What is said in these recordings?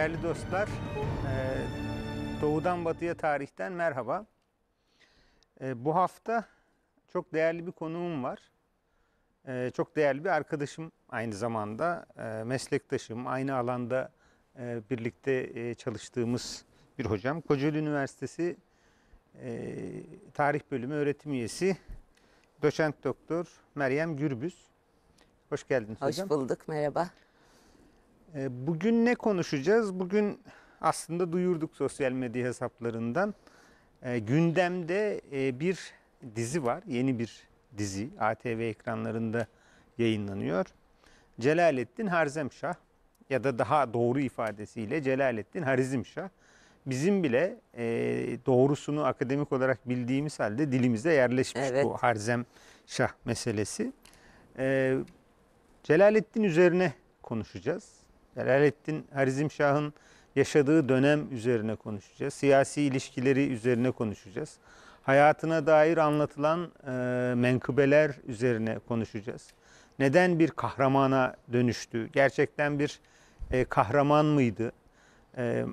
Değerli dostlar, e, Doğudan Batıya Tarihten merhaba. E, bu hafta çok değerli bir konuğum var. E, çok değerli bir arkadaşım aynı zamanda, meslektaşım, aynı alanda birlikte çalıştığımız bir hocam. Kocaeli Üniversitesi Tarih Bölümü öğretim üyesi, doçent doktor Meryem Gürbüz. Hoş geldiniz Hoş hocam. Hoş bulduk, merhaba. Ee, bugün ne konuşacağız? Bugün aslında duyurduk sosyal medya hesaplarından. Ee, gündemde e, bir dizi var. Yeni bir dizi. ATV ekranlarında yayınlanıyor. Celalettin Harzemşah ya da daha doğru ifadesiyle Celalettin Harizmşah. Bizim bile e, doğrusunu akademik olarak bildiğimiz halde dilimize yerleşmiş evet. bu Harzemşah meselesi. Ee, Celalettin üzerine konuşacağız. Celalettin Harizmşah'ın yaşadığı dönem üzerine konuşacağız. Siyasi ilişkileri üzerine konuşacağız. Hayatına dair anlatılan e, menkıbeler üzerine konuşacağız. Neden bir kahramana dönüştü? Gerçekten bir e, kahraman mıydı? E,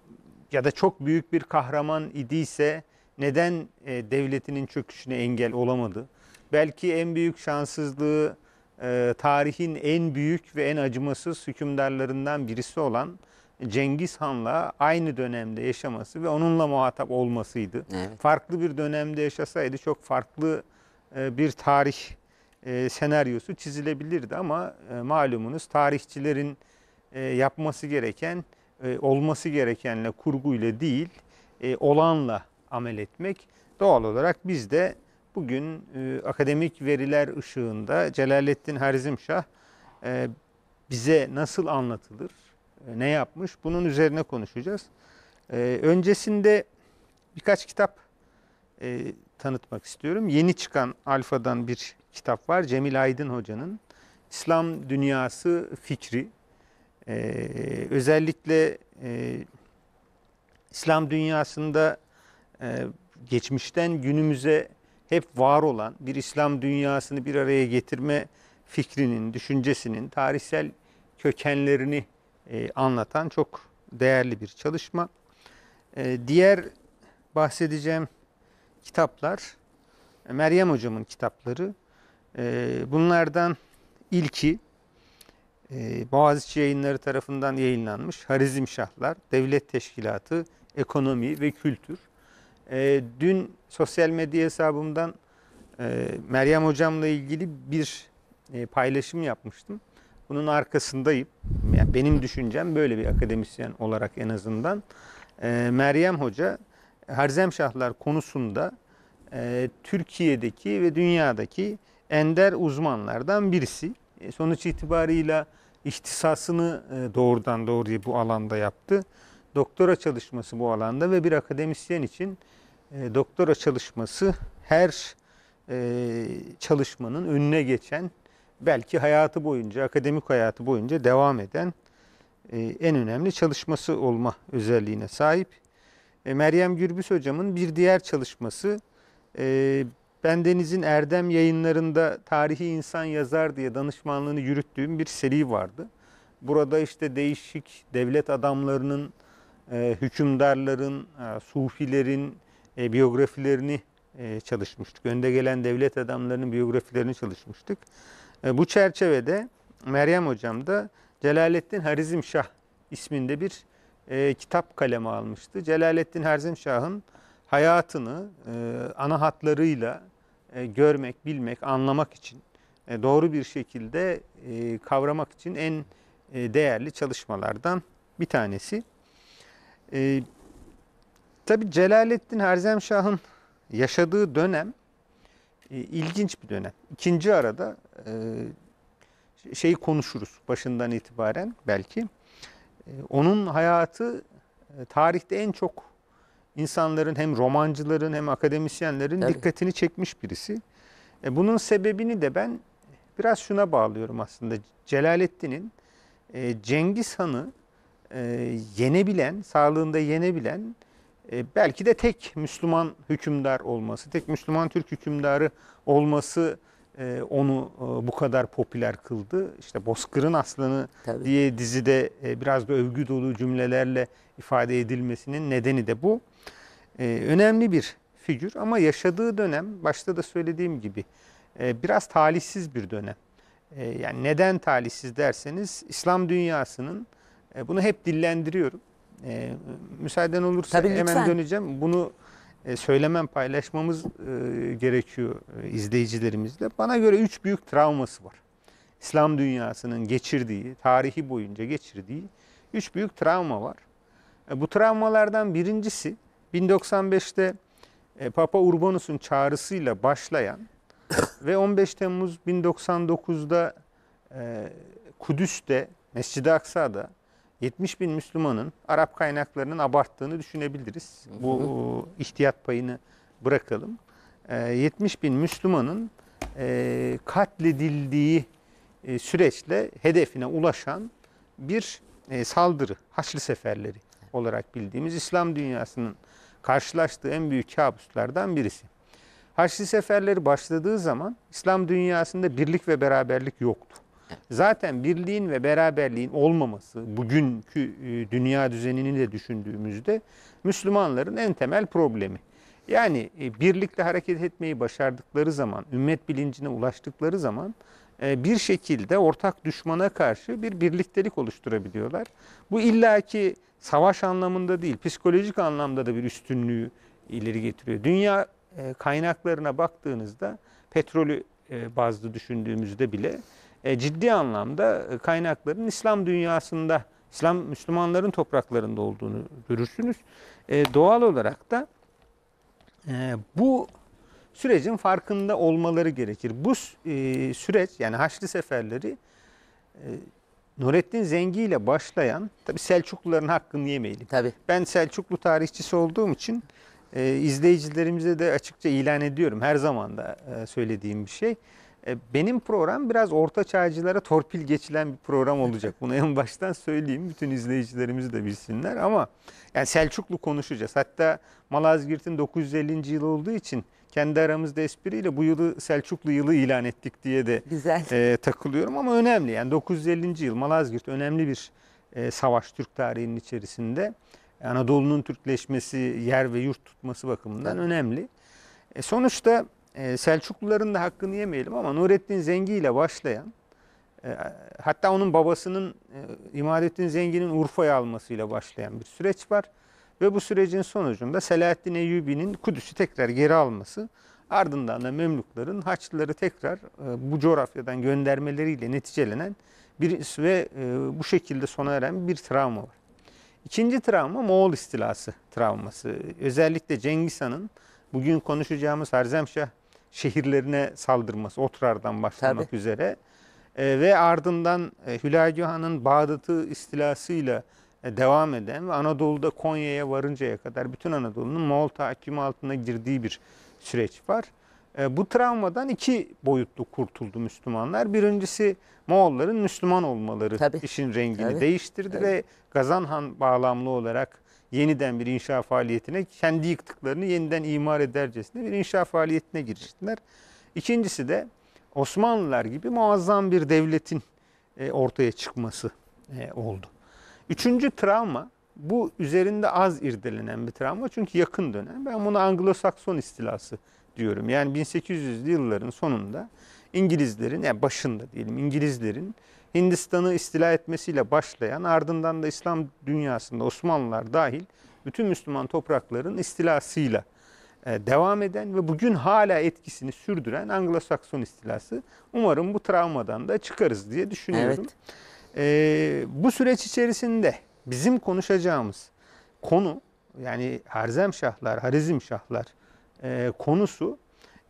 ya da çok büyük bir kahraman idiyse neden e, devletinin çöküşüne engel olamadı? Belki en büyük şanssızlığı ee, tarihin en büyük ve en acımasız hükümdarlarından birisi olan Cengiz Han'la aynı dönemde yaşaması ve onunla muhatap olmasıydı. Evet. Farklı bir dönemde yaşasaydı çok farklı e, bir tarih e, senaryosu çizilebilirdi ama e, malumunuz tarihçilerin yapması gereken olması gerekenle kurguyla değil olanla amel etmek doğal olarak biz de Bugün e, akademik veriler ışığında Celalettin Harizmşah e, bize nasıl anlatılır, e, ne yapmış bunun üzerine konuşacağız. E, öncesinde birkaç kitap e, tanıtmak istiyorum. Yeni çıkan Alfa'dan bir kitap var. Cemil Aydın Hoca'nın İslam Dünyası Fikri. E, özellikle e, İslam dünyasında e, geçmişten günümüze hep var olan bir İslam dünyasını bir araya getirme fikrinin, düşüncesinin tarihsel kökenlerini e, anlatan çok değerli bir çalışma. E, diğer bahsedeceğim kitaplar e, Meryem hocamın kitapları. E, bunlardan ilki e, Boğaziçi yayınları tarafından yayınlanmış Harizmşahlar, Devlet Teşkilatı, Ekonomi ve Kültür e, dün sosyal medya hesabımdan e, Meryem Hocam'la ilgili bir e, paylaşım yapmıştım. Bunun arkasındayım. Yani benim düşüncem böyle bir akademisyen olarak en azından. E, Meryem Hoca Harzemşahlar konusunda e, Türkiye'deki ve dünyadaki ender uzmanlardan birisi. E, sonuç itibarıyla ihtisasını e, doğrudan doğruya bu alanda yaptı. Doktora çalışması bu alanda ve bir akademisyen için e, doktora çalışması her e, çalışmanın önüne geçen, belki hayatı boyunca, akademik hayatı boyunca devam eden e, en önemli çalışması olma özelliğine sahip. Meryem Gürbüz hocamın bir diğer çalışması, Bendeniz'in Erdem yayınlarında Tarihi insan Yazar diye danışmanlığını yürüttüğüm bir seri vardı. Burada işte değişik devlet adamlarının, hükümdarların, sufilerin, e, biyografilerini e, çalışmıştık. Önde gelen devlet adamlarının biyografilerini çalışmıştık. E, bu çerçevede Meryem Hocam da Celaleddin Harizmşah isminde bir e, kitap kaleme almıştı. Celaleddin Harizmşah'ın hayatını e, ana hatlarıyla e, görmek, bilmek, anlamak için e, doğru bir şekilde e, kavramak için en e, değerli çalışmalardan bir tanesi. E, Tabi Celaleddin Erzemşah'ın yaşadığı dönem e, ilginç bir dönem. İkinci arada şey konuşuruz başından itibaren belki. E, onun hayatı tarihte en çok insanların hem romancıların hem akademisyenlerin evet. dikkatini çekmiş birisi. Bunun sebebini de ben biraz şuna bağlıyorum aslında. Celaleddin'in Cengiz Han'ı yenebilen, sağlığında yenebilen e, belki de tek Müslüman hükümdar olması, tek Müslüman Türk hükümdarı olması e, onu e, bu kadar popüler kıldı. İşte Bozkır'ın aslanı Tabii. diye dizide e, biraz da övgü dolu cümlelerle ifade edilmesinin nedeni de bu. E, önemli bir figür ama yaşadığı dönem başta da söylediğim gibi e, biraz talihsiz bir dönem. E, yani neden talihsiz derseniz İslam dünyasının e, bunu hep dillendiriyorum e, ee, müsaaden olursa Tabii, hemen döneceğim. Bunu e, söylemem, paylaşmamız e, gerekiyor e, izleyicilerimizle. Bana göre üç büyük travması var. İslam dünyasının geçirdiği, tarihi boyunca geçirdiği üç büyük travma var. E, bu travmalardan birincisi 1095'te e, Papa Urbanus'un çağrısıyla başlayan ve 15 Temmuz 1099'da e, Kudüs'te, Mescid-i Aksa'da 70 bin Müslümanın Arap kaynaklarının abarttığını düşünebiliriz. Bu e, ihtiyat payını bırakalım. 70 e, bin Müslümanın e, katledildiği süreçle hedefine ulaşan bir saldırı, Haçlı Seferleri olarak bildiğimiz İslam dünyasının karşılaştığı en büyük kabuslardan birisi. Haçlı Seferleri başladığı zaman İslam dünyasında birlik ve beraberlik yoktu. Zaten birliğin ve beraberliğin olmaması bugünkü e, dünya düzenini de düşündüğümüzde Müslümanların en temel problemi. Yani e, birlikte hareket etmeyi başardıkları zaman, ümmet bilincine ulaştıkları zaman e, bir şekilde ortak düşmana karşı bir birliktelik oluşturabiliyorlar. Bu illaki savaş anlamında değil, psikolojik anlamda da bir üstünlüğü ileri getiriyor. Dünya kaynaklarına baktığınızda petrolü bazlı düşündüğümüzde bile e, ciddi anlamda e, kaynakların İslam dünyasında, İslam Müslümanların topraklarında olduğunu görürsünüz. E, doğal olarak da bu sürecin farkında olmaları gerekir. Bu süreç yani Haçlı Seferleri Nurettin Zengi ile başlayan, tabi Selçukluların hakkını yemeyelim. Tabii. Ben Selçuklu tarihçisi olduğum için e, izleyicilerimize de açıkça ilan ediyorum. Her zaman da e, söylediğim bir şey. E, benim program biraz orta çağcılara torpil geçilen bir program olacak. Bunu en baştan söyleyeyim. Bütün izleyicilerimiz de bilsinler ama yani Selçuklu konuşacağız. Hatta Malazgirt'in 950. yılı olduğu için kendi aramızda espriyle bu yılı Selçuklu yılı ilan ettik diye de Güzel. E, takılıyorum ama önemli. Yani 950. yıl Malazgirt önemli bir e, savaş Türk tarihinin içerisinde. Anadolu'nun Türkleşmesi, yer ve yurt tutması bakımından önemli. E, sonuçta ee, Selçukluların da hakkını yemeyelim ama Nurettin Zengi ile başlayan e, hatta onun babasının e, İmadettin Zengi'nin Urfa'ya almasıyla başlayan bir süreç var. Ve bu sürecin sonucunda Selahaddin Eyyubi'nin Kudüs'ü tekrar geri alması ardından da Memlukların Haçlıları tekrar e, bu coğrafyadan göndermeleriyle neticelenen bir ve e, bu şekilde sona eren bir travma var. İkinci travma Moğol istilası travması. Özellikle Cengiz Han'ın bugün konuşacağımız Harzemşah şehirlerine saldırması, Otrar'dan başlamak Tabii. üzere e, ve ardından e, Hülagü Han'ın Bağdat'ı istilasıyla e, devam eden ve Anadolu'da Konya'ya varıncaya kadar bütün Anadolu'nun Moğol tahakkümü altına girdiği bir süreç var. E, bu travmadan iki boyutlu kurtuldu Müslümanlar. Birincisi Moğolların Müslüman olmaları Tabii. işin rengini Tabii. değiştirdi Tabii. ve Gazanhan bağlamlı olarak yeniden bir inşa faaliyetine, kendi yıktıklarını yeniden imar edercesine bir inşa faaliyetine giriştiler. İkincisi de Osmanlılar gibi muazzam bir devletin e, ortaya çıkması e, oldu. Üçüncü travma, bu üzerinde az irdelenen bir travma çünkü yakın dönem. Ben bunu Anglo-Sakson istilası diyorum. Yani 1800'lü yılların sonunda İngilizlerin, yani başında diyelim İngilizlerin Hindistan'ı istila etmesiyle başlayan ardından da İslam dünyasında Osmanlılar dahil bütün Müslüman toprakların istilasıyla e, devam eden ve bugün hala etkisini sürdüren Anglo-Sakson istilası. Umarım bu travmadan da çıkarız diye düşünüyorum. Evet. Ee, bu süreç içerisinde bizim konuşacağımız konu yani Harzemşahlar, Harizmşahlar e, konusu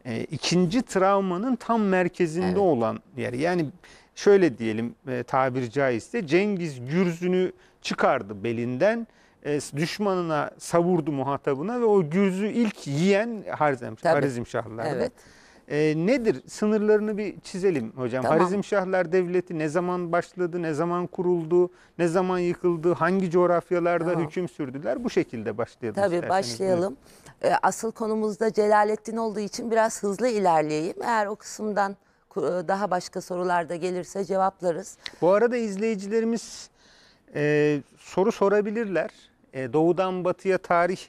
e, ikinci travmanın tam merkezinde evet. olan yer. Yani şöyle diyelim e, tabiri caizse Cengiz gürzünü çıkardı belinden e, düşmanına savurdu muhatabına ve o gürzü ilk yiyen Harizm, Harizmşahlar'da. Evet. E, nedir? Sınırlarını bir çizelim hocam. Tamam. Harizmşahlar Devleti ne zaman başladı, ne zaman kuruldu, ne zaman yıkıldı, hangi coğrafyalarda tamam. hüküm sürdüler? Bu şekilde başlayalım. Tabii isterseniz. başlayalım. Evet. Asıl konumuzda Celalettin olduğu için biraz hızlı ilerleyeyim. Eğer o kısımdan ee, daha başka sorularda gelirse cevaplarız. Bu arada izleyicilerimiz e, soru sorabilirler. E, doğudan batıya tarih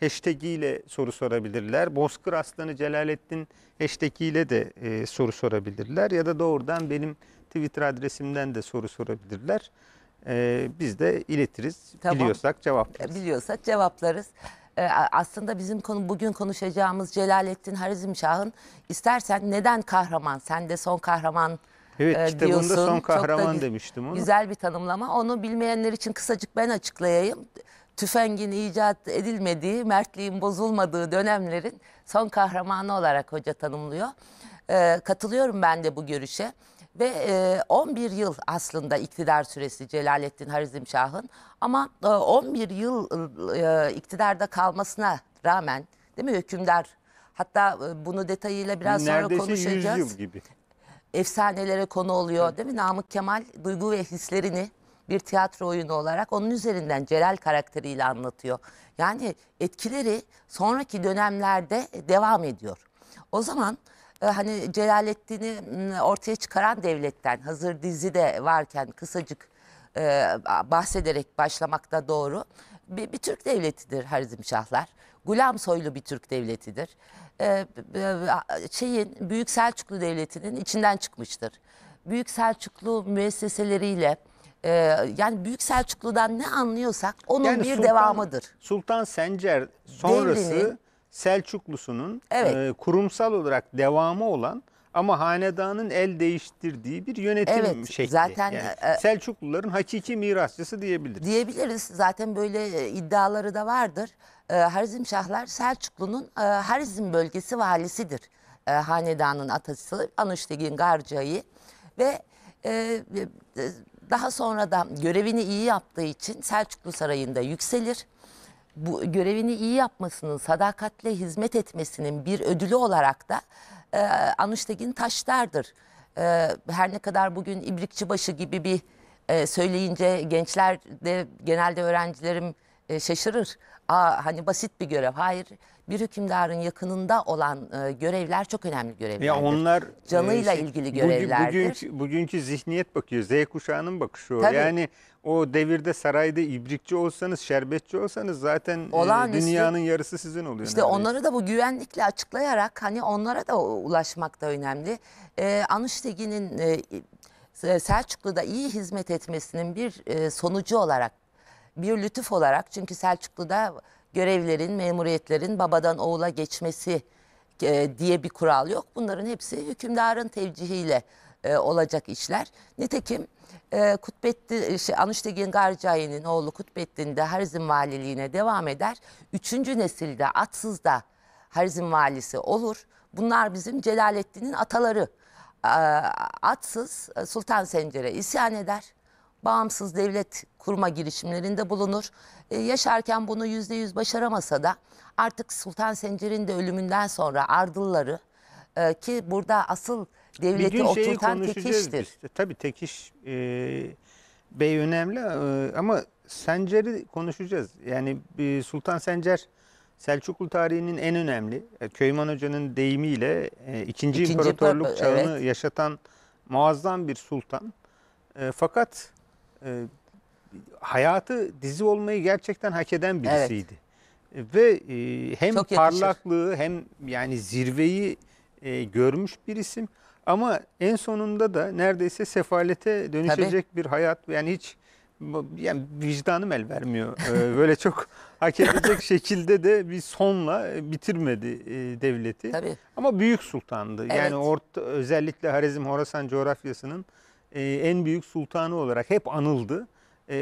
hashtag ile soru sorabilirler. Bozkır Aslanı Celalettin hashtag ile de e, soru sorabilirler. Ya da doğrudan benim Twitter adresimden de soru sorabilirler. E, biz de iletiriz. Tamam. Biliyorsak cevaplarız. Biliyorsak cevaplarız e, aslında bizim konu bugün konuşacağımız Celalettin Harizmşah'ın istersen neden kahraman? Sen de son kahraman Evet e, kitabında diyorsun. son kahraman Çok demiştim onu. Güzel bir tanımlama. Onu bilmeyenler için kısacık ben açıklayayım. Tüfengin icat edilmediği, mertliğin bozulmadığı dönemlerin son kahramanı olarak hoca tanımlıyor. E, katılıyorum ben de bu görüşe. Ve e, 11 yıl aslında iktidar süresi Celalettin Harizmşah'ın ama e, 11 yıl e, iktidarda kalmasına rağmen değil mi hükümdar hatta e, bunu detayıyla biraz Neredeyse sonra konuşacağız. 100 yıl gibi. Efsanelere konu oluyor evet. değil mi? Namık Kemal duygu ve hislerini bir tiyatro oyunu olarak onun üzerinden Celal karakteriyle anlatıyor. Yani etkileri sonraki dönemlerde devam ediyor. O zaman ee, hani Celalettin'i ıı, ortaya çıkaran devletten hazır dizi de varken kısacık e, bahsederek da doğru. Bir, bir Türk devletidir Harizmşahlar. Gulam soylu bir Türk devletidir. E, şeyin Büyük Selçuklu Devleti'nin içinden çıkmıştır. Büyük Selçuklu müesseseleriyle e, yani Büyük Selçuklu'dan ne anlıyorsak onun yani bir Sultan, devamıdır. Sultan Sencer sonrası Devlinin, Selçuklusunun evet. e, kurumsal olarak devamı olan ama hanedanın el değiştirdiği bir yönetim evet, şekli. Zaten yani e, Selçukluların hakiki mirasçısı diyebiliriz. Diyebiliriz. Zaten böyle e, iddiaları da vardır. E, Harizmşahlar Selçuklu'nun e, Harizm bölgesi valisidir. E, hanedanın atası Anuştegin Garca'yı ve e, e, daha sonra da görevini iyi yaptığı için Selçuklu Sarayı'nda yükselir bu görevini iyi yapmasının, sadakatle hizmet etmesinin bir ödülü olarak da e, Anuştagin Taşlar'dır. E, her ne kadar bugün İbrikçibaşı gibi bir e, söyleyince gençler de genelde öğrencilerim e, şaşırır. Aa, hani basit bir görev. Hayır bir hükümdarın yakınında olan e, görevler çok önemli görevlerdir. Ya onlar e, canıyla e, ilgili görevlerdir. Bugün, bugünkü, bugünkü zihniyet bakıyor. Z kuşağının bakışı o. Tabii. Yani o devirde sarayda ibrikçi olsanız, şerbetçi olsanız zaten e, Olağanüstü. dünyanın yarısı sizin oluyor. İşte neredeyse. onları da bu güvenlikle açıklayarak hani onlara da ulaşmak da önemli. Ee, Anıştegi'nin e, e, Selçuklu'da iyi hizmet etmesinin bir e, sonucu olarak, bir lütuf olarak çünkü Selçuklu'da görevlerin, memuriyetlerin babadan oğula geçmesi e, diye bir kural yok. Bunların hepsi hükümdarın tevcihiyle e, olacak işler. Nitekim ee, e, Kutbettin, şey, Anüştegin Garcayi'nin oğlu Kutbettin de Harizm valiliğine devam eder. Üçüncü nesilde atsız da Harizm valisi olur. Bunlar bizim Celalettin'in ataları. Ee, e, atsız Sultan Sencer'e isyan eder. Bağımsız devlet kurma girişimlerinde bulunur. E, yaşarken bunu yüzde yüz başaramasa da artık Sultan Sencer'in de ölümünden sonra Ardılları e, ki burada asıl devleti Bütün şeyi oturtan tek iştir. Tabii tekiş e, bey önemli e, ama Sencer'i konuşacağız. Yani e, Sultan Sencer Selçuklu tarihinin en önemli, e, Köyman Hoca'nın deyimiyle e, ikinci, ikinci imparatorluk çağını evet. yaşatan muazzam bir sultan. E, fakat e, hayatı dizi olmayı gerçekten hak eden birisiydi. Evet. Ve e, hem parlaklığı hem yani zirveyi e, görmüş bir isim ama en sonunda da neredeyse sefalete dönüşecek Tabii. bir hayat yani hiç yani vicdanım el vermiyor. Ee, böyle çok hak edecek şekilde de bir sonla e, bitirmedi e, devleti. Tabii. Ama büyük sultandı. Evet. Yani orta, özellikle Harizm Horasan coğrafyasının e, en büyük sultanı olarak hep anıldı.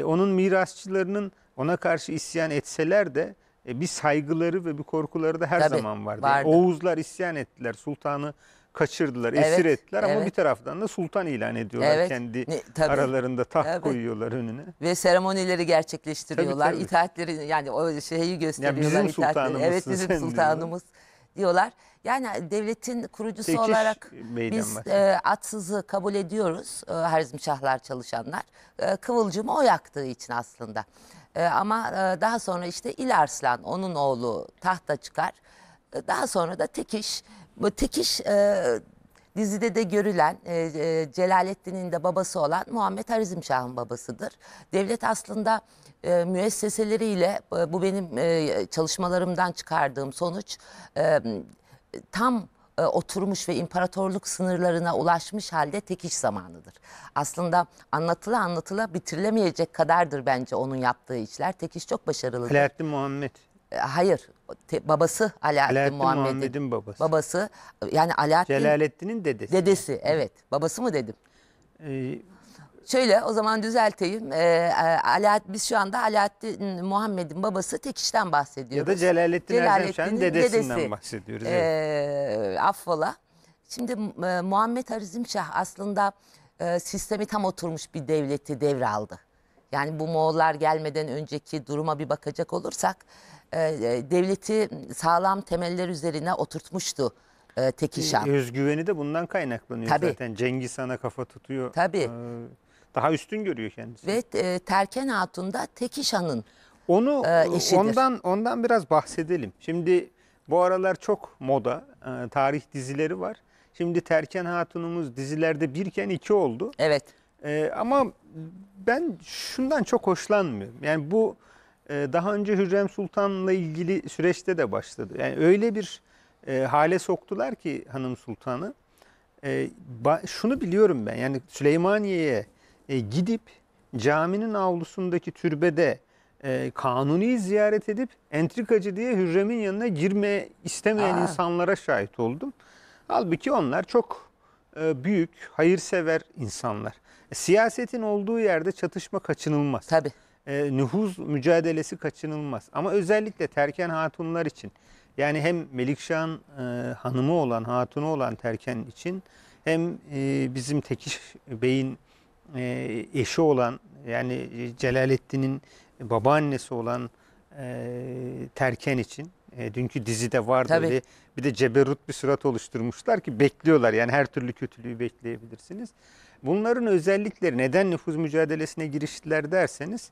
Onun mirasçılarının ona karşı isyan etseler de bir saygıları ve bir korkuları da her Tabii, zaman vardı. vardı. Oğuzlar isyan ettiler. Sultanı kaçırdılar, evet, esir ettiler evet. ama bir taraftan da sultan ilan ediyorlar evet. kendi ne, tabii. aralarında taht tabii. koyuyorlar önüne. Ve seremonileri gerçekleştiriyorlar. Tabii, tabii. İtaatleri yani o şeyi gösteriyorlar. Yani bizim sultanımız. Evet bizim sultanımız diyorlar. Yani devletin kurucusu Tekiş olarak biz e, atsızı kabul ediyoruz. E, Harzimşahlar çalışanlar. E, Kıvılcım'ı o yaktığı için aslında. E, ama e, daha sonra işte İlarslan onun oğlu tahta çıkar. E, daha sonra da Tekiş Tekiş e, dizide de görülen e, e, Celalettin'in de babası olan Muhammed Harizmşah'ın babasıdır. Devlet aslında e, müesseseleriyle e, bu benim e, çalışmalarımdan çıkardığım sonuç e, tam e, oturmuş ve imparatorluk sınırlarına ulaşmış halde tekiş zamanıdır. Aslında anlatıla anlatıla bitirilemeyecek kadardır bence onun yaptığı işler. Tekiş çok başarılıdır. Alaaddin Muhammed. E, hayır. babası Alaaddin, Alaaddin Muhammed'in Muhammed babası. Babası yani Alaaddin Celaleddin'in dedesi. Dedesi evet. Babası mı dedim? Ee, Şöyle o zaman düzelteyim. Ee, Alaat, biz şu anda Alaaddin Muhammed'in babası Tekiş'ten bahsediyoruz. Ya da Celaleddin, Celaleddin dedesinden dedesi. bahsediyoruz. Evet. Ee, affola. Şimdi e, Muhammed Harizmşah aslında e, sistemi tam oturmuş bir devleti devraldı. Yani bu Moğollar gelmeden önceki duruma bir bakacak olursak e, e, devleti sağlam temeller üzerine oturtmuştu e, Tekişan. E, özgüveni de bundan kaynaklanıyor Tabii. zaten. Cengiz Han'a kafa tutuyor. Tabii. Ee, daha üstün görüyor kendisini. Ve e, Terken Hatun da Tekişan'ın onu e, ondan ondan biraz bahsedelim. Şimdi bu aralar çok moda e, tarih dizileri var. Şimdi Terken Hatun'umuz dizilerde birken iki oldu. Evet. E, ama ben şundan çok hoşlanmıyorum. Yani bu ee, daha önce Hürrem Sultan'la ilgili süreçte de başladı. Yani öyle bir e, hale soktular ki Hanım Sultan'ı. E, şunu biliyorum ben yani Süleymaniye'ye e, gidip caminin avlusundaki türbede e, kanuni ziyaret edip entrikacı diye Hürrem'in yanına girme istemeyen Aa. insanlara şahit oldum. Halbuki onlar çok e, büyük, hayırsever insanlar. E, siyasetin olduğu yerde çatışma kaçınılmaz. Tabii e, nüfuz mücadelesi kaçınılmaz. Ama özellikle Terken Hatunlar için yani hem Melikşah'ın e, hanımı olan, hatunu olan Terken için hem e, bizim Tekiş Bey'in e, eşi olan yani Celalettin'in babaannesi olan e, Terken için e, dünkü dizide vardı Tabii. öyle bir de ceberut bir surat oluşturmuşlar ki bekliyorlar yani her türlü kötülüğü bekleyebilirsiniz. Bunların özellikleri neden nüfuz mücadelesine giriştiler derseniz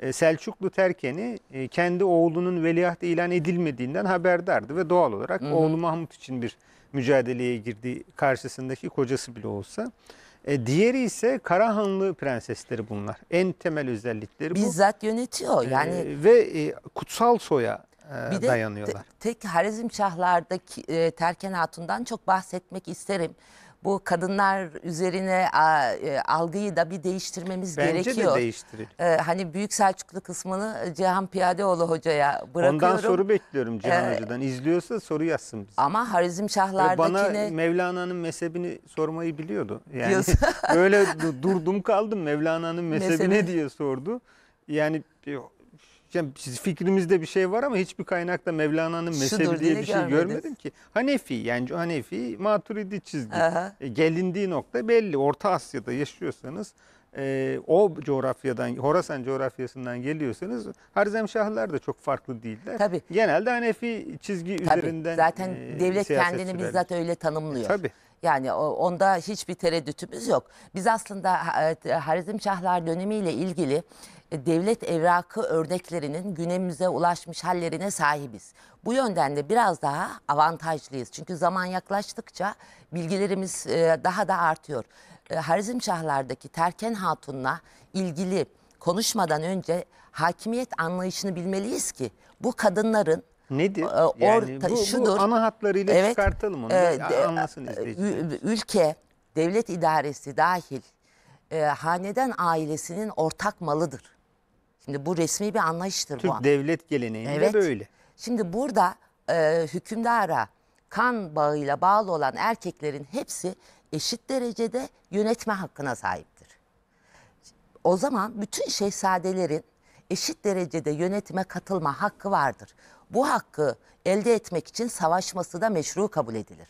e, Selçuklu Terkeni e, kendi oğlunun veliaht ilan edilmediğinden haberdardı ve doğal olarak hı hı. oğlu Mahmut için bir mücadeleye girdi karşısındaki kocası bile olsa. E, diğeri ise Karahanlı prensesleri bunlar. En temel özellikleri Bizzat bu. Bizzat yönetiyor e, yani. E, ve e, kutsal soya e, bir de dayanıyorlar. Tek Harizmşahlardaki e, Terken Hatun'dan çok bahsetmek isterim bu kadınlar üzerine e, algıyı da bir değiştirmemiz Bence gerekiyor. de değiştirelim. E, hani Büyük Selçuklu kısmını Cihan Piyadeoğlu hocaya bırakıyorum. Ondan soru bekliyorum Cihan Ee, Hoca'dan. İzliyorsa soru yazsın bize. Ama Harizm Ve bana Mevlana'nın mezhebini sormayı biliyordu. Yani Diyorsun. böyle durdum kaldım Mevlana'nın mezhebi Mezhebi. ne diye sordu. Yani bir- yani fikrimizde bir şey var ama hiçbir kaynakta Mevlana'nın mezhebi Şudur diye bir şey görmedim. ki. Hanefi yani Hanefi Maturidi çizgi. E, gelindiği nokta belli. Orta Asya'da yaşıyorsanız e, o coğrafyadan, Horasan coğrafyasından geliyorsanız Harzemşahlar da çok farklı değiller. Tabii. Genelde Hanefi çizgi Tabii. üzerinden Zaten e, devlet kendini bizzat öyle tanımlıyor. E, tabii. Yani onda hiçbir tereddütümüz yok. Biz aslında Harizmşahlar dönemiyle ilgili e, devlet evrakı örneklerinin günümüze ulaşmış hallerine sahibiz. Bu yönden de biraz daha avantajlıyız. Çünkü zaman yaklaştıkça bilgilerimiz e, daha da artıyor. E, Harizm Harizmşahlardaki Terken Hatun'la ilgili konuşmadan önce hakimiyet anlayışını bilmeliyiz ki bu kadınların Nedir? Orta, yani bu, şudur, bu ana hatlarıyla evet, çıkartalım onu. E, de, anlasın izleyicilerimiz. Ülke, devlet idaresi dahil e, haneden ailesinin ortak malıdır. Şimdi bu resmi bir anlayıştır Türk bu. devlet geleneğinde evet. böyle. Şimdi burada e, hükümdara kan bağıyla bağlı olan erkeklerin hepsi eşit derecede yönetme hakkına sahiptir. O zaman bütün şehzadelerin eşit derecede yönetime katılma hakkı vardır. Bu hakkı elde etmek için savaşması da meşru kabul edilir.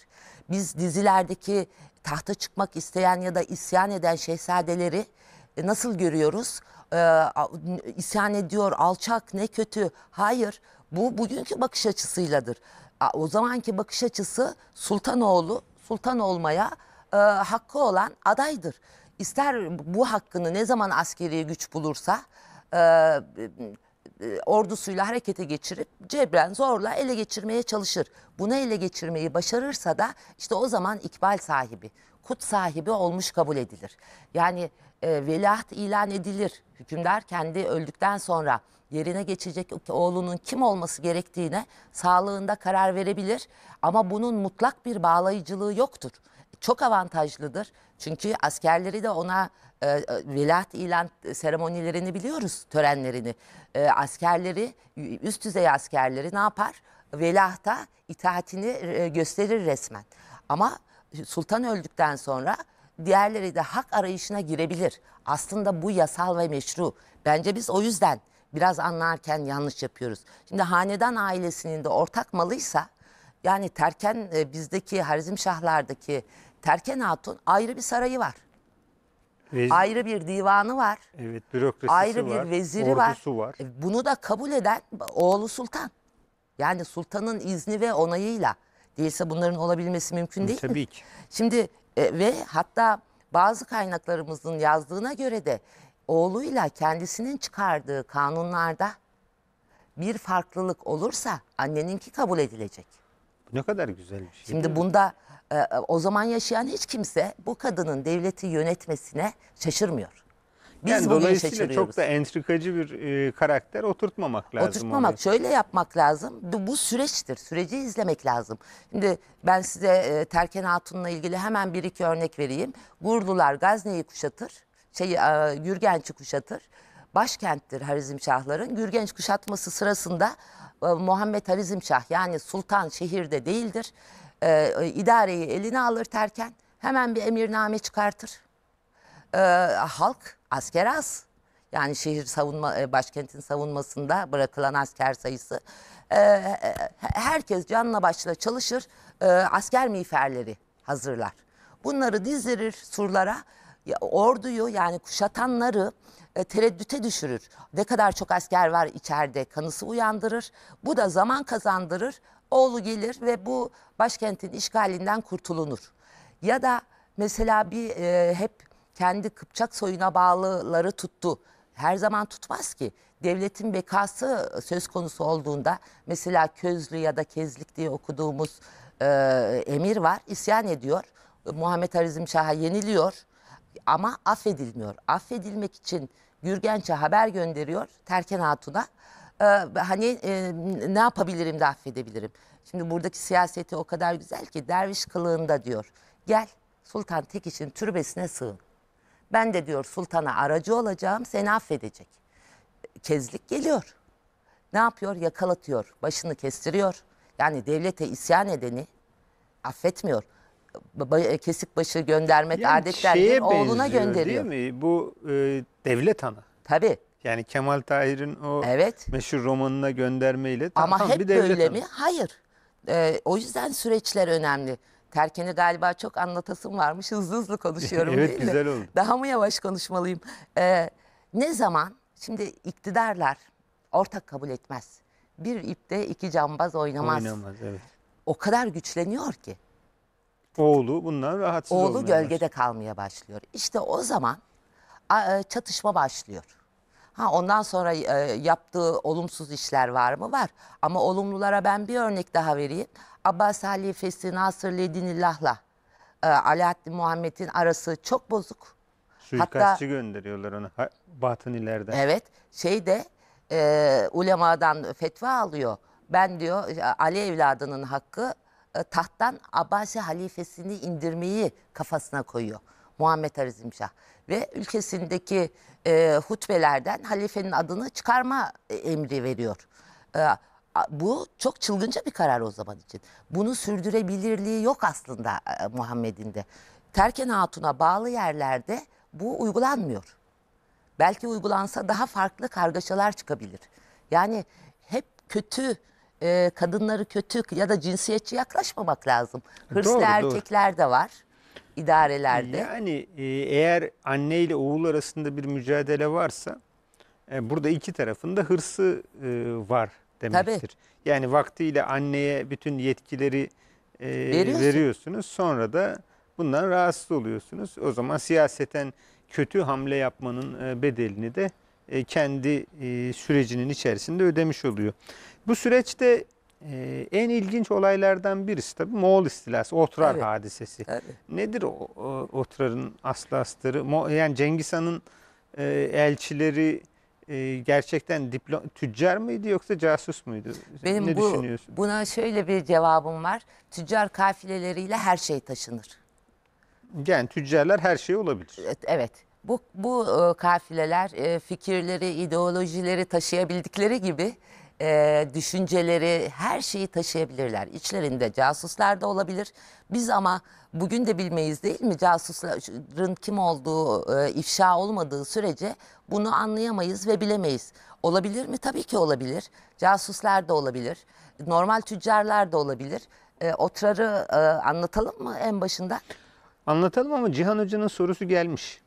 Biz dizilerdeki tahta çıkmak isteyen ya da isyan eden şehzadeleri e, nasıl görüyoruz? e, isyan ediyor, alçak ne kötü. Hayır bu bugünkü bakış açısıyladır. O zamanki bakış açısı Sultanoğlu, Sultan olmaya e, hakkı olan adaydır. İster bu hakkını ne zaman askeri güç bulursa e, e, ordusuyla harekete geçirip cebren zorla ele geçirmeye çalışır. Buna ele geçirmeyi başarırsa da işte o zaman ikbal sahibi. Kut sahibi olmuş kabul edilir. Yani e, veliaht ilan edilir. Hükümdar kendi öldükten sonra yerine geçecek oğlunun kim olması gerektiğine sağlığında karar verebilir. Ama bunun mutlak bir bağlayıcılığı yoktur. Çok avantajlıdır. Çünkü askerleri de ona e, e veliaht ilan seremonilerini biliyoruz, törenlerini. E, askerleri, üst düzey askerleri ne yapar? Velahta itaatini e, gösterir resmen. Ama sultan öldükten sonra diğerleri de hak arayışına girebilir. Aslında bu yasal ve meşru. Bence biz o yüzden biraz anlarken yanlış yapıyoruz. Şimdi hanedan ailesinin de ortak malıysa yani Terken e, bizdeki bizdeki şahlardaki Terken Hatun ayrı bir sarayı var. Vez... Ayrı bir divanı var. Evet, bürokrasisi ayrı var. Ayrı bir veziri var. var. E, bunu da kabul eden oğlu sultan. Yani sultanın izni ve onayıyla. Değilse bunların olabilmesi mümkün değil. Tabii ki. Şimdi e, ve hatta bazı kaynaklarımızın yazdığına göre de oğluyla kendisinin çıkardığı kanunlarda bir farklılık olursa anneninki kabul edilecek. Bu ne kadar güzel bir şey. Şimdi bunda e, e, o zaman yaşayan hiç kimse bu kadının devleti yönetmesine şaşırmıyor. Biz yani bunu dolayısıyla çok da entrikacı bir e, karakter oturtmamak lazım. Oturtmamak, oraya. şöyle yapmak lazım. Bu, süreçtir, süreci izlemek lazım. Şimdi ben size e, Terken Hatun'la ilgili hemen bir iki örnek vereyim. Gurdular Gazne'yi kuşatır, şey, e, Gürgenç'i kuşatır. Başkenttir Harizmşahların. Gürgenç kuşatması sırasında e, Muhammed Harizmşah yani sultan şehirde değildir. E, e, idareyi eline alır Terken. Hemen bir emirname çıkartır e, halk asker az. Yani şehir savunma e, başkentin savunmasında bırakılan asker sayısı e, herkes canla başla çalışır e, asker miğferleri hazırlar. Bunları dizdirir surlara ya, orduyu yani kuşatanları e, tereddüte düşürür. Ne kadar çok asker var içeride kanısı uyandırır. Bu da zaman kazandırır. Oğlu gelir ve bu başkentin işgalinden kurtulunur. Ya da mesela bir e, hep kendi Kıpçak soyuna bağlıları tuttu. Her zaman tutmaz ki. Devletin bekası söz konusu olduğunda mesela Közlü ya da Kezlik diye okuduğumuz e, emir var. İsyan ediyor. Muhammed Harizm Şah'a yeniliyor ama affedilmiyor. Affedilmek için Gürgenç'e haber gönderiyor Terken Hatun'a. Ee, hani e, ne yapabilirim de affedebilirim. Şimdi buradaki siyaseti o kadar güzel ki derviş kılığında diyor. Gel Sultan tek için türbesine sığın. Ben de diyor sultana aracı olacağım seni affedecek. Kezlik geliyor. Ne yapıyor? Yakalatıyor. Başını kestiriyor. Yani devlete isyan edeni affetmiyor. E, kesik başı göndermek yani adetlerdir. Oğluna gönderiyor. Değil mi? Bu e, devlet ana. Tabii. Yani Kemal Tahir'in o evet. meşhur romanına göndermeyle. Tam Ama tam hep bir devlet böyle ana. mi? Hayır. Ee, o yüzden süreçler önemli. Terkeni galiba çok anlatasım varmış. Hızlı hızlı konuşuyorum evet, değil mi? güzel oldu. Daha mı yavaş konuşmalıyım? Ee, ne zaman? Şimdi iktidarlar ortak kabul etmez. Bir ipte iki cambaz oynamaz. Oynamaz evet. O kadar güçleniyor ki. Oğlu bundan rahatsız Oğlu gölgede başlıyor. kalmaya başlıyor. İşte o zaman e, çatışma başlıyor. Ha ondan sonra e, yaptığı olumsuz işler var mı? Var. Ama olumlulara ben bir örnek daha vereyim. Abbas halifesi Nasır Dinillah'la e, Alaaddin Muhammed'in arası çok bozuk. Suikastçı Hatta, gönderiyorlar ona ileride. Evet şey de e, ulemadan fetva alıyor. Ben diyor e, Ali evladının hakkı e, tahttan Abbasi halifesini indirmeyi kafasına koyuyor. Muhammed Harizmşah ve ülkesindeki e, hutbelerden halifenin adını çıkarma e, emri veriyor. E, bu çok çılgınca bir karar o zaman için. Bunu sürdürebilirliği yok aslında e, Muhammed'in de. Terken Hatun'a bağlı yerlerde bu uygulanmıyor. Belki uygulansa daha farklı kargaşalar çıkabilir. Yani hep kötü, e, kadınları kötü ya da cinsiyetçi yaklaşmamak lazım. E, Hırslı doğru, erkekler doğru. de var idarelerde. Yani eğer anne ile oğul arasında bir mücadele varsa burada iki tarafında hırsı var demektir. Tabii. Yani vaktiyle anneye bütün yetkileri e, veriyorsunuz. Sonra da bundan rahatsız oluyorsunuz. O zaman siyaseten kötü hamle yapmanın e, bedelini de e, kendi e, sürecinin içerisinde ödemiş oluyor. Bu süreçte en ilginç olaylardan birisi tabii Moğol istilası, Otrar evet. hadisesi. Evet. Nedir o, o Otrar'ın aslı astarı? Yani Cengiz Han'ın elçileri e, gerçekten diplo tüccar mıydı yoksa casus muydu? Benim ne bu, düşünüyorsun? Buna şöyle bir cevabım var. Tüccar kafileleriyle her şey taşınır. Yani tüccarlar her şey olabilir. Evet. evet. Bu, bu e, kafileler e, fikirleri, ideolojileri taşıyabildikleri gibi e, düşünceleri, her şeyi taşıyabilirler. İçlerinde casuslar da olabilir. Biz ama bugün de bilmeyiz değil mi? Casusların kim olduğu e, ifşa olmadığı sürece bunu anlayamayız ve bilemeyiz. Olabilir mi? Tabii ki olabilir. Casuslar da olabilir. Normal tüccarlar da olabilir. E, otrarı e, anlatalım mı en başında? Anlatalım ama Cihan Hoca'nın sorusu gelmiş.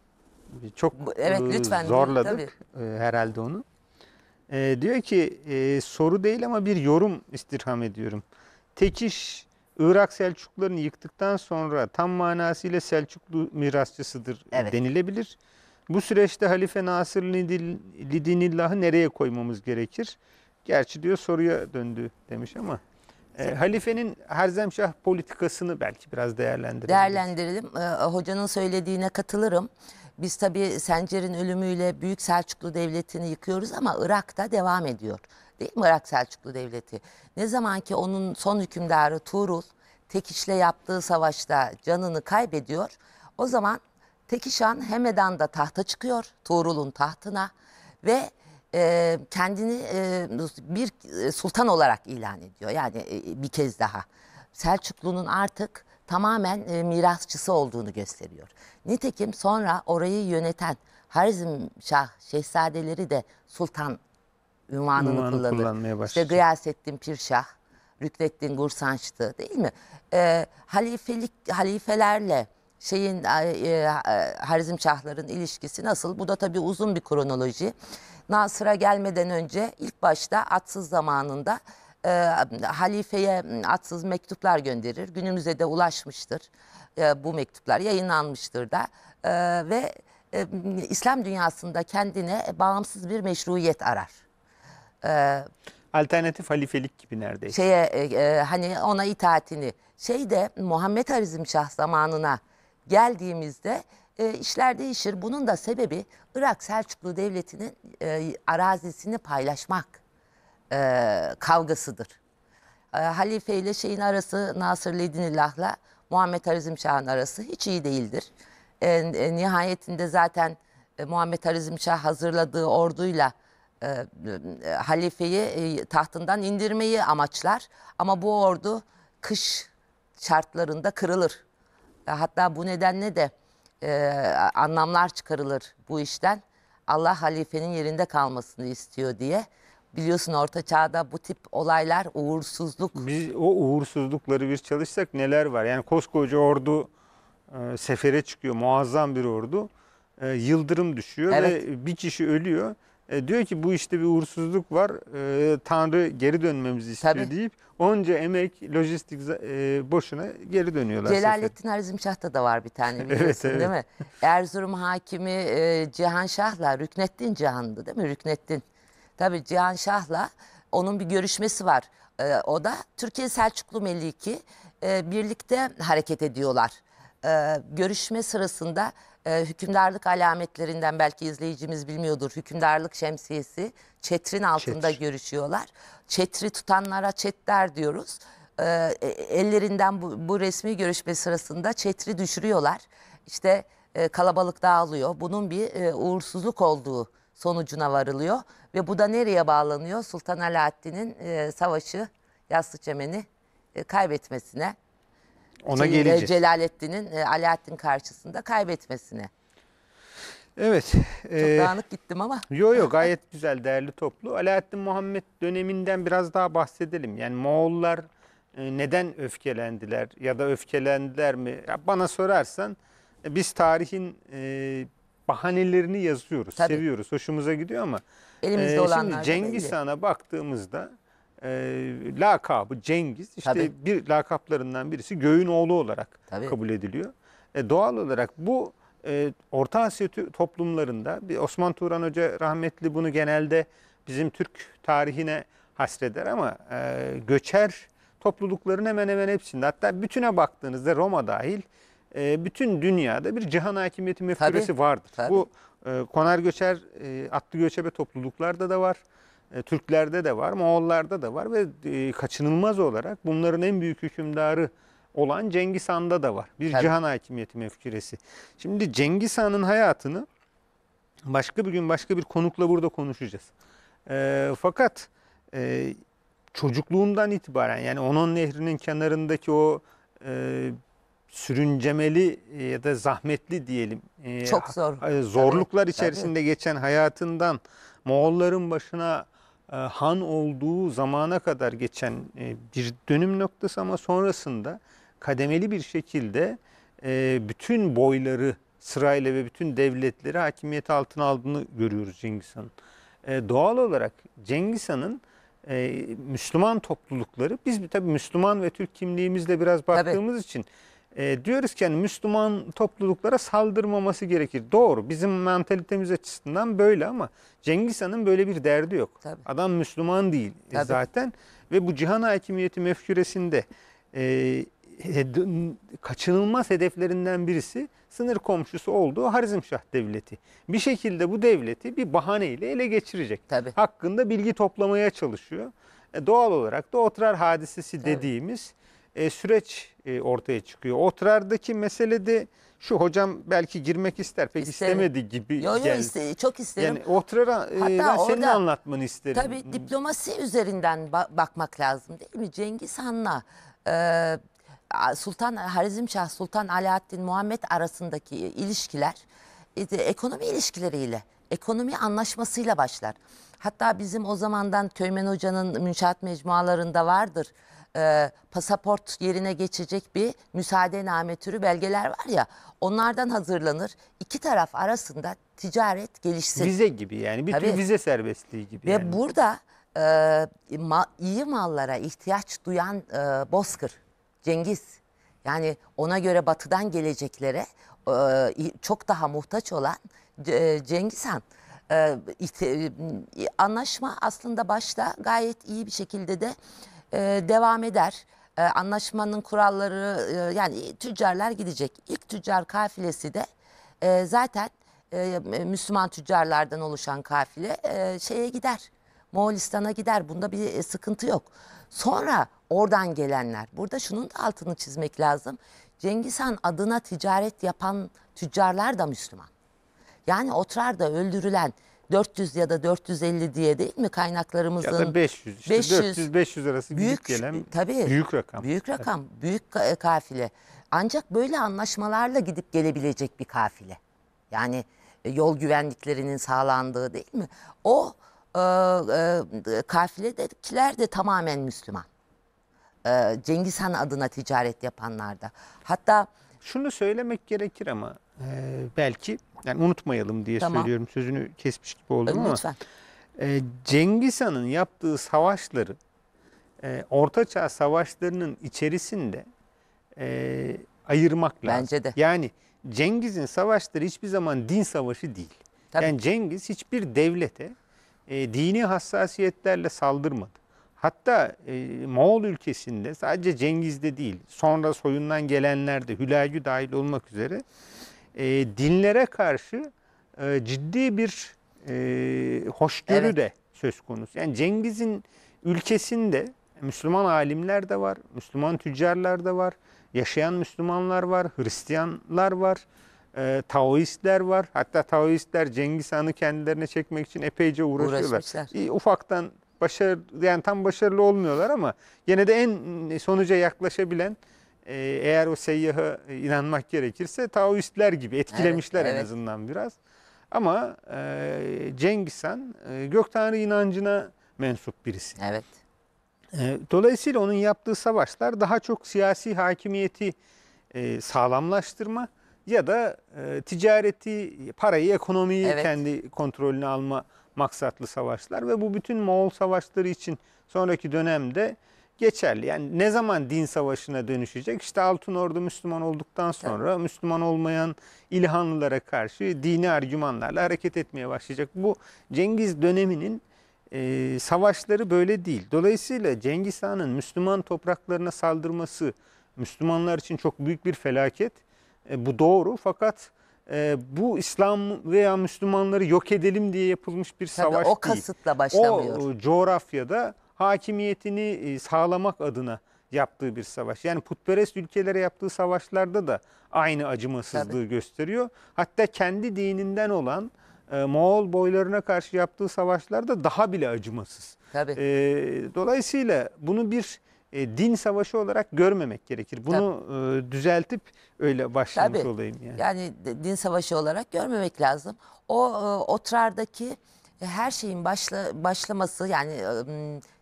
Çok evet, e, lütfen, zorladık tabii. E, herhalde onu. E, diyor ki e, soru değil ama bir yorum istirham ediyorum. Tekiş Irak Selçuklularını yıktıktan sonra tam manasıyla Selçuklu mirasçısıdır evet. denilebilir. Bu süreçte Halife Nasır Lidinillah'ı nereye koymamız gerekir? Gerçi diyor soruya döndü demiş ama e, halifenin Herzemşah politikasını belki biraz değerlendirelim. Değerlendirelim. E, hocanın söylediğine katılırım. Biz tabii Sencer'in ölümüyle Büyük Selçuklu Devleti'ni yıkıyoruz ama Irak'ta devam ediyor. Değil mi Irak Selçuklu Devleti? Ne zaman ki onun son hükümdarı Tuğrul Tekiş'le yaptığı savaşta canını kaybediyor. O zaman Tekişan Hemedan'da tahta çıkıyor Tuğrul'un tahtına ve e, kendini e, bir e, sultan olarak ilan ediyor. Yani e, bir kez daha Selçuklu'nun artık tamamen e, mirasçısı olduğunu gösteriyor. Nitekim sonra orayı yöneten Harizm Şah şehzadeleri de sultan ünvanını, ünvanını kullanır. kullanmaya başlayacak. İşte Gıyasettin Pirşah, Rüknettin Gursanç'tı değil mi? E, halifelik halifelerle şeyin e, e, e Harizmşahların ilişkisi nasıl? Bu da tabii uzun bir kronoloji. Nasır'a gelmeden önce ilk başta Atsız zamanında e, halifeye atsız mektuplar gönderir. Günümüze de ulaşmıştır. E, bu mektuplar yayınlanmıştır da e, ve e, İslam dünyasında kendine bağımsız bir meşruiyet arar e, Alternatif halifelik gibi neredeyse. şeye e, e hani ona itaatini şeyde Muhammed şah zamanına geldiğimizde e, işler değişir. Bunun da sebebi Irak Selçuklu Devleti'nin e, arazisini paylaşmak e, kavgasıdır. E, halife ile şeyin arası Nasır Ledinillah'la Muhammed şahın arası hiç iyi değildir. E, e, nihayetinde zaten e, Muhammed Harizmşah hazırladığı orduyla e, e, halifeyi e, tahtından indirmeyi amaçlar. Ama bu ordu kış şartlarında kırılır. E, hatta bu nedenle de e, anlamlar çıkarılır bu işten. Allah halifenin yerinde kalmasını istiyor diye. Biliyorsun orta çağda bu tip olaylar uğursuzluk. Biz o uğursuzlukları bir çalışsak neler var? Yani koskoca ordu e, sefere çıkıyor. Muazzam bir ordu. E, yıldırım düşüyor evet. ve bir kişi ölüyor. E, diyor ki bu işte bir uğursuzluk var. E, Tanrı geri dönmemizi istiyor Tabii. deyip onca emek, lojistik e, boşuna geri dönüyorlar. Celalettin Arzimşah'ta da var bir tane biliyorsun evet, evet. değil mi? Erzurum hakimi e, Cihan Şah'la, Rüknettin Cihan'dı değil mi? Rüknettin. Tabii Cihan Şah'la onun bir görüşmesi var. E, o da Türkiye Selçuklu Meliki e, birlikte hareket ediyorlar. E, görüşme sırasında e, hükümdarlık alametlerinden belki izleyicimiz bilmiyordur. Hükümdarlık şemsiyesi çetrin altında Çet. görüşüyorlar. Çetri tutanlara çetler diyoruz. Ee, e, ellerinden bu, bu resmi görüşme sırasında çetri düşürüyorlar. İşte e, kalabalık dağılıyor. Bunun bir e, uğursuzluk olduğu sonucuna varılıyor. Ve bu da nereye bağlanıyor? Sultan Alaaddin'in e, savaşı Yassı e, kaybetmesine. Ona şeyi, geleceğiz. Celalettin'in e, Alaaddin karşısında kaybetmesine. Evet. Çok e, dağınık gittim ama. Yo yo gayet güzel değerli toplu. Alaaddin Muhammed döneminden biraz daha bahsedelim. Yani Moğollar e, neden öfkelendiler ya da öfkelendiler mi? Ya bana sorarsan e, biz tarihin e, bahanelerini yazıyoruz, Tabii. seviyoruz, hoşumuza gidiyor ama Elimizde e, şimdi olanlar da Cengiz belli. Han'a baktığımızda e, lakabı Cengiz işte Tabii. bir lakaplarından birisi göğün oğlu olarak Tabii. kabul ediliyor. E, doğal olarak bu e, Orta Asya toplumlarında bir Osman Turan Hoca rahmetli bunu genelde bizim Türk tarihine hasreder ama e, göçer toplulukların hemen hemen hepsinde hatta bütüne baktığınızda Roma dahil e, bütün dünyada bir cihan hakimiyeti mefkuresi vardır. Tabii. Bu e, konar göçer, e, atlı göçebe topluluklarda da var. E, Türklerde de var, Moğollarda da var ve e, kaçınılmaz olarak bunların en büyük hükümdarı olan Cengiz Han'da da var. Bir Tabii. cihan hakimiyeti mefkiresi. Şimdi Cengiz Han'ın hayatını başka bir gün başka bir konukla burada konuşacağız. E, fakat e, çocukluğundan itibaren yani Onon nehrinin kenarındaki o e, sürüncemeli e, ya da zahmetli diyelim. E, Çok zor. Zorluklar evet. içerisinde evet. geçen hayatından Moğolların başına e, han olduğu zamana kadar geçen e, bir dönüm noktası ama sonrasında kademeli bir şekilde e, bütün boyları sırayla ve bütün devletleri hakimiyet altına aldığını görüyoruz Cengiz Han'ın. Doğal olarak Cengiz Han'ın Müslüman toplulukları, biz tabii Müslüman ve Türk kimliğimizle biraz baktığımız tabii. için e, diyoruz ki yani Müslüman topluluklara saldırmaması gerekir. Doğru bizim mentalitemiz açısından böyle ama Cengiz Han'ın böyle bir derdi yok. Tabii. Adam Müslüman değil e, Tabii. zaten ve bu cihan hakimiyeti mefküresinde e, kaçınılmaz hedeflerinden birisi sınır komşusu olduğu Harizmşah devleti. Bir şekilde bu devleti bir bahaneyle ele geçirecek. Tabii. Hakkında bilgi toplamaya çalışıyor. E, doğal olarak da Otrar hadisesi Tabii. dediğimiz e, süreç e, ortaya çıkıyor. Otrar'daki mesele de şu hocam belki girmek ister pek isterim. istemedi gibi yo, yo, geldi. Iste, çok isterim. Yani Otrar'a e, ben orada, senin anlatmanı isterim. Tabii diplomasi üzerinden ba bakmak lazım değil mi? Cengiz Han'la e, Sultan Harizmşah Sultan Alaaddin Muhammed arasındaki ilişkiler e, ekonomi ilişkileriyle, ekonomi anlaşmasıyla başlar. Hatta bizim o zamandan Köymen Hoca'nın münşaat mecmualarında vardır e, pasaport yerine geçecek bir müsaadename türü belgeler var ya onlardan hazırlanır. İki taraf arasında ticaret gelişsin. Vize gibi yani bir Tabii. tür vize serbestliği gibi. Ve yani. burada e, ma, iyi mallara ihtiyaç duyan e, Bozkır, Cengiz yani ona göre batıdan geleceklere e, çok daha muhtaç olan e, Cengiz Han e, e, anlaşma aslında başta gayet iyi bir şekilde de e, devam eder. E, anlaşmanın kuralları e, yani tüccarlar gidecek. İlk tüccar kafilesi de e, zaten e, Müslüman tüccarlardan oluşan kafile e, şeye gider. Moğolistan'a gider. Bunda bir e, sıkıntı yok. Sonra oradan gelenler. Burada şunun da altını çizmek lazım. Cengiz Han adına ticaret yapan tüccarlar da Müslüman. Yani da öldürülen 400 ya da 450 diye değil mi kaynaklarımızın? Ya da 500 işte 500, 400-500 arası büyük gelen tabii, büyük rakam. Büyük rakam, evet. büyük e, kafile. Ancak böyle anlaşmalarla gidip gelebilecek bir kafile. Yani e, yol güvenliklerinin sağlandığı değil mi? O e, e, kafiledekiler de tamamen Müslüman. E, Cengiz Han adına ticaret yapanlar da. Hatta... Şunu söylemek gerekir ama ee, belki yani unutmayalım diye Tamam. söylüyorum sözünü kesmiş gibi oldum ama e, Cengiz Han'ın yaptığı savaşları e, Ortaçağ savaşlarının içerisinde e, ayırmak lazım. Bence de. Yani Cengiz'in savaşları hiçbir zaman din savaşı değil. Tabii. Yani Cengiz hiçbir devlete e, dini hassasiyetlerle saldırmadı. Hatta e, Moğol ülkesinde sadece Cengiz'de değil, sonra soyundan gelenlerde Hülagü dahil olmak üzere e, dinlere karşı e, ciddi bir e, hoşgörü evet. de söz konusu. Yani Cengiz'in ülkesinde Müslüman alimler de var, Müslüman tüccarlar da var, yaşayan Müslümanlar var, Hristiyanlar var, e, Taoistler var. Hatta Taoistler Cengiz Han'ı kendilerine çekmek için epeyce uğraşıyorlar. E, ufaktan başarılı, yani tam başarılı olmuyorlar ama yine de en sonuca yaklaşabilen ee, eğer o seyyaha inanmak gerekirse Taoistler gibi etkilemişler evet, en evet. azından biraz. Ama e, Cengiz Han e, gök tanrı inancına mensup birisi. Evet. E, dolayısıyla onun yaptığı savaşlar daha çok siyasi hakimiyeti e, sağlamlaştırma ya da e, ticareti, parayı, ekonomiyi evet. kendi kontrolüne alma maksatlı savaşlar ve bu bütün Moğol savaşları için sonraki dönemde geçerli. Yani ne zaman din savaşına dönüşecek? İşte Altın Ordu Müslüman olduktan sonra evet. Müslüman olmayan İlhanlılara karşı dini argümanlarla hareket etmeye başlayacak. Bu Cengiz döneminin e, savaşları böyle değil. Dolayısıyla Cengiz Han'ın Müslüman topraklarına saldırması Müslümanlar için çok büyük bir felaket. E, bu doğru fakat e, bu İslam veya Müslümanları yok edelim diye yapılmış bir Tabii savaş o değil. O kasıtla başlamıyor. O coğrafyada hakimiyetini e, sağlamak adına yaptığı bir savaş. Yani putperest ülkelere yaptığı savaşlarda da aynı acımasızlığı Tabii. gösteriyor. Hatta kendi dininden olan e, Moğol boylarına karşı yaptığı savaşlarda daha bile acımasız. Tabii. E, dolayısıyla bunu bir din savaşı olarak görmemek gerekir. Bunu Tabii. düzeltip öyle başlamış Tabii. olayım. Yani. yani din savaşı olarak görmemek lazım. O Otrar'daki her şeyin başla, başlaması yani...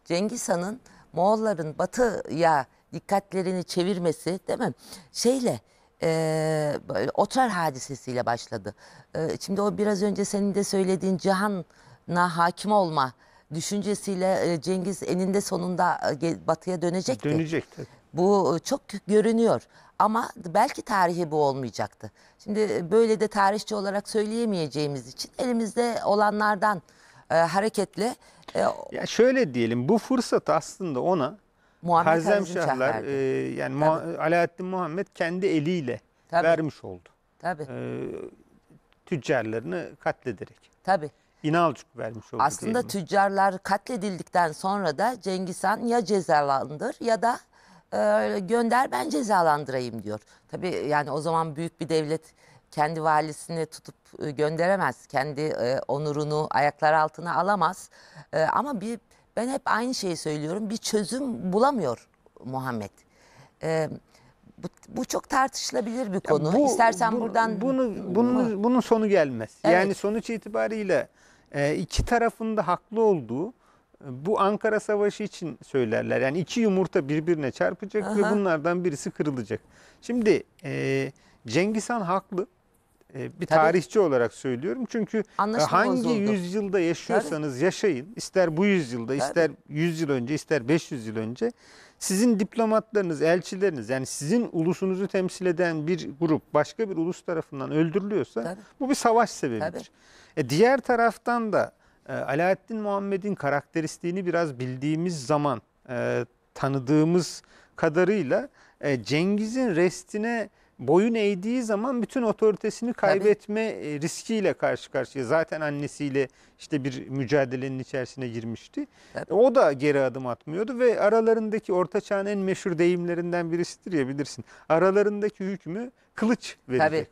Cengiz Han'ın Moğolların batıya dikkatlerini çevirmesi değil mi? Şeyle e, Otrar hadisesiyle başladı. E, şimdi o biraz önce senin de söylediğin Cihan'a hakim olma düşüncesiyle e, Cengiz eninde sonunda e, batıya dönecekti. Dönecekti. Bu çok görünüyor ama belki tarihi bu olmayacaktı. Şimdi böyle de tarihçi olarak söyleyemeyeceğimiz için elimizde olanlardan e, hareketle... E, ya şöyle diyelim bu fırsat aslında ona Hazem Harzemşahlar e, yani Muha Alaaddin Muhammed kendi eliyle Tabii. vermiş oldu. Tabii. E, tüccarlarını katlederek. Tabii. İnalcık vermiş oldu. Aslında tüccarlar katledildikten sonra da Cengiz Han ya cezalandır ya da e, gönder ben cezalandırayım diyor. Tabii yani o zaman büyük bir devlet kendi valisini tutup e, gönderemez. Kendi e, onurunu ayaklar altına alamaz. E, ama bir ben hep aynı şeyi söylüyorum. Bir çözüm bulamıyor Muhammed. E, bu, bu çok tartışılabilir bir konu. bu, İstersen bu, buradan bunu bunun bunun sonu gelmez. Evet. Yani sonuç itibariyle e, iki da haklı olduğu bu Ankara Savaşı için söylerler. Yani iki yumurta birbirine çarpacak Aha. ve bunlardan birisi kırılacak. Şimdi e, Cengiz Han haklı. Ee, bir Tabii. tarihçi olarak söylüyorum. Çünkü e, Anlaşılma hangi bozuldu. yüzyılda yaşıyorsanız Tabii. yaşayın. ister bu yüzyılda, Tabii. ister 100 yıl önce, ister 500 yıl önce sizin diplomatlarınız, elçileriniz yani sizin ulusunuzu temsil eden bir grup başka bir ulus tarafından öldürülüyorsa Tabii. bu bir savaş sebebidir. E, diğer taraftan da e, Alaaddin Muhammed'in karakteristiğini biraz bildiğimiz zaman e, tanıdığımız kadarıyla e, Cengiz'in restine boyun eğdiği zaman bütün otoritesini kaybetme Tabii. E, riskiyle karşı karşıya. Zaten annesiyle işte bir mücadelenin içerisine girmişti. Tabii. O da geri adım atmıyordu ve aralarındaki Orta Çağ'ın en meşhur deyimlerinden birisidir ya bilirsin. Aralarındaki hükmü kılıç verecek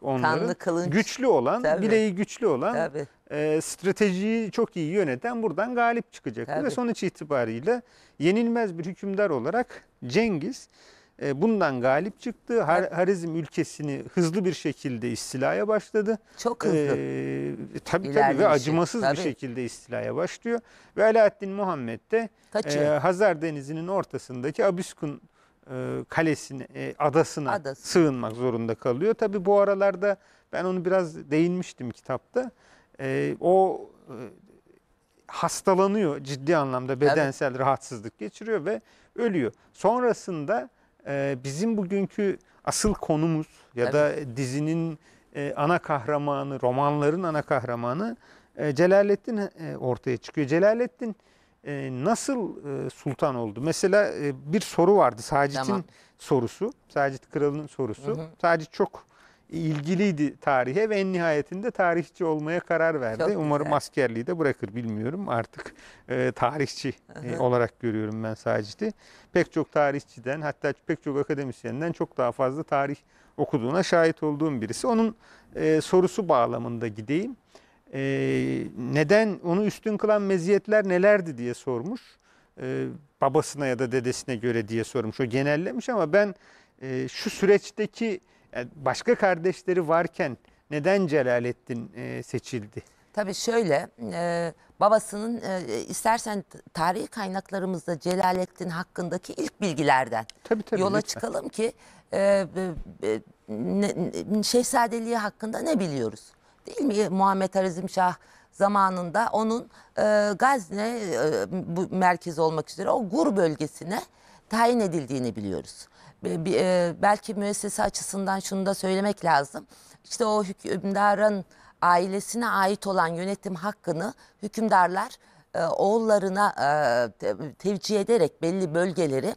Tabii, Güçlü olan, Tabii. bileği güçlü olan, E, stratejiyi çok iyi yöneten buradan galip çıkacak Ve sonuç itibariyle yenilmez bir hükümdar olarak Cengiz e, bundan galip çıktı. Har Harizm ülkesini hızlı bir şekilde istilaya başladı. Çok hızlı. Ee, tabii İlerlemişi. tabii ve acımasız tabii. bir şekilde istilaya başlıyor. Ve Alaaddin Muhammed de e, Hazar Denizi'nin ortasındaki Abiskun e, kalesine, e, adasına Adası. sığınmak zorunda kalıyor. Tabii bu aralarda ben onu biraz değinmiştim kitapta. E, o e, hastalanıyor ciddi anlamda bedensel evet. rahatsızlık geçiriyor ve ölüyor. Sonrasında ee, bizim bugünkü asıl konumuz ya evet. da dizinin e, ana kahramanı, romanların ana kahramanı e, Celalettin e, ortaya çıkıyor. Celalettin nasıl sultan oldu? Mesela bir soru vardı Sacit'in tamam. sorusu, Sacit Kralı'nın sorusu. Hı hı. Sacit çok ilgiliydi tarihe ve en nihayetinde tarihçi olmaya karar verdi. Çok Umarım güzel. askerliği de bırakır bilmiyorum. Artık e, tarihçi e, olarak görüyorum ben sadece Pek çok tarihçiden hatta pek çok akademisyenden çok daha fazla tarih okuduğuna şahit olduğum birisi. Onun e, sorusu bağlamında gideyim. E, neden onu üstün kılan meziyetler nelerdi diye sormuş. E, babasına ya da dedesine göre diye sormuş. O genellemiş ama ben e, şu süreçteki e, başka kardeşleri varken neden Celaleddin e, seçildi? Tabii şöyle e, babasının istersen tarihi kaynaklarımızda Celaleddin hakkındaki ilk bilgilerden tabii, tabii, yola lütfen. çıkalım ki e, şehzadeliği hakkında ne biliyoruz? Değil mi Muhammed Harizmşah zamanında onun Gazne bu merkez olmak üzere o Gur bölgesine tayin edildiğini biliyoruz. E, belki müessese açısından şunu da söylemek lazım. İşte o hükümdarın ailesine ait olan yönetim hakkını hükümdarlar e, oğullarına e, tevcih ederek belli bölgeleri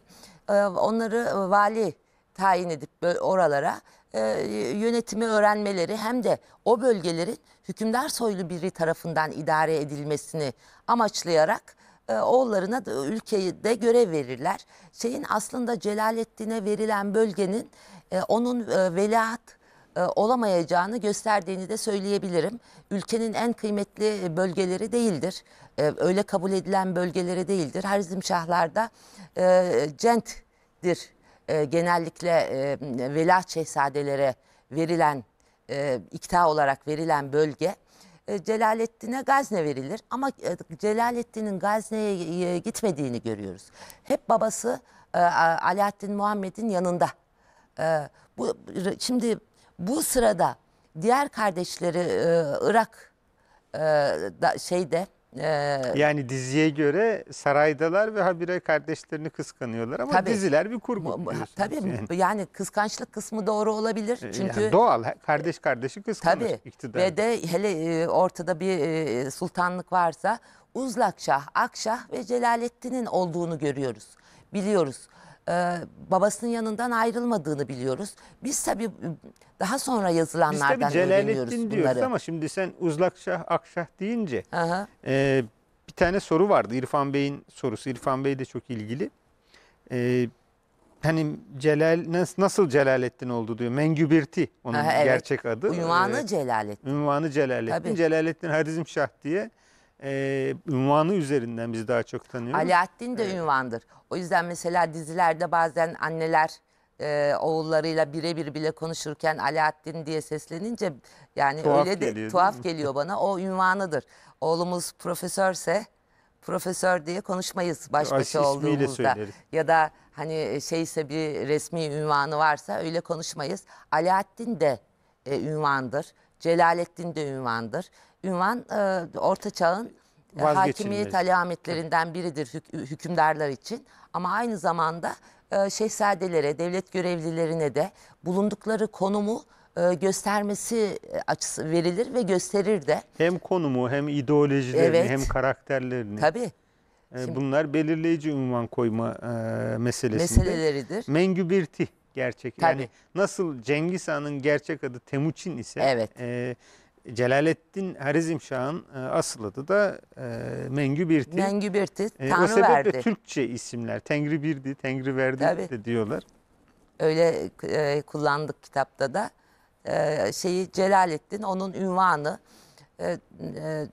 onları vali tayin edip oralara yönetimi öğrenmeleri hem de o bölgelerin hükümdar soylu biri tarafından idare edilmesini amaçlayarak e, oğullarına da de görev verirler. Şeyin aslında Celalettin'e verilen bölgenin e, onun e, veliaht olamayacağını gösterdiğini de söyleyebilirim. Ülkenin en kıymetli bölgeleri değildir. Öyle kabul edilen bölgeleri değildir. Harizmşahlarda centtir genellikle veliaht şehzadelere verilen ikta olarak verilen bölge. E, Celalettin'e Gazne verilir ama e, Celalettin'in Gazne'ye e, gitmediğini görüyoruz. Hep babası Alaaddin Muhammed'in yanında. Bu şimdi bu sırada diğer kardeşleri Irak şeyde ee, yani diziye göre saraydalar ve habire kardeşlerini kıskanıyorlar ama tabii, diziler bir kurgu. Bu, tabii yani. yani kıskançlık kısmı doğru olabilir. Ee, Çünkü yani doğal kardeş kardeşi kıskanır tabii, iktidar. Ve de hele e, ortada bir e, sultanlık varsa Uzlakşah, Akşah ve Celalettin'in olduğunu görüyoruz. Biliyoruz e, babasının yanından ayrılmadığını biliyoruz. Biz tabii e, daha sonra yazılanlardan Biz tabii öğreniyoruz bunları. diyoruz ama şimdi sen Şah, Akşah deyince e, bir tane soru vardı İrfan Bey'in sorusu. İrfan Bey de çok ilgili. E, hani Celal nasıl Celalettin oldu diyor. Mengübirti onun Aha, evet. gerçek adı. Ünvanı ee, Celalettin. Ünvanı Celalettin. Tabii. Celalettin Şah diye e, ünvanı üzerinden biz daha çok tanıyoruz. Alaaddin de ünvandır. O yüzden mesela dizilerde bazen anneler e, oğullarıyla birebir bile konuşurken Alaaddin diye seslenince yani Tuhaf öyle de geliyor, tuhaf geliyor bana. O ünvanıdır. Oğlumuz profesörse profesör diye konuşmayız baş başa ismiyle olduğumuzda. Ya da hani şeyse bir resmi ünvanı varsa öyle konuşmayız. Alaaddin de e, ünvandır. Celalettin de ünvandır ünvan e, Orta Çağ'ın hakimiyet alametlerinden biridir hükümdarlar için. Ama aynı zamanda e, şehzadelere, devlet görevlilerine de bulundukları konumu e, göstermesi e, açısı verilir ve gösterir de. Hem konumu hem ideolojilerini evet. hem karakterlerini. Tabii. E, Şimdi, Bunlar belirleyici ünvan koyma e, meselesinde. Meseleleridir. Mengübirti gerçek. Tabii. Yani nasıl Cengiz Han'ın gerçek adı Temuçin ise evet. e, Celaleddin Harizmşah'ın e, asıl adı da e, Mengübirti. Mengübirti, e, Tanrı verdi. O sebeple verdi. Türkçe isimler. Tengri birdi, Tengri verdi de diyorlar. Öyle e, kullandık kitapta da. E, şeyi Celaleddin, onun ünvanı. E, e,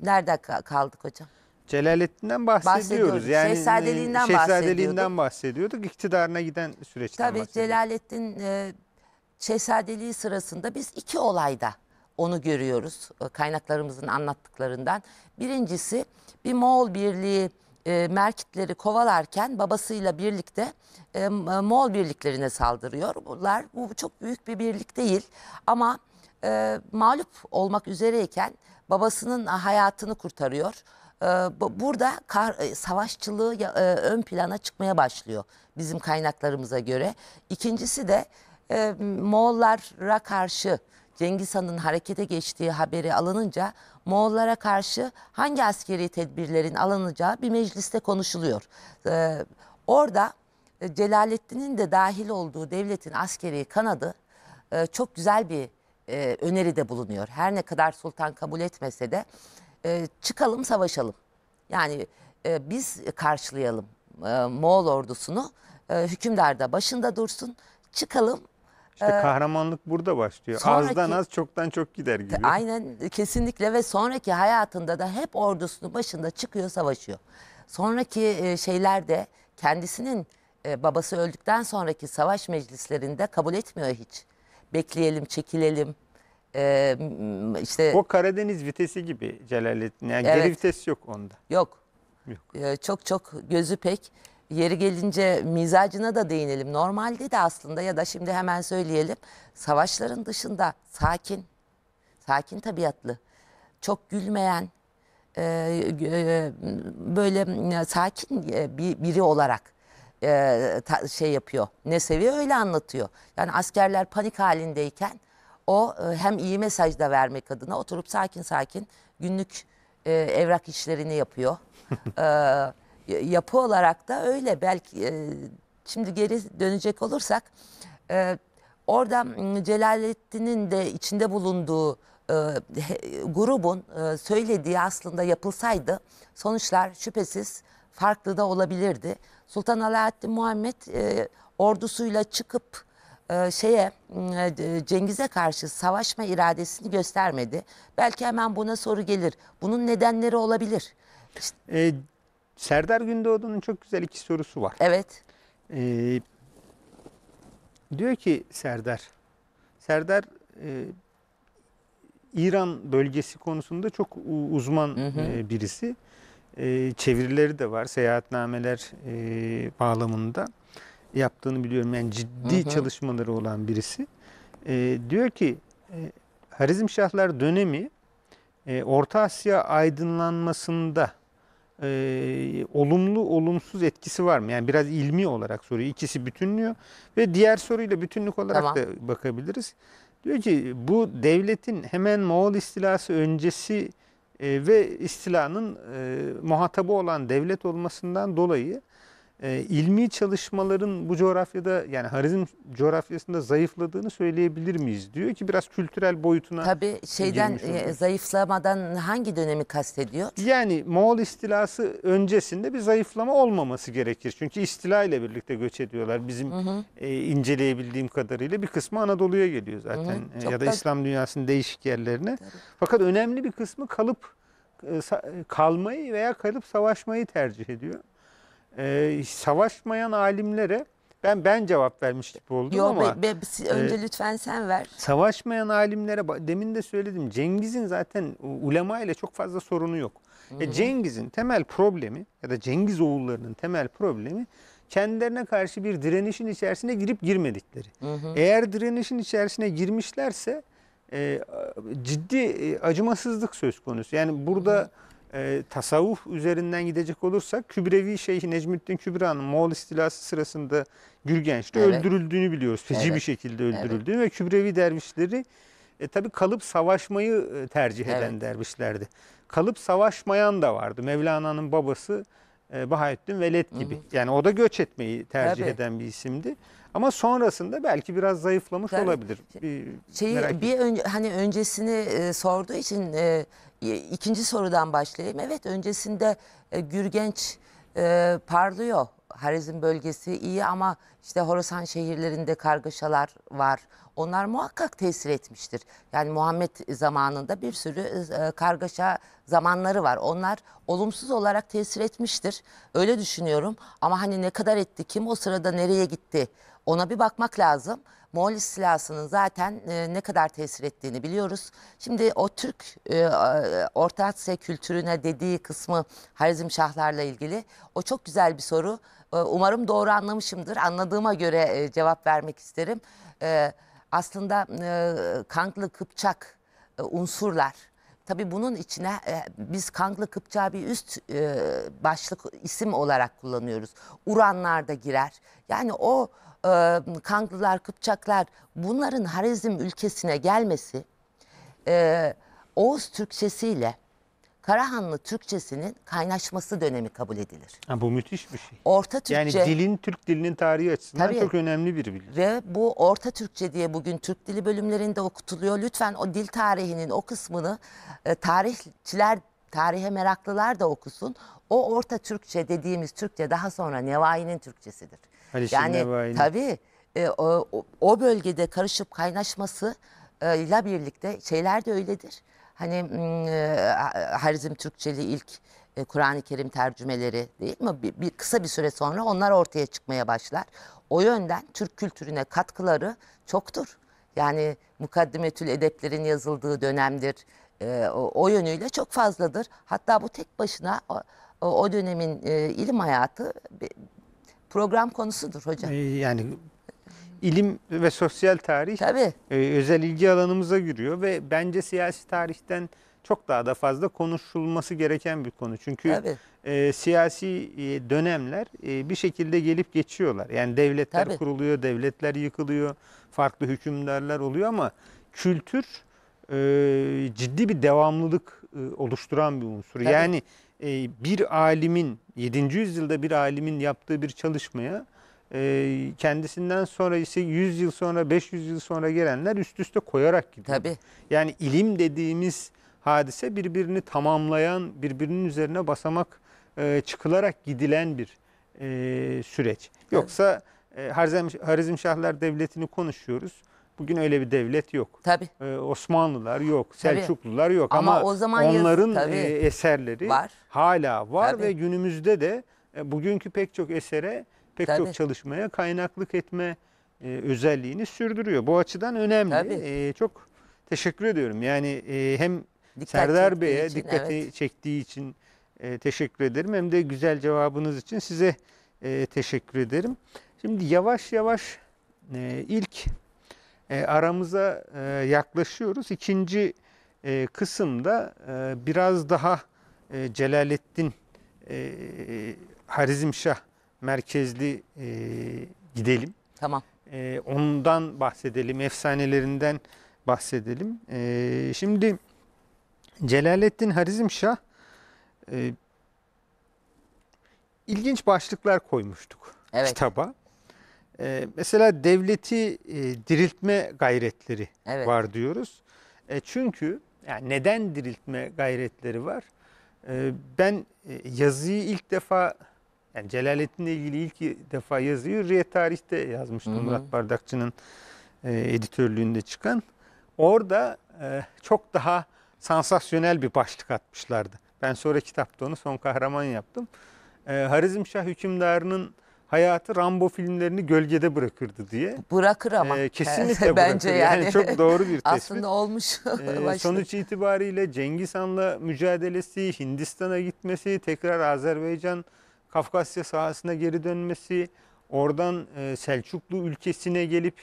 nerede kaldık hocam? Celaleddin'den bahsediyoruz. bahsediyoruz. Yani e, şehzadeliğinden, şehzadeliğinden bahsediyorduk. İktidarına giden süreçten Tabii bahsediyoruz. Tabii Celaleddin e, şehzadeliği sırasında biz iki olayda onu görüyoruz e, kaynaklarımızın anlattıklarından. Birincisi bir Moğol birliği e, Merkitleri kovalarken babasıyla birlikte e, e, Moğol birliklerine saldırıyor. Bunlar bu çok büyük bir birlik değil ama e, mağlup olmak üzereyken babasının hayatını kurtarıyor. E, burada kar, e, savaşçılığı e, ön plana çıkmaya başlıyor bizim kaynaklarımıza göre. İkincisi de e, Moğollara karşı Cengiz Han'ın harekete geçtiği haberi alınınca Moğollara karşı hangi askeri tedbirlerin alınacağı bir mecliste konuşuluyor. Ee, orada e, Celalettin'in de dahil olduğu devletin askeri kanadı e, çok güzel bir e, öneride bulunuyor. Her ne kadar sultan kabul etmese de e, çıkalım savaşalım. Yani e, biz karşılayalım e, Moğol ordusunu. E, hükümdar da başında dursun. Çıkalım işte ee, kahramanlık burada başlıyor. Sonraki, Azdan az çoktan çok gider gibi. Aynen kesinlikle ve sonraki hayatında da hep ordusunun başında çıkıyor savaşıyor. Sonraki e, şeylerde kendisinin e, babası öldükten sonraki savaş meclislerinde kabul etmiyor hiç. Bekleyelim, çekilelim, ee, işte o Karadeniz vitesi gibi Celalettin. Yani evet. geri vites yok onda. Yok. yok. Ee, çok çok gözü pek yeri gelince mizacına da değinelim. Normalde de aslında ya da şimdi hemen söyleyelim. Savaşların dışında sakin, sakin tabiatlı, çok gülmeyen, e, e, e, böyle sakin biri olarak şey yapıyor. Ne seviyor öyle anlatıyor. Yani askerler panik halindeyken o hem iyi mesaj da vermek adına oturup sakin sakin günlük evrak işlerini yapıyor. E, yapı olarak da öyle. Belki e, şimdi geri dönecek olursak e, orada Celalettin'in de içinde bulunduğu e, grubun e, söylediği aslında yapılsaydı sonuçlar şüphesiz farklı da olabilirdi. Sultan Alaaddin Muhammed e, ordusuyla çıkıp e, şeye e, Cengiz'e karşı savaşma iradesini göstermedi. Belki hemen buna soru gelir. Bunun nedenleri olabilir. İşte... E Serdar Gündoğdu'nun çok güzel iki sorusu var. Evet. Ee, diyor ki Serdar, Serdar e, İran bölgesi konusunda çok uzman hı hı. E, birisi. E, çevirileri de var, seyahatnameler e, bağlamında yaptığını biliyorum. Yani ciddi hı hı. çalışmaları olan birisi. E, diyor ki e, Harizmşahlar dönemi e, Orta Asya aydınlanmasında e, olumlu olumsuz etkisi var mı? Yani biraz ilmi olarak soruyor ikisi bütünlüyor ve diğer soruyla bütünlük olarak tamam. da bakabiliriz. Diyor ki bu devletin hemen Moğol istilası öncesi e, ve istilanın e, muhatabı olan devlet olmasından dolayı e, ilmi çalışmaların bu coğrafyada yani Harizm coğrafyasında zayıfladığını söyleyebilir miyiz diyor ki biraz kültürel boyutuna Tabii şeyden e, zayıflamadan hangi dönemi kastediyor? Yani Moğol istilası öncesinde bir zayıflama olmaması gerekir. Çünkü istila ile birlikte göç ediyorlar. Bizim hı hı. E, inceleyebildiğim kadarıyla bir kısmı Anadolu'ya geliyor zaten hı hı. E, ya da, da İslam dünyasının değişik yerlerine. Tabii. Fakat önemli bir kısmı kalıp e, kalmayı veya kalıp savaşmayı tercih ediyor e, savaşmayan alimlere ben ben cevap vermiş gibi oldum Yo, ama. Be, be, e, önce e, lütfen sen ver. Savaşmayan alimlere demin de söyledim Cengiz'in zaten ulema ile çok fazla sorunu yok. E, hı -hı. E, Cengiz'in temel problemi ya da Cengiz oğullarının temel problemi kendilerine karşı bir direnişin içerisine girip girmedikleri. Hı hı. Eğer direnişin içerisine girmişlerse e, ciddi e, acımasızlık söz konusu. Yani burada hı hı e, tasavvuf üzerinden gidecek olursak Kübrevi Şeyh Necmüddin Kübra'nın Moğol istilası sırasında Gürgenç'te evet. öldürüldüğünü biliyoruz. Feci evet. bir şekilde öldürüldüğünü evet. ve Kübrevi dervişleri e, tabii kalıp savaşmayı e, tercih eden evet. dervişlerdi. Kalıp savaşmayan da vardı. Mevlana'nın babası e, Bahaettin Veled gibi. Hı hı. Yani o da göç etmeyi tercih tabii. eden bir isimdi. Ama sonrasında belki biraz zayıflamış tabii. olabilir. Bir, Şeyi, bir önce, hani öncesini e, sorduğu için... E, e, ikinci sorudan başlayayım. Evet öncesinde e, Gürgenç e, parlıyor. Harizm bölgesi iyi ama işte Horasan şehirlerinde kargaşalar var. Onlar muhakkak tesir etmiştir. Yani Muhammed zamanında bir sürü e, kargaşa zamanları var. Onlar olumsuz olarak tesir etmiştir. Öyle düşünüyorum. Ama hani ne kadar etti, kim o sırada nereye gitti ona bir bakmak lazım. Moğol istilasının zaten e, ne kadar tesir ettiğini biliyoruz. Şimdi o Türk e, Orta Asya kültürüne dediği kısmı Harizm Şahlarla ilgili o çok güzel bir soru. E, umarım doğru anlamışımdır. Anladığıma göre e, cevap vermek isterim. E, aslında e, Kanklı Kıpçak e, unsurlar Tabii bunun içine e, biz Kanglı Kıpçağı bir üst e, başlık isim olarak kullanıyoruz. Uranlar da girer. Yani o e, Kanglılar, Kıpçaklar bunların Harizm ülkesine gelmesi e, Oğuz ile Karahanlı Türkçesinin kaynaşması dönemi kabul edilir. Ha, bu müthiş bir şey. Orta Türkçe. Yani dilin Türk dilinin tarihi açısından tabii, çok önemli bir bilgi. Ve bu Orta Türkçe diye bugün Türk dili bölümlerinde okutuluyor. Lütfen o dil tarihinin o kısmını e, tarihçiler, tarihe meraklılar da okusun. O Orta Türkçe dediğimiz Türkçe daha sonra Nevayi'nin Türkçesidir. Haliç yani tabii e, o, o bölgede karışıp kaynaşması e, ile birlikte şeyler de öyledir. Hani mm, e, Harizm Türkçeli ilk e, Kur'an-ı Kerim tercümeleri değil mi? Bir, bir kısa bir süre sonra onlar ortaya çıkmaya başlar. O yönden Türk kültürüne katkıları çoktur. Yani mukaddimetül edeplerin yazıldığı dönemdir. E, o, o yönüyle çok fazladır. Hatta bu tek başına o, o dönemin e, ilim hayatı program konusudur hocam. Ee, yani ilim ve sosyal tarih Tabii. E, özel ilgi alanımıza giriyor ve bence siyasi tarihten çok daha da fazla konuşulması gereken bir konu. Çünkü Tabii. E, siyasi e, dönemler bir şekilde gelip geçiyorlar. Yani devletler Tabii. kuruluyor, devletler yıkılıyor, farklı hükümdarlar oluyor ama kültür ciddi bir devamlılık oluşturan bir unsur. Tabii. Yani bir alimin 7. yüzyılda bir alimin yaptığı bir çalışmaya e, kendisinden sonra ise 100 yıl sonra 500 yıl sonra gelenler üst üste koyarak gidiyor. Tabii. Yani ilim dediğimiz hadise birbirini tamamlayan, birbirinin üzerine basamak e, çıkılarak gidilen bir e, süreç. Yoksa e, Harizmşahlar Devleti'ni konuşuyoruz. Bugün öyle bir devlet yok. Tabii. Ee, Osmanlılar yok, tabii. Selçuklular yok ama, ama o zaman onların tabii, e, eserleri var. hala var tabii. ve günümüzde de e, bugünkü pek çok esere, pek tabii. çok çalışmaya kaynaklık etme e, özelliğini sürdürüyor. Bu açıdan önemli. Tabii. E, çok teşekkür ediyorum. Yani e, hem Dikkat Serdar Bey'e dikkati evet. çektiği için e, teşekkür ederim. Hem de güzel cevabınız için size e, teşekkür ederim. Şimdi yavaş yavaş e, ilk e, aramıza e, yaklaşıyoruz. İkinci e, kısımda e, biraz daha e, Celalettin e, Harizmşah merkezli e, gidelim. Tamam. E, ondan bahsedelim, efsanelerinden bahsedelim. E, şimdi Celalettin Harizmşah e, ilginç başlıklar koymuştuk evet. kitaba. E, mesela devleti e, diriltme gayretleri evet. var diyoruz. E, çünkü yani neden diriltme gayretleri var? E, ben e, yazıyı ilk defa yani Celalettin'le ilgili ilk defa yazıyı Hürriyet Tarih'te yazmıştım hı hı. Murat Bardakçı'nın e, editörlüğünde çıkan. Orada e, çok daha sansasyonel bir başlık atmışlardı. Ben sonra kitapta onu son kahraman yaptım. E, Harizmşah hükümdarının hayatı Rambo filmlerini gölgede bırakırdı diye. Bırakır ama. Ee, kesinlikle Bence bırakır. Yani. yani çok doğru bir tespit. Aslında olmuş. Ee, sonuç itibariyle Cengiz Han'la mücadelesi, Hindistan'a gitmesi, tekrar Azerbaycan Kafkasya sahasına geri dönmesi, oradan e, Selçuklu ülkesine gelip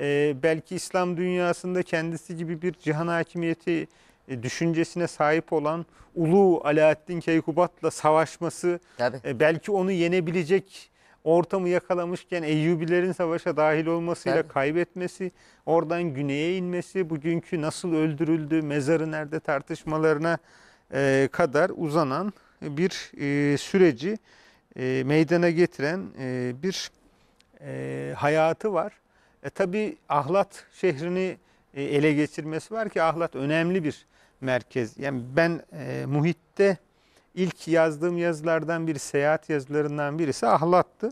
e, belki İslam dünyasında kendisi gibi bir cihan hakimiyeti e, düşüncesine sahip olan Ulu Alaaddin Keykubat'la savaşması Tabii. E, belki onu yenebilecek ortamı yakalamışken Eyyubilerin savaşa dahil olmasıyla evet. kaybetmesi, oradan güneye inmesi, bugünkü nasıl öldürüldü, mezarı nerede tartışmalarına e, kadar uzanan bir e, süreci e, meydana getiren e, bir e, hayatı var. E, tabii Ahlat şehrini e, ele geçirmesi var ki Ahlat önemli bir merkez. Yani ben e, muhitte ilk yazdığım yazılardan biri, seyahat yazılarından birisi ahlattı.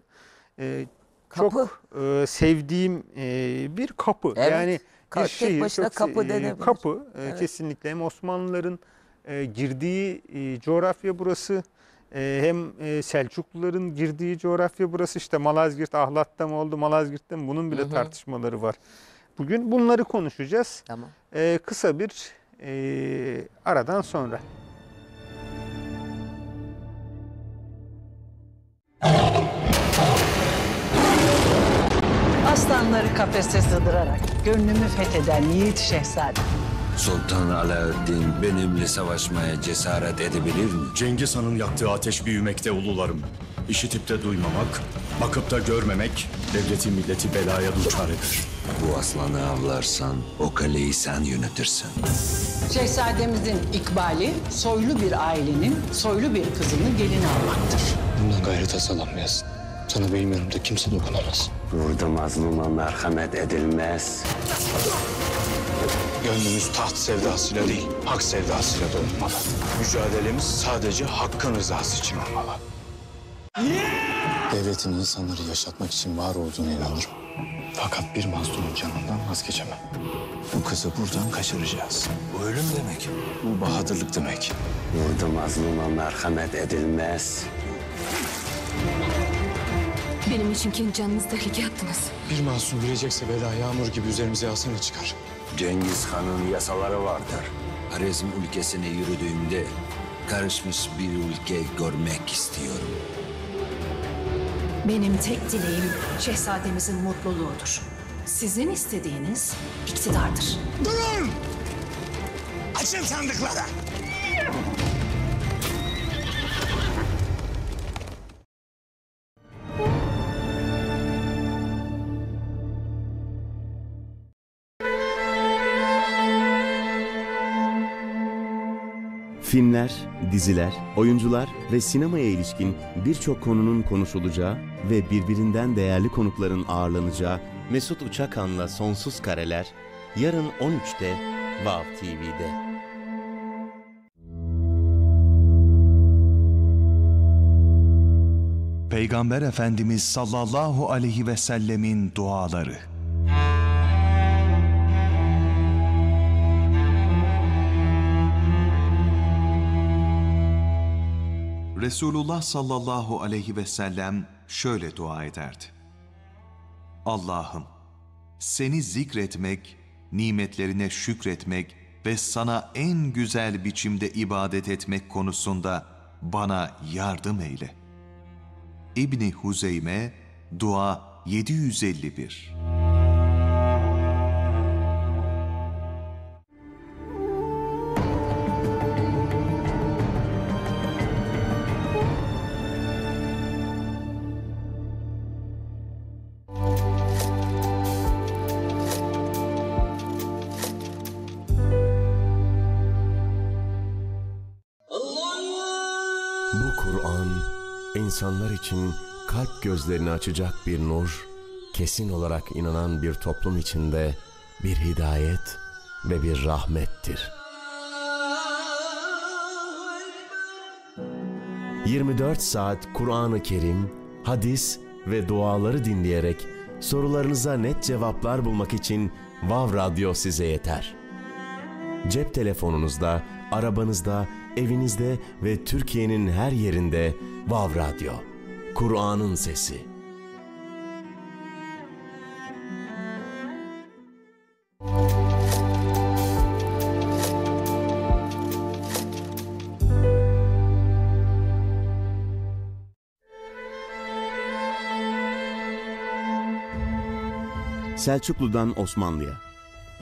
E, kapı. Çok e, sevdiğim e, bir kapı. Evet. Yani Ka bir şiir, tek başına çok, kapı e, denebilir. Kapı e, evet. kesinlikle hem Osmanlıların e, girdiği e, coğrafya burası e, hem e, Selçukluların girdiği coğrafya burası İşte Malazgirt Ahlat'ta mı oldu Malazgirt'te mi bunun bile Hı -hı. tartışmaları var. Bugün bunları konuşacağız. Tamam. E, kısa bir e, aradan sonra. Aslanları kafese sığdırarak gönlümü fetheden yiğit şehzade. Sultan Alaaddin benimle savaşmaya cesaret edebilir mi? Cengiz Han'ın yaktığı ateş büyümekte ulularım. İşitip de duymamak, bakıp da görmemek devleti milleti belaya duçar eder. Bu aslanı avlarsan o kaleyi sen yönetirsin. Şehzademizin ikbali soylu bir ailenin soylu bir kızını gelin almaktır. Bundan gayrete salanmayasın. Sana benim yanımda kimse dokunamaz. Burada mazluma merhamet edilmez. Gönlümüz taht sevdasıyla değil, hak sevdasıyla dolmalı. Mücadelemiz sadece hakkın rızası için olmalı. Devletin insanları yaşatmak için var olduğunu inanırım. Fakat bir mazlumun canından vazgeçemem. Bu kızı buradan kaçıracağız. Bu ölüm demek. Bu bahadırlık demek. Burada mazluma merhamet edilmez. Benim için kendi canınızı tehlike attınız. Bir masum gülecekse bela yağmur gibi üzerimize yasını çıkar. Cengiz Han'ın yasaları vardır. Harezm ülkesine yürüdüğümde karışmış bir ülke görmek istiyorum. Benim tek dileğim şehzademizin mutluluğudur. Sizin istediğiniz iktidardır. Durun! Açın sandıklara! Filmler, diziler, oyuncular ve sinemaya ilişkin birçok konunun konuşulacağı ve birbirinden değerli konukların ağırlanacağı Mesut Uçakan'la Sonsuz Kareler yarın 13'te Vav TV'de. Peygamber Efendimiz sallallahu aleyhi ve sellemin duaları. Resulullah sallallahu aleyhi ve sellem şöyle dua ederdi. Allah'ım seni zikretmek, nimetlerine şükretmek ve sana en güzel biçimde ibadet etmek konusunda bana yardım eyle. İbni Huzeyme Dua 751 için kalp gözlerini açacak bir nur, kesin olarak inanan bir toplum içinde bir hidayet ve bir rahmettir. 24 saat Kur'an-ı Kerim, hadis ve duaları dinleyerek sorularınıza net cevaplar bulmak için Vav Radyo size yeter. Cep telefonunuzda, arabanızda, evinizde ve Türkiye'nin her yerinde Vav Radyo. Kur'an'ın Sesi Selçuklu'dan Osmanlı'ya,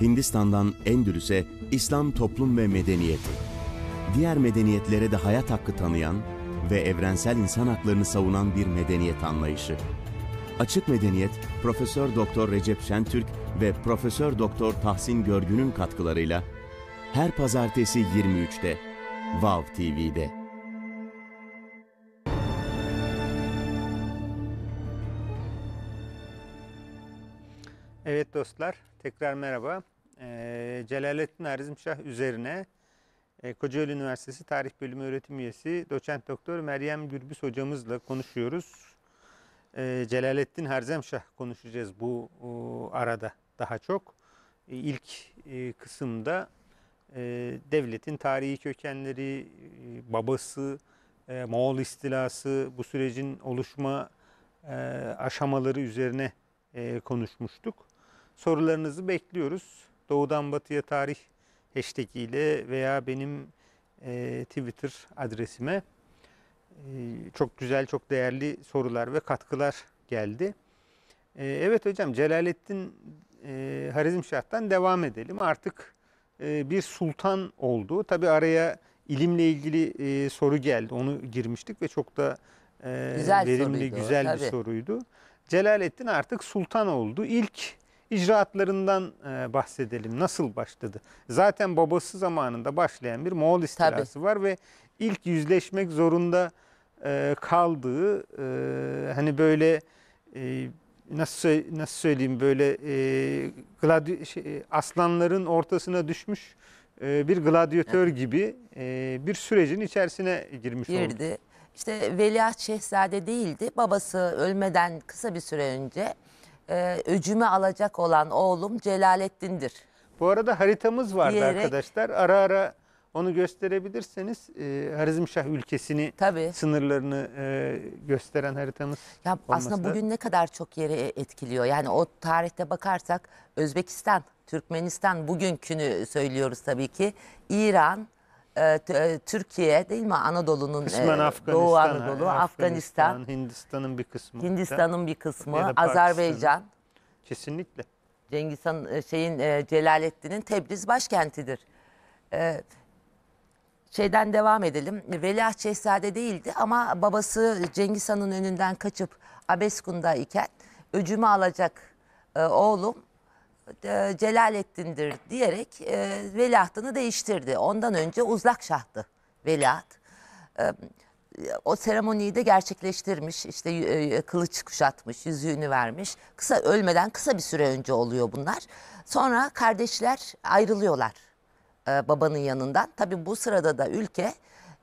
Hindistan'dan Endülüs'e İslam toplum ve medeniyeti, diğer medeniyetlere de hayat hakkı tanıyan ve evrensel insan haklarını savunan bir medeniyet anlayışı. Açık Medeniyet, Profesör Doktor Recep Şentürk ve Profesör Doktor Tahsin Görgün'ün katkılarıyla her pazartesi 23'te Vav wow TV'de. Evet dostlar, tekrar merhaba. Ee, Celalettin Arizmşah üzerine e, Kocaeli Üniversitesi Tarih Bölümü öğretim üyesi doçent doktor Meryem Gürbüz hocamızla konuşuyoruz. E, Celalettin Herzemşah konuşacağız bu arada daha çok. E, ilk kısımda devletin tarihi kökenleri, babası, Moğol istilası, bu sürecin oluşma aşamaları üzerine konuşmuştuk. Sorularınızı bekliyoruz. Doğudan batıya tarih hashtag ile veya benim e, Twitter adresime e, çok güzel, çok değerli sorular ve katkılar geldi. E, evet hocam Celalettin e, Harizmşah'tan devam edelim. Artık e, bir sultan oldu. Tabi araya ilimle ilgili e, soru geldi. Onu girmiştik ve çok da e, güzel verimli, soruydu, güzel tabii. bir soruydu. Celalettin artık sultan oldu. İlk icraatlarından e, bahsedelim. Nasıl başladı? Zaten babası zamanında başlayan bir Moğol istilası Tabii. var ve ilk yüzleşmek zorunda e, kaldığı e, hani böyle nasıl nasıl söyleyeyim böyle gladi, şey, aslanların ortasına düşmüş bir gladyatör evet. gibi bir sürecin içerisine girmiş Girdi. oldu. İşte Veliaht Şehzade değildi. Babası ölmeden kısa bir süre önce e, öcümü alacak olan oğlum Celalettin'dir. Bu arada haritamız vardı diyerek, arkadaşlar. Ara ara onu gösterebilirseniz e, Harizmşah ülkesini tabii. sınırlarını e, gösteren haritamız. Ya aslında bugün ne kadar çok yeri e, etkiliyor. Yani o tarihte bakarsak Özbekistan, Türkmenistan bugünkünü söylüyoruz tabii ki. İran, e, e, Türkiye değil mi Anadolu'nun e, Doğu Anadolu, Afganistan, Afganistan Hindistan'ın bir kısmı. Hindistan'ın bir kısmı, Azerbaycan. Kesinlikle. Cengiz Han e, şeyin Celalettin'in Tebriz başkentidir. şeyden devam edelim. Veliaht Şehzade değildi ama babası Cengiz Han'ın önünden kaçıp Abeskun'da iken öcümü alacak oğlum e, Celalettin'dir diyerek e, veliahtını değiştirdi. Ondan önce Uzlak Şah'tı veliaht. E, o seremoniyi de gerçekleştirmiş. İşte e, kılıç kuşatmış, yüzüğünü vermiş. Kısa ölmeden kısa bir süre önce oluyor bunlar. Sonra kardeşler ayrılıyorlar e, babanın yanından. Tabii bu sırada da ülke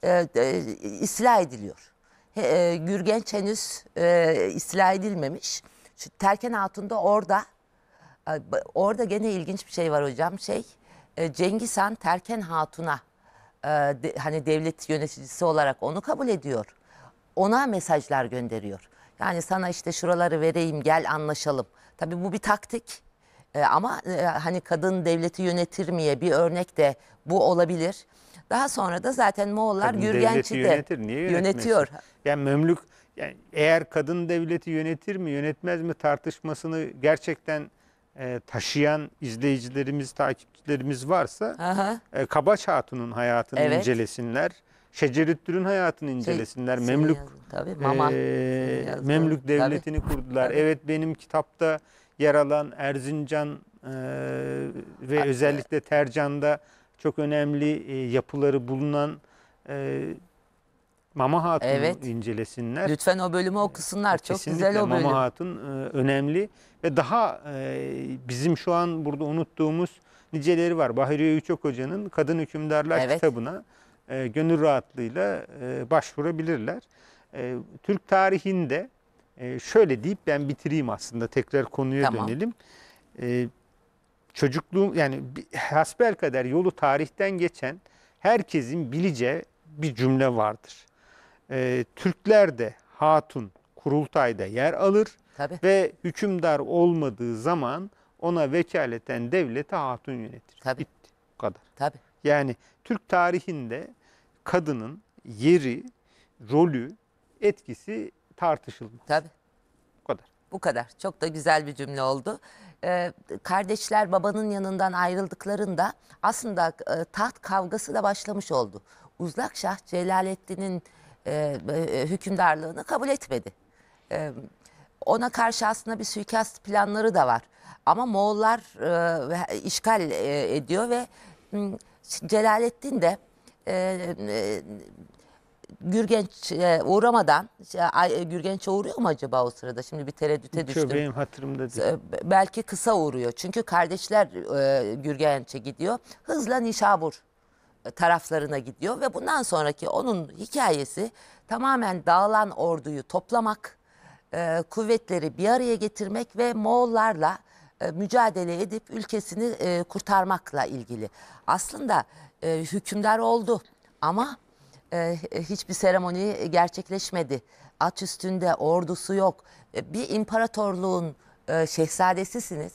e, e, istila ediliyor. E, Gürgenç henüz e, istila edilmemiş. Şu Terken Hatun da orada Orada gene ilginç bir şey var hocam. Şey e, Cengiz Han Terken Hatun'a e, hani devlet yöneticisi olarak onu kabul ediyor. Ona mesajlar gönderiyor. Yani sana işte şuraları vereyim gel anlaşalım. Tabii bu bir taktik. E, ama hani kadın devleti yönetir miye bir örnek de bu olabilir. Daha sonra da zaten Moğollar kadın Gürgenç'i de yönetir. Niye yönetiyor. Yani Memlük yani eğer kadın devleti yönetir mi yönetmez mi tartışmasını gerçekten e, taşıyan izleyicilerimiz, takipçilerimiz varsa Aha. e, Kabaç Hatun'un hayatını Evet. incelesinler. Şecerettür'ün hayatını şey, incelesinler. senin şey Memlük yazdın, tabii, Mama. e, Senin şey yazdın, Memlük tabii. devletini kurdular. Tabii. Evet benim kitapta yer alan Erzincan e, ve özellikle Tercan'da çok önemli e, yapıları bulunan e, Mama Hatun'u Evet. incelesinler. Lütfen o bölümü okusunlar. Çok güzel o bölüm. Mama Hatun e, önemli. Ve daha e, bizim şu an burada unuttuğumuz niceleri var. Bahriye Üçok Hoca'nın Kadın Hükümdarlar evet. kitabına e, gönül rahatlığıyla e, başvurabilirler. E, Türk tarihinde e, şöyle deyip ben bitireyim aslında tekrar konuya tamam. dönelim. E, çocukluğum yani hasbel kadar yolu tarihten geçen herkesin bilece bir cümle vardır. E, Türkler de hatun kurultayda yer alır. Tabii. Ve hükümdar olmadığı zaman ona vekaleten devlete hatun yönetir. Tabii. Bitti. Bu kadar. Tabii. Yani Türk tarihinde kadının yeri, rolü, etkisi tartışılmaz. Tabii. Bu kadar. Bu kadar. Çok da güzel bir cümle oldu. Ee, kardeşler babanın yanından ayrıldıklarında aslında e, taht kavgası da başlamış oldu. Uzlak Şah Celaleddin'in e, e, hükümdarlığını kabul etmedi. E, ona karşı aslında bir suikast planları da var. Ama Moğollar e, işgal e, ediyor ve Celalettin de e, e, Gürgenç'e uğramadan e, Gürgenç'e uğruyor mu acaba o sırada? Şimdi bir tereddüte Hiç düştüm. Benim hatırımda değil. E, belki kısa uğruyor. Çünkü kardeşler e, Gürgenç'e gidiyor. Hızla Nişabur taraflarına gidiyor ve bundan sonraki onun hikayesi tamamen dağılan orduyu toplamak e, kuvvetleri bir araya getirmek ve Moğollarla e, mücadele edip ülkesini e, kurtarmakla ilgili. Aslında e, hükümdar oldu ama e, hiçbir seremoni gerçekleşmedi. At üstünde ordusu yok. E, bir imparatorluğun e, şehzadesisiniz.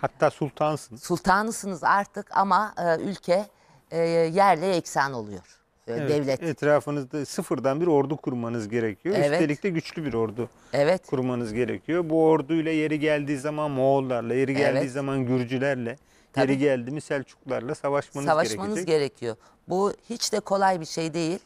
Hatta sultansınız. Sultanısınız artık ama e, ülke e, yerle eksen oluyor. Ee, evet, devlet. Etrafınızda sıfırdan bir ordu kurmanız gerekiyor. Evet. Üstelik de güçlü bir ordu evet. kurmanız gerekiyor. Bu orduyla yeri geldiği zaman Moğollarla, yeri geldiği evet. zaman Gürcülerle, Tabii. yeri geldi mi Selçuklarla savaşmanız, savaşmanız gerekecek. gerekiyor. Bu hiç de kolay bir şey değil.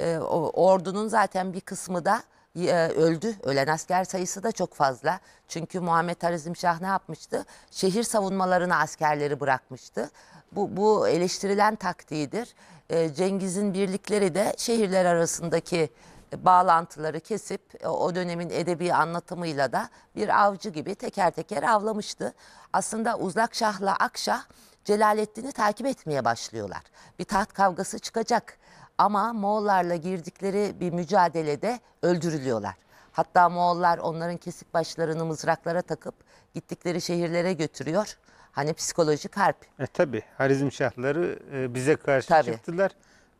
Ee, o, ordunun zaten bir kısmı da e, öldü. Ölen asker sayısı da çok fazla. Çünkü Muhammed Şah ne yapmıştı? Şehir savunmalarına askerleri bırakmıştı. Bu, bu eleştirilen taktiğidir. E, Cengiz'in birlikleri de şehirler arasındaki e, bağlantıları kesip e, o dönemin edebi anlatımıyla da bir avcı gibi teker teker avlamıştı. Aslında uzak Şah'la Akşah Celalettin'i takip etmeye başlıyorlar. Bir taht kavgası çıkacak ama Moğollarla girdikleri bir mücadelede öldürülüyorlar. Hatta Moğollar onların kesik başlarını mızraklara takıp gittikleri şehirlere götürüyor. Hani psikolojik harp. E, tabii Harizm şahları e, bize karşı tabii. çıktılar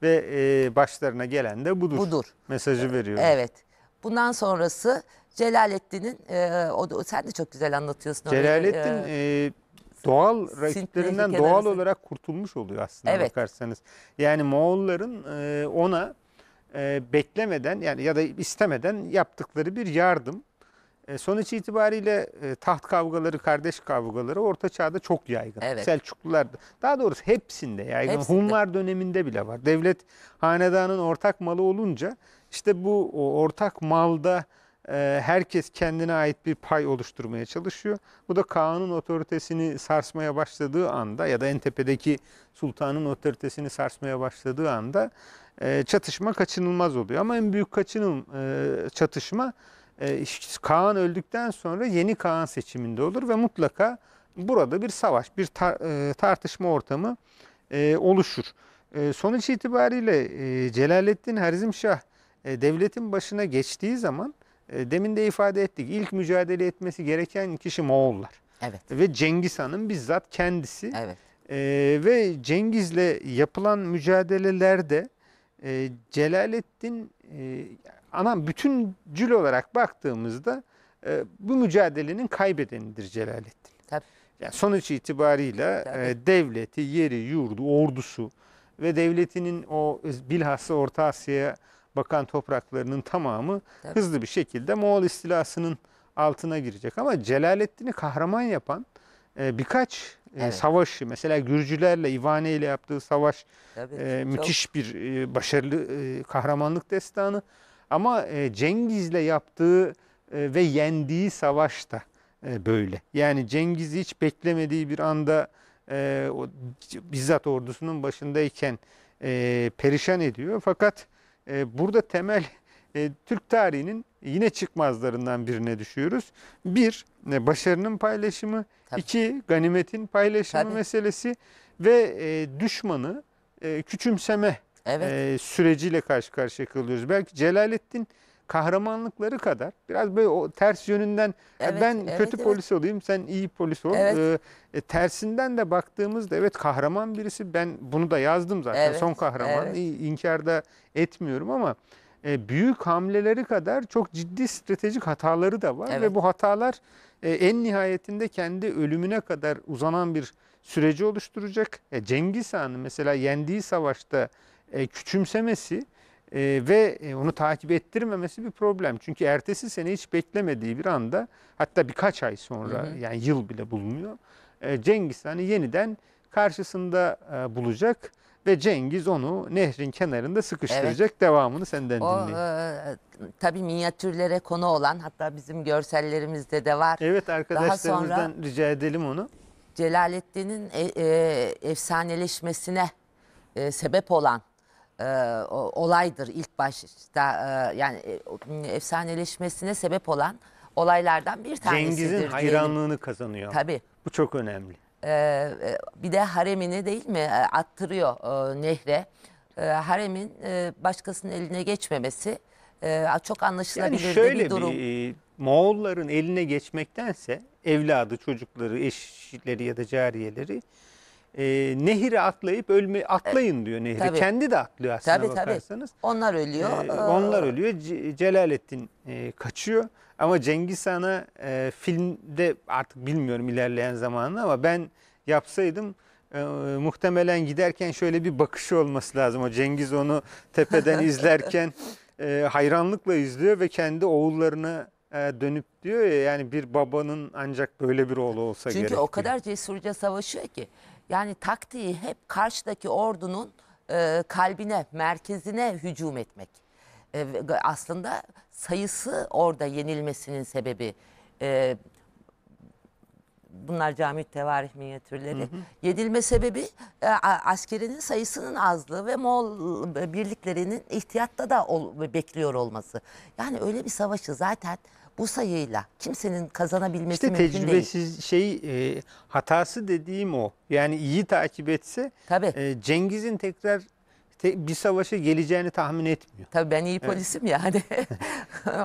ve e, başlarına gelen de budur. Budur. Mesajı veriyor. Evet. Bundan sonrası Celalettin'in e, o sen de çok güzel anlatıyorsun. Celalettin e, e, doğal rakiplerinden doğal olarak kurtulmuş oluyor aslında evet. bakarsanız. Yani Moğolların e, ona e, beklemeden yani ya da istemeden yaptıkları bir yardım. E, sonuç itibariyle e, taht kavgaları, kardeş kavgaları Orta Çağ'da çok yaygın. Evet. Selçuklular, daha doğrusu hepsinde yaygın. Hepsinde. Hunlar döneminde bile var. Devlet hanedanın ortak malı olunca işte bu ortak malda e, herkes kendine ait bir pay oluşturmaya çalışıyor. Bu da Kaan'ın otoritesini sarsmaya başladığı anda ya da en tepedeki sultanın otoritesini sarsmaya başladığı anda çatışma kaçınılmaz oluyor. Ama en büyük kaçınıl çatışma e, Kaan öldükten sonra yeni Kaan seçiminde olur ve mutlaka burada bir savaş, bir tar e, tartışma ortamı e, oluşur. Sonuç itibariyle Celaleddin Herzimşah devletin başına geçtiği zaman demin de ifade ettik ilk mücadele etmesi gereken kişi Moğollar. Evet. Ve Cengiz Han'ın bizzat kendisi. Evet. Ee, ve Cengiz'le yapılan mücadelelerde e, Celaleddin anam bütüncül olarak baktığımızda e, bu mücadelenin kaybedenidir Celalettin. Tabii. Yani sonuç itibariyle e, devleti, yeri, yurdu, ordusu ve devletinin o bilhassa Orta Asya'ya bakan topraklarının tamamı Tabii. hızlı bir şekilde Moğol istilasının altına girecek. Ama Celalettin'i kahraman yapan e, birkaç e, evet. savaşı mesela Gürcülerle İvane ile yaptığı savaş Tabii, e, müthiş çok... bir e, başarılı e, kahramanlık destanı. Ama e, Cengiz'le yaptığı e, ve yendiği savaşta e, böyle. Yani Cengiz hiç beklemediği bir anda o, bizzat ordusunun başındayken e, perişan ediyor. Fakat burada temel Türk tarihinin yine çıkmazlarından birine düşüyoruz. Bir, başarının paylaşımı. Tabii. iki ganimetin paylaşımı Tabii. meselesi ve düşmanı küçümseme evet. e, süreciyle karşı karşıya kalıyoruz. Belki Celalettin kahramanlıkları kadar biraz böyle o ters yönünden evet, ben evet, kötü evet. polis olayım sen iyi polis ol. Evet. E, tersinden de baktığımızda evet kahraman birisi ben bunu da yazdım zaten evet, son kahraman evet. inkarda etmiyorum ama e, büyük hamleleri kadar çok ciddi stratejik hataları da var evet. ve bu hatalar e, en nihayetinde kendi ölümüne kadar uzanan bir süreci oluşturacak. E, Cengiz Han mesela yendiği savaşta e, küçümsemesi e, ve e, onu takip ettirmemesi bir problem. Çünkü ertesi sene hiç beklemediği bir anda hatta birkaç ay sonra hı hı. yani yıl bile bulmuyor. E, Cengiz Han'ı yeniden karşısında bulacak ve Cengiz onu nehrin kenarında sıkıştıracak evet. devamını senden o, dinleyin. E, tabii minyatürlere konu olan hatta bizim görsellerimizde de var. Evet arkadaşlarımızdan Daha sonra, rica edelim onu. Celalettin'in e, e, efsaneleşmesine e, sebep olan e, olaydır ilk başta e, yani e, efsaneleşmesine sebep olan olaylardan bir tanesidir. Cengiz'in hayranlığını diyelim. kazanıyor. Tabii. Bu çok önemli. E, e bir de haremini değil mi e, attırıyor e, nehre. E, haremin e, başkasının eline geçmemesi e, çok anlaşılabilir yani şöyle bir durum. Bir, e, Moğolların eline geçmektense evladı, çocukları, eşitleri ya da cariyeleri e, ee, nehire atlayıp ölme atlayın diyor nehri. Tabii. Kendi de atlıyor aslında tabii, bakarsanız. Tabii. Onlar ölüyor. E, onlar ölüyor. C Celalettin e, kaçıyor. Ama Cengiz Han'a e, filmde artık bilmiyorum ilerleyen zamanında ama ben yapsaydım e, muhtemelen giderken şöyle bir bakış olması lazım. O Cengiz onu tepeden izlerken e, hayranlıkla izliyor ve kendi oğullarını e, dönüp diyor ya yani bir babanın ancak böyle bir oğlu olsa Çünkü gerek. Çünkü o kadar cesurca savaşıyor ki yani taktiği hep karşıdaki ordunun e, kalbine, merkezine hücum etmek. E, aslında sayısı orada yenilmesinin sebebi. E, bunlar cami tevarih minyatürleri. Hı hı. Yedilme sebebi e, askerinin sayısının azlığı ve Moğol e, birliklerinin ihtiyatta da ol, bekliyor olması. Yani öyle bir savaşı zaten bu sayıyla kimsenin kazanabilmesi işte mümkün değil. İşte tecrübesiz şey e, hatası dediğim o. Yani iyi takip etse E, Cengiz'in tekrar te, bir savaşa geleceğini tahmin etmiyor. Tabii ben iyi polisim evet. yani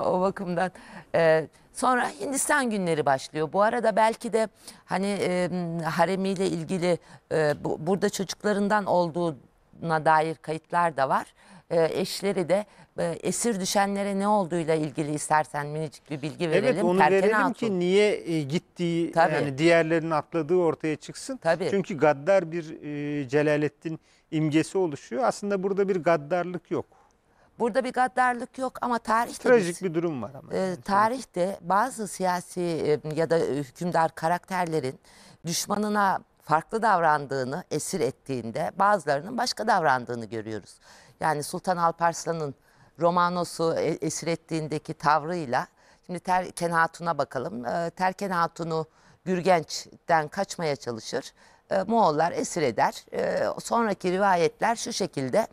o bakımdan. E, sonra Hindistan günleri başlıyor. Bu arada belki de hani e, haremiyle ilgili e, bu, burada çocuklarından olduğuna dair kayıtlar da var. Ee, eşleri de e, esir düşenlere ne olduğuyla ilgili istersen minicik bir bilgi verelim. Evet onu Terken verelim Hatun. ki niye e, gittiği Tabii. yani diğerlerinin atladığı ortaya çıksın. Tabii. Çünkü gaddar bir e, Celalettin imgesi oluşuyor. Aslında burada bir gaddarlık yok. Burada bir gaddarlık yok ama tarihte trajik biz, bir durum var ama. E, tarihte bazı siyasi e, ya da hükümdar karakterlerin düşmanına farklı davrandığını esir ettiğinde bazılarının başka davrandığını görüyoruz. Yani Sultan Alparslan'ın Romanos'u e, esir ettiğindeki tavrıyla şimdi Terken Hatun'a bakalım. E, Terken Hatun'u Gürgenç'ten kaçmaya çalışır. Ee, Moğollar esir eder. Ee, sonraki rivayetler şu şekilde.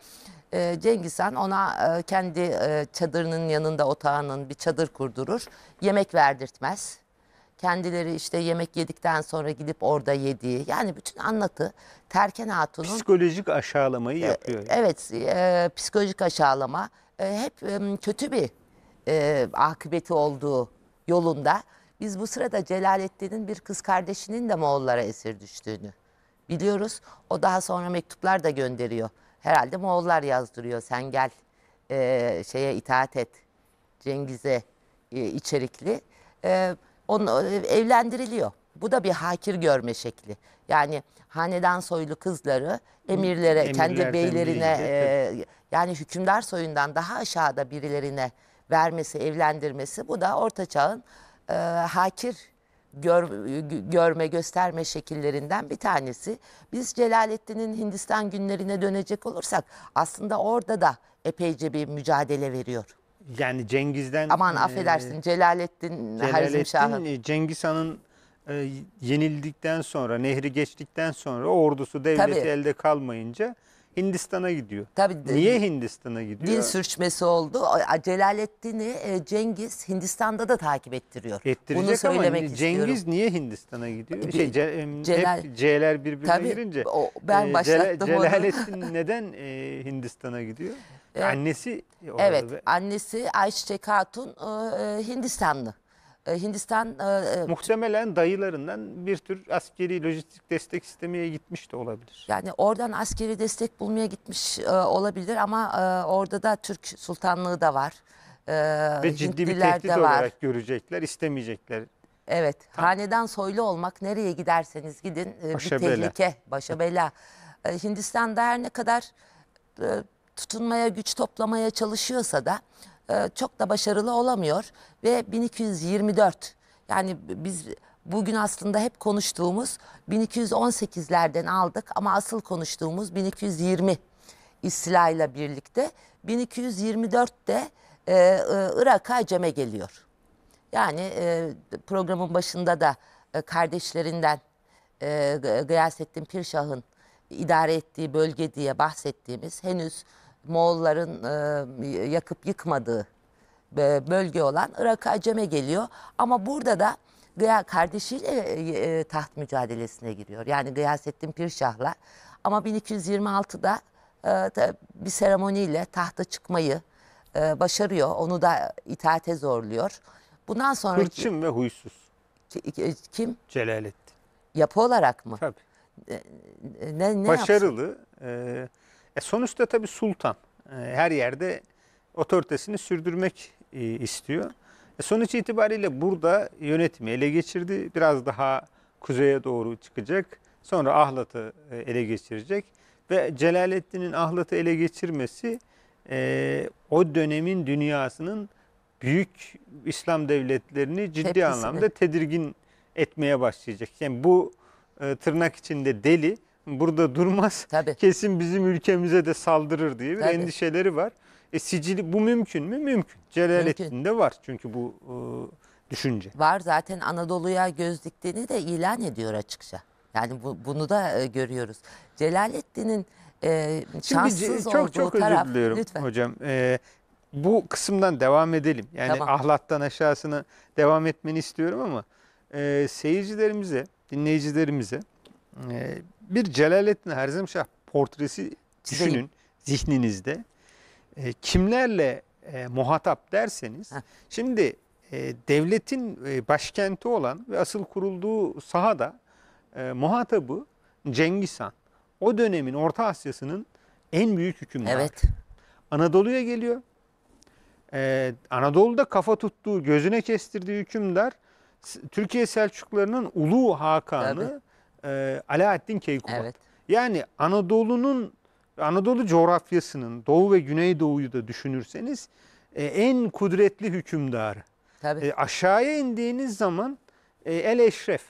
E, Cengiz Han ona e, kendi e, çadırının yanında otağının bir çadır kurdurur. Yemek verdirtmez Kendileri işte yemek yedikten sonra gidip orada yediği. Yani bütün anlatı Terken Hatun'un... Psikolojik aşağılamayı e, yapıyor. Yani. Evet, e, psikolojik aşağılama. E, hep e, kötü bir e, akıbeti olduğu yolunda. Biz bu sırada Celalettin'in bir kız kardeşinin de Moğollara esir düştüğünü biliyoruz. O daha sonra mektuplar da gönderiyor. Herhalde Moğollar yazdırıyor. Sen gel e, şeye itaat et. Cengiz'e e, içerikli. E, onu e, evlendiriliyor. Bu da bir hakir görme şekli. Yani hanedan soylu kızları emirlere, Emirlerden kendi beylerine e, yani hükümdar soyundan daha aşağıda birilerine vermesi, evlendirmesi bu da orta çağın e, hakir gör, görme, gösterme şekillerinden bir tanesi. Biz Celalettin'in Hindistan günlerine dönecek olursak aslında orada da epeyce bir mücadele veriyor yani Cengiz'den... Aman e, affedersin e, Celalettin, Celalettin Cengiz Han'ın e, yenildikten sonra, nehri geçtikten sonra ordusu devleti Tabii. elde kalmayınca Hindistan'a gidiyor. Tabii. Niye Hindistan'a gidiyor? Dil sürçmesi oldu. Celalettin'i e, Cengiz Hindistan'da da takip ettiriyor. Ettirecek Bunu söylemek ama Cengiz istiyorum. niye Hindistan'a gidiyor? Şey, Celal, hep C'ler birbirine Tabii, girince. O, ben e, başlattım Celal, Celalettin neden Hindistan'a gidiyor? E, annesi orada Evet, annesi Ayçiçek Hatun e, e, Hindistanlı. E, Hindistan e, e, Muhtemelen dayılarından bir tür askeri lojistik destek istemeye gitmiş de olabilir. Yani oradan askeri destek bulmaya gitmiş e, olabilir ama e, orada da Türk Sultanlığı da var. E, Ve ciddi bir tehdit de var. olarak görecekler, istemeyecekler. Evet, hanedan soylu olmak nereye giderseniz gidin e, bir bela. tehlike, başa bela. E, Hindistan'da her ne kadar e, tutunmaya güç toplamaya çalışıyorsa da e, çok da başarılı olamıyor ve 1224 yani biz bugün aslında hep konuştuğumuz 1218'lerden aldık ama asıl konuştuğumuz 1220 istilayla birlikte 1224'te e, e, Irak'a ceme geliyor. Yani e, programın başında da e, kardeşlerinden e, Gıyasettin Pirşah'ın idare ettiği bölge diye bahsettiğimiz henüz Moğolların e, yakıp yıkmadığı bölge olan Irak'a aceme geliyor. Ama burada da Gıya kardeşiyle e, taht mücadelesine giriyor. Yani Gıyasettin Pirşah'la ama 1226'da e, bir seremoniyle tahta çıkmayı e, başarıyor. Onu da itaate zorluyor. Bundan sonra Hırçın ve huysuz. Kim? Celalettin. Yapı olarak mı? Tabii. Ne, ne Başarılı. Yapsın? E sonuçta tabii sultan e, her yerde otoritesini sürdürmek e, istiyor. E sonuç itibariyle burada yönetimi ele geçirdi. Biraz daha kuzeye doğru çıkacak. Sonra Ahlat'ı e, ele geçirecek. Ve Celaleddin'in Ahlat'ı ele geçirmesi e, o dönemin dünyasının büyük İslam devletlerini ciddi Tepkisini. anlamda tedirgin etmeye başlayacak. Yani bu e, tırnak içinde deli burada durmaz. Tabii. Kesin bizim ülkemize de saldırır diye bir Tabii. endişeleri var. E sicili bu mümkün mü? Mümkün. Celalettin'de var çünkü bu e, düşünce. Var zaten Anadolu'ya göz diktiğini de ilan ediyor açıkça. Yani bu, bunu da e, görüyoruz. Celalettin'in e, şanssız çok, olduğu çok taraf. Çok özür diliyorum lütfen. hocam. E, bu kısımdan devam edelim. Yani tamam. ahlattan aşağısına devam etmeni istiyorum ama e, seyircilerimize, dinleyicilerimize e, bir Celalettin Herzemşah portresi Çizelim. düşünün zihninizde. E, kimlerle e, muhatap derseniz Heh. şimdi e, devletin e, başkenti olan ve asıl kurulduğu sahada e, muhatabı Cengiz Han. O dönemin Orta Asya'sının en büyük hükümdarı. Evet. Anadolu'ya geliyor. Ee, Anadolu'da kafa tuttuğu, gözüne kestirdiği hükümdar Türkiye Selçuklularının Ulu Hakan'ı e, Alaaddin Keykubat. Evet. Yani Anadolu'nun Anadolu coğrafyasının Doğu ve Güneydoğu'yu da düşünürseniz e, en kudretli hükümdarı. Tabii. E, aşağıya indiğiniz zaman e, El Eşref.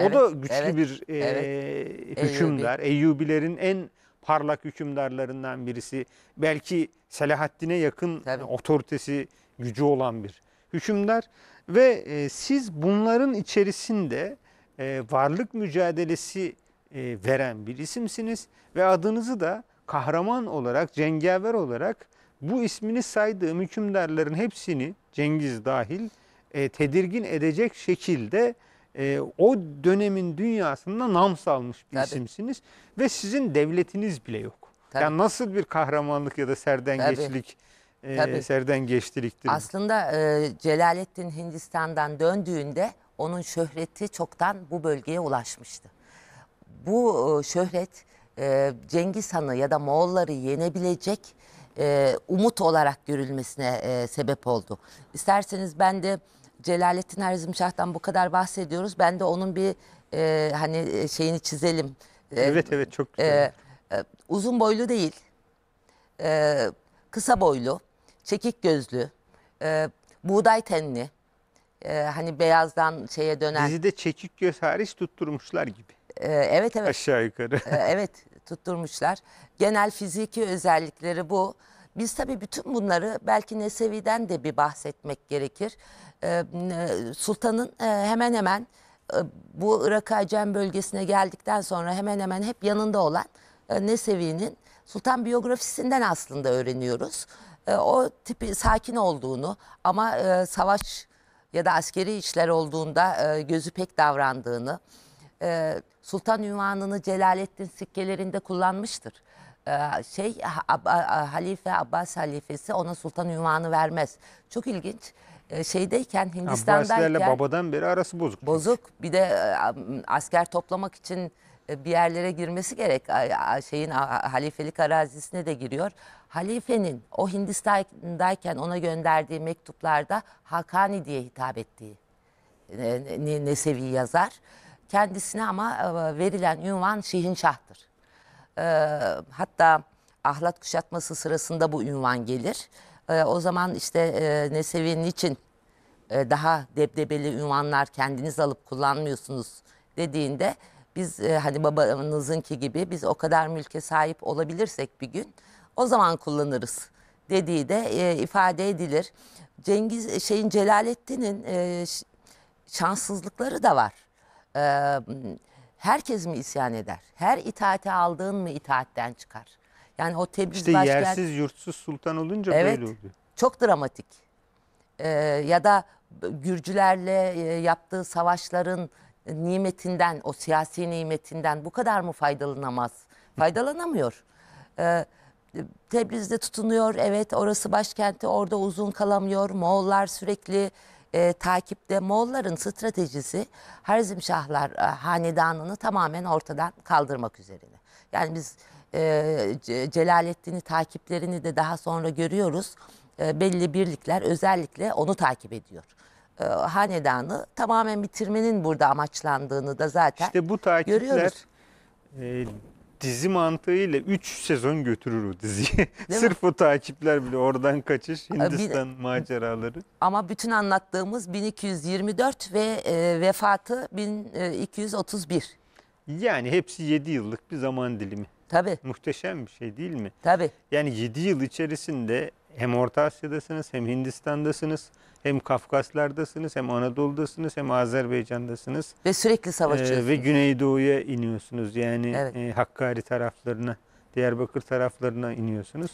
O evet, da güçlü evet, bir e, evet. hükümdar. Eyyubi. Eyyubilerin en parlak hükümdarlarından birisi. Belki Selahaddin'e yakın Tabii. otoritesi, gücü olan bir hükümdar. Ve e, siz bunların içerisinde e, varlık mücadelesi e, veren bir isimsiniz ve adınızı da kahraman olarak, cengaver olarak bu ismini saydığım hükümdarların hepsini Cengiz dahil e, tedirgin edecek şekilde e, o dönemin dünyasında nam salmış bir Tabii. isimsiniz ve sizin devletiniz bile yok. Tabii. Yani nasıl bir kahramanlık ya da serden Tabii. e, Tabii. serdengeçtiliktir? Aslında e, Celalettin Hindistan'dan döndüğünde onun şöhreti çoktan bu bölgeye ulaşmıştı. Bu e, şöhret e, Cengiz Han'ı ya da Moğolları yenebilecek e, umut olarak görülmesine sebep oldu. İsterseniz ben de Celalettin Erzimşah'tan bu kadar bahsediyoruz. Ben de onun bir e, hani şeyini çizelim. Evet evet çok güzel. E, uzun boylu değil, e, kısa boylu, çekik gözlü, e, buğday tenli, e, hani beyazdan şeye dönen. Dizide çekik göz hariç tutturmuşlar gibi. E, evet evet. Aşağı yukarı. E, evet tutturmuşlar. Genel fiziki özellikleri bu. Biz tabii bütün bunları belki Nesevi'den de bir bahsetmek gerekir. E, e, sultan'ın e, hemen hemen bu Irak-ı Acem bölgesine geldikten sonra hemen hemen hep yanında olan e, Nesevi'nin Sultan biyografisinden aslında öğreniyoruz. o tipi sakin olduğunu ama savaş ya da askeri işler olduğunda e, gözü pek davrandığını, e, Sultan ünvanını Celalettin sikkelerinde kullanmıştır. E, şey Abba, Halife Abbas halifesi ona sultan ünvanı vermez. Çok ilginç. E, şeydeyken Hindistan'dayken Abbasilerle babadan beri arası bozuk. Bozuk. Bir de e, asker toplamak için e, bir yerlere girmesi gerek. Şeyin halifelik arazisine de giriyor halifenin o Hindistan'dayken ona gönderdiği mektuplarda Hakani diye hitap ettiği e, Nesevi yazar. Kendisine ama e, verilen ünvan Şihinşah'tır. E, hatta ahlat kuşatması sırasında bu ünvan gelir. O zaman işte Nesevi'nin için daha debdebeli ünvanlar kendiniz alıp kullanmıyorsunuz dediğinde biz hani babanızınki gibi biz o kadar mülke sahip olabilirsek bir gün o zaman kullanırız dediği de e, ifade edilir. Cengiz şeyin Celalettin'in e, şanssızlıkları da var. E, herkes mi isyan eder? Her itaate aldığın mı itaatten çıkar? Yani o Tebriz İşte başkent... yersiz yurtsuz sultan olunca evet, böyle oluyor. Çok dramatik. E, ya da Gürcülerle e, yaptığı savaşların nimetinden, o siyasi nimetinden bu kadar mı faydalanamaz? Faydalanamıyor. E, Tebriz'de tutunuyor. Evet orası başkenti orada uzun kalamıyor. Moğollar sürekli e, takipte. Moğolların stratejisi Harzimşahlar e, hanedanını tamamen ortadan kaldırmak üzerine. Yani biz e, Celalettin'i takiplerini de daha sonra görüyoruz. E, belli birlikler özellikle onu takip ediyor e, hanedanı tamamen bitirmenin burada amaçlandığını da zaten işte bu takipler görüyoruz. E, dizi mantığıyla 3 sezon götürür o diziyi. Sırf o takipler bile oradan kaçış, Hindistan bir, maceraları. Ama bütün anlattığımız 1224 ve e, vefatı 1231. E, yani hepsi 7 yıllık bir zaman dilimi. Tabii. Muhteşem bir şey değil mi? Tabii. Yani 7 yıl içerisinde hem Orta Asya'dasınız hem Hindistan'dasınız. Hem Kafkaslardasınız hem Anadolu'dasınız hem Azerbaycan'dasınız. Ve sürekli savaşçısınız Ee, ve Güneydoğu'ya iniyorsunuz. Yani evet. e, Hakkari taraflarına, Diyarbakır taraflarına iniyorsunuz.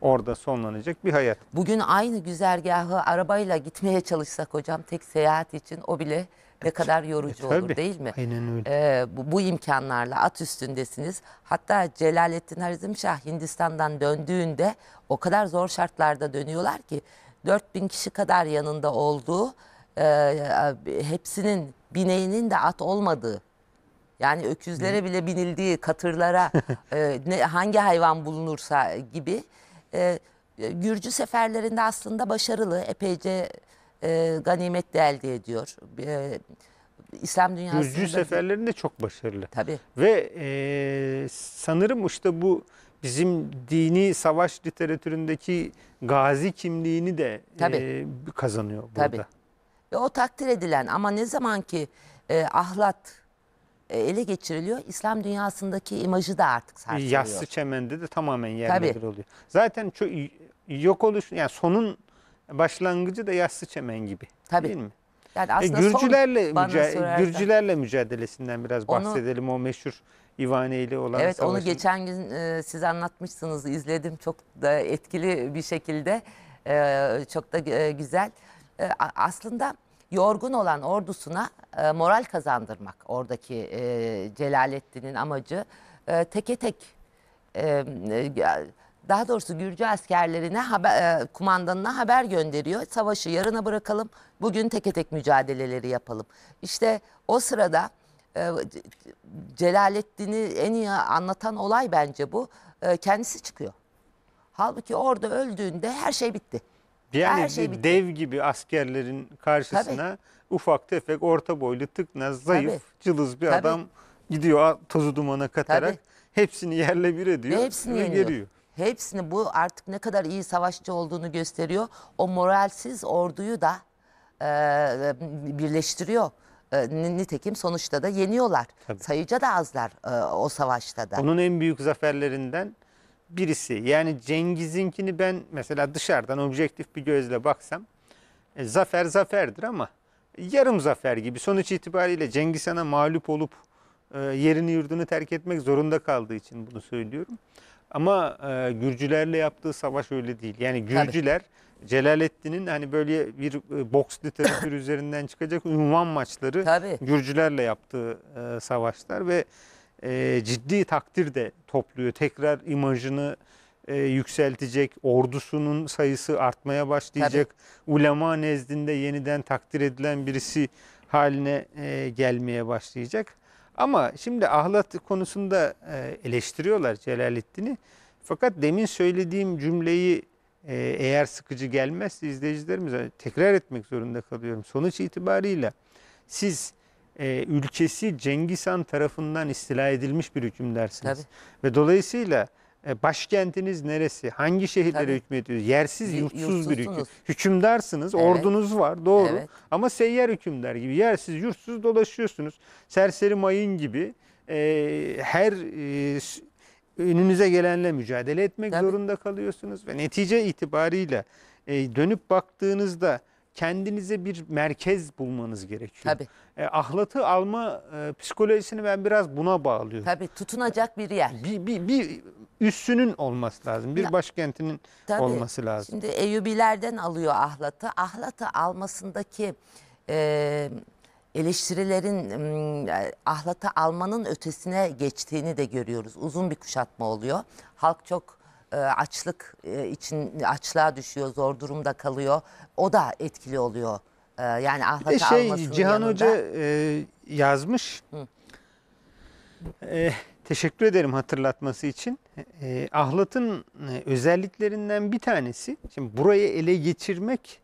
Orada sonlanacak bir hayat. Bugün aynı güzergahı arabayla gitmeye çalışsak hocam tek seyahat için o bile ne kadar yorucu e, tabii. olur değil mi? Aynen öyle. Ee, bu, bu imkanlarla at üstündesiniz. Hatta Celalettin Harizmşah Hindistan'dan döndüğünde o kadar zor şartlarda dönüyorlar ki 4000 kişi kadar yanında olduğu, e, e, hepsinin bineğinin de at olmadığı, yani öküzlere bile binildiği, katırlara e, ne, hangi hayvan bulunursa gibi. E, e, Gürcü seferlerinde aslında başarılı, epeyce e, ganimet de elde ediyor. E, İslam dünyasında... Gürcü seferlerinde çok başarılı. Tabii. Ve e, sanırım işte bu bizim dini savaş literatüründeki gazi kimliğini de E, kazanıyor burada. Tabii. Ve o takdir edilen ama ne zaman ki e, ahlat e, ele geçiriliyor, İslam dünyasındaki imajı da artık sarsılıyor. Yassı çemende de tamamen yerledir oluyor. Zaten çok yok oluş, yani sonun başlangıcı da yassı çemen gibi. Tabii. Değil mi? Yani e, aslında e, Gürcülerle müca- Gürcülerle mücadelesinden biraz onu, bahsedelim o meşhur İvane ile olan Evet savaşın. onu geçen gün e, siz anlatmışsınız izledim çok da etkili bir şekilde e, çok da e, güzel. E, aslında yorgun olan ordusuna e, moral kazandırmak oradaki e, Celalettin'in amacı e, teke tek e, e daha doğrusu Gürcü askerlerine haber, e, kumandanına haber gönderiyor. Savaşı yarına bırakalım, bugün teke tek mücadeleleri yapalım. İşte o sırada e, Celalettin'i en iyi anlatan olay bence bu. E, kendisi çıkıyor. Halbuki orada öldüğünde her şey bitti. Yani her şey bitti. dev gibi askerlerin karşısına Tabii. ufak tefek, orta boylu, tıknaz, zayıf, Tabii. cılız bir Tabii. adam gidiyor tozu dumana katarak. Tabii. Hepsini yerle bir ediyor ve, ve geliyor hepsini bu artık ne kadar iyi savaşçı olduğunu gösteriyor. O moralsiz orduyu da e, e birleştiriyor. E, nitekim sonuçta da yeniyorlar. Tabii. Sayıca da azlar e, o savaşta da. Onun en büyük zaferlerinden birisi. Yani Cengiz'inkini ben mesela dışarıdan objektif bir gözle baksam e, zafer zaferdir ama yarım zafer gibi. Sonuç itibariyle Cengiz Han'a mağlup olup e, yerini yurdunu terk etmek zorunda kaldığı için bunu söylüyorum. Ama e, Gürcülerle yaptığı savaş öyle değil. Yani Gürcüler Tabii. Celalettin'in hani böyle bir e, boks literatürü üzerinden çıkacak ünvan maçları Tabii. Gürcülerle yaptığı e, savaşlar ve e, ciddi takdir de topluyor. Tekrar imajını e, yükseltecek, ordusunun sayısı artmaya başlayacak. Tabii. Ulema nezdinde yeniden takdir edilen birisi haline e, gelmeye başlayacak. Ama şimdi ahlat konusunda e, eleştiriyorlar Celaleddin'i. Fakat demin söylediğim cümleyi e, eğer sıkıcı gelmezse izleyicilerimize tekrar etmek zorunda kalıyorum. Sonuç itibariyle siz e, ülkesi Cengiz Han tarafından istila edilmiş bir hükümdarsınız. Tabii. Ve dolayısıyla e, başkentiniz neresi? Hangi şehirlere Tabii. hükmediyorsunuz? Yersiz, yurtsuz bir hüküm. Hükümdarsınız, evet. ordunuz var doğru. Evet. Ama seyyar hükümdar gibi yersiz, yurtsuz dolaşıyorsunuz. Serseri mayın gibi e, her e, önünüze gelenle mücadele etmek Tabii. zorunda kalıyorsunuz. Ve netice itibariyle e, dönüp baktığınızda kendinize bir merkez bulmanız gerekiyor. Tabii. E, ahlatı alma e, psikolojisini ben biraz buna bağlıyorum. Tabii tutunacak bir yer. Bir, bir, bir üssünün olması lazım. Bir Ya, başkentinin Tabii. olması lazım. Şimdi Eyyubilerden alıyor ahlatı. Ahlatı almasındaki e, eleştirilerin m, e, ahlatı almanın ötesine geçtiğini de görüyoruz. Uzun bir kuşatma oluyor. Halk çok e, açlık e, için açlığa düşüyor, zor durumda kalıyor. O da etkili oluyor. E, yani ahlak şey, Cihan yanında. Hoca e, yazmış. E, teşekkür ederim hatırlatması için. E, ahlatın özelliklerinden bir tanesi, şimdi burayı ele geçirmek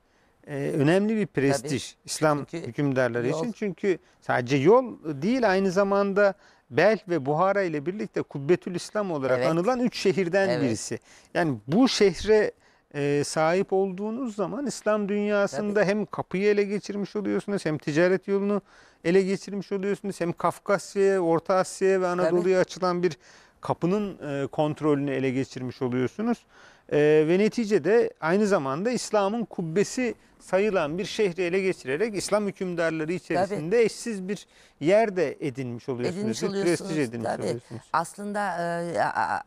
e, önemli bir prestij Tabii. İslam çünkü hükümdarları yol. için. Çünkü sadece yol değil aynı zamanda Bel ve Buhara ile birlikte Kubbetül İslam olarak evet. anılan üç şehirden evet. birisi. Yani bu şehre e, sahip olduğunuz zaman İslam dünyasında Tabii. hem kapıyı ele geçirmiş oluyorsunuz hem ticaret yolunu ele geçirmiş oluyorsunuz hem Kafkasya'ya, Orta Asya'ya ve Anadolu'ya açılan bir kapının e, kontrolünü ele geçirmiş oluyorsunuz. E, ve neticede aynı zamanda İslam'ın kubbesi sayılan bir şehri ele geçirerek İslam hükümdarları içerisinde tabii. eşsiz bir yer de edinmiş oluyorsunuz. Edinmiş bir oluyorsunuz. Prestij edinmiş tabii. oluyorsunuz. Aslında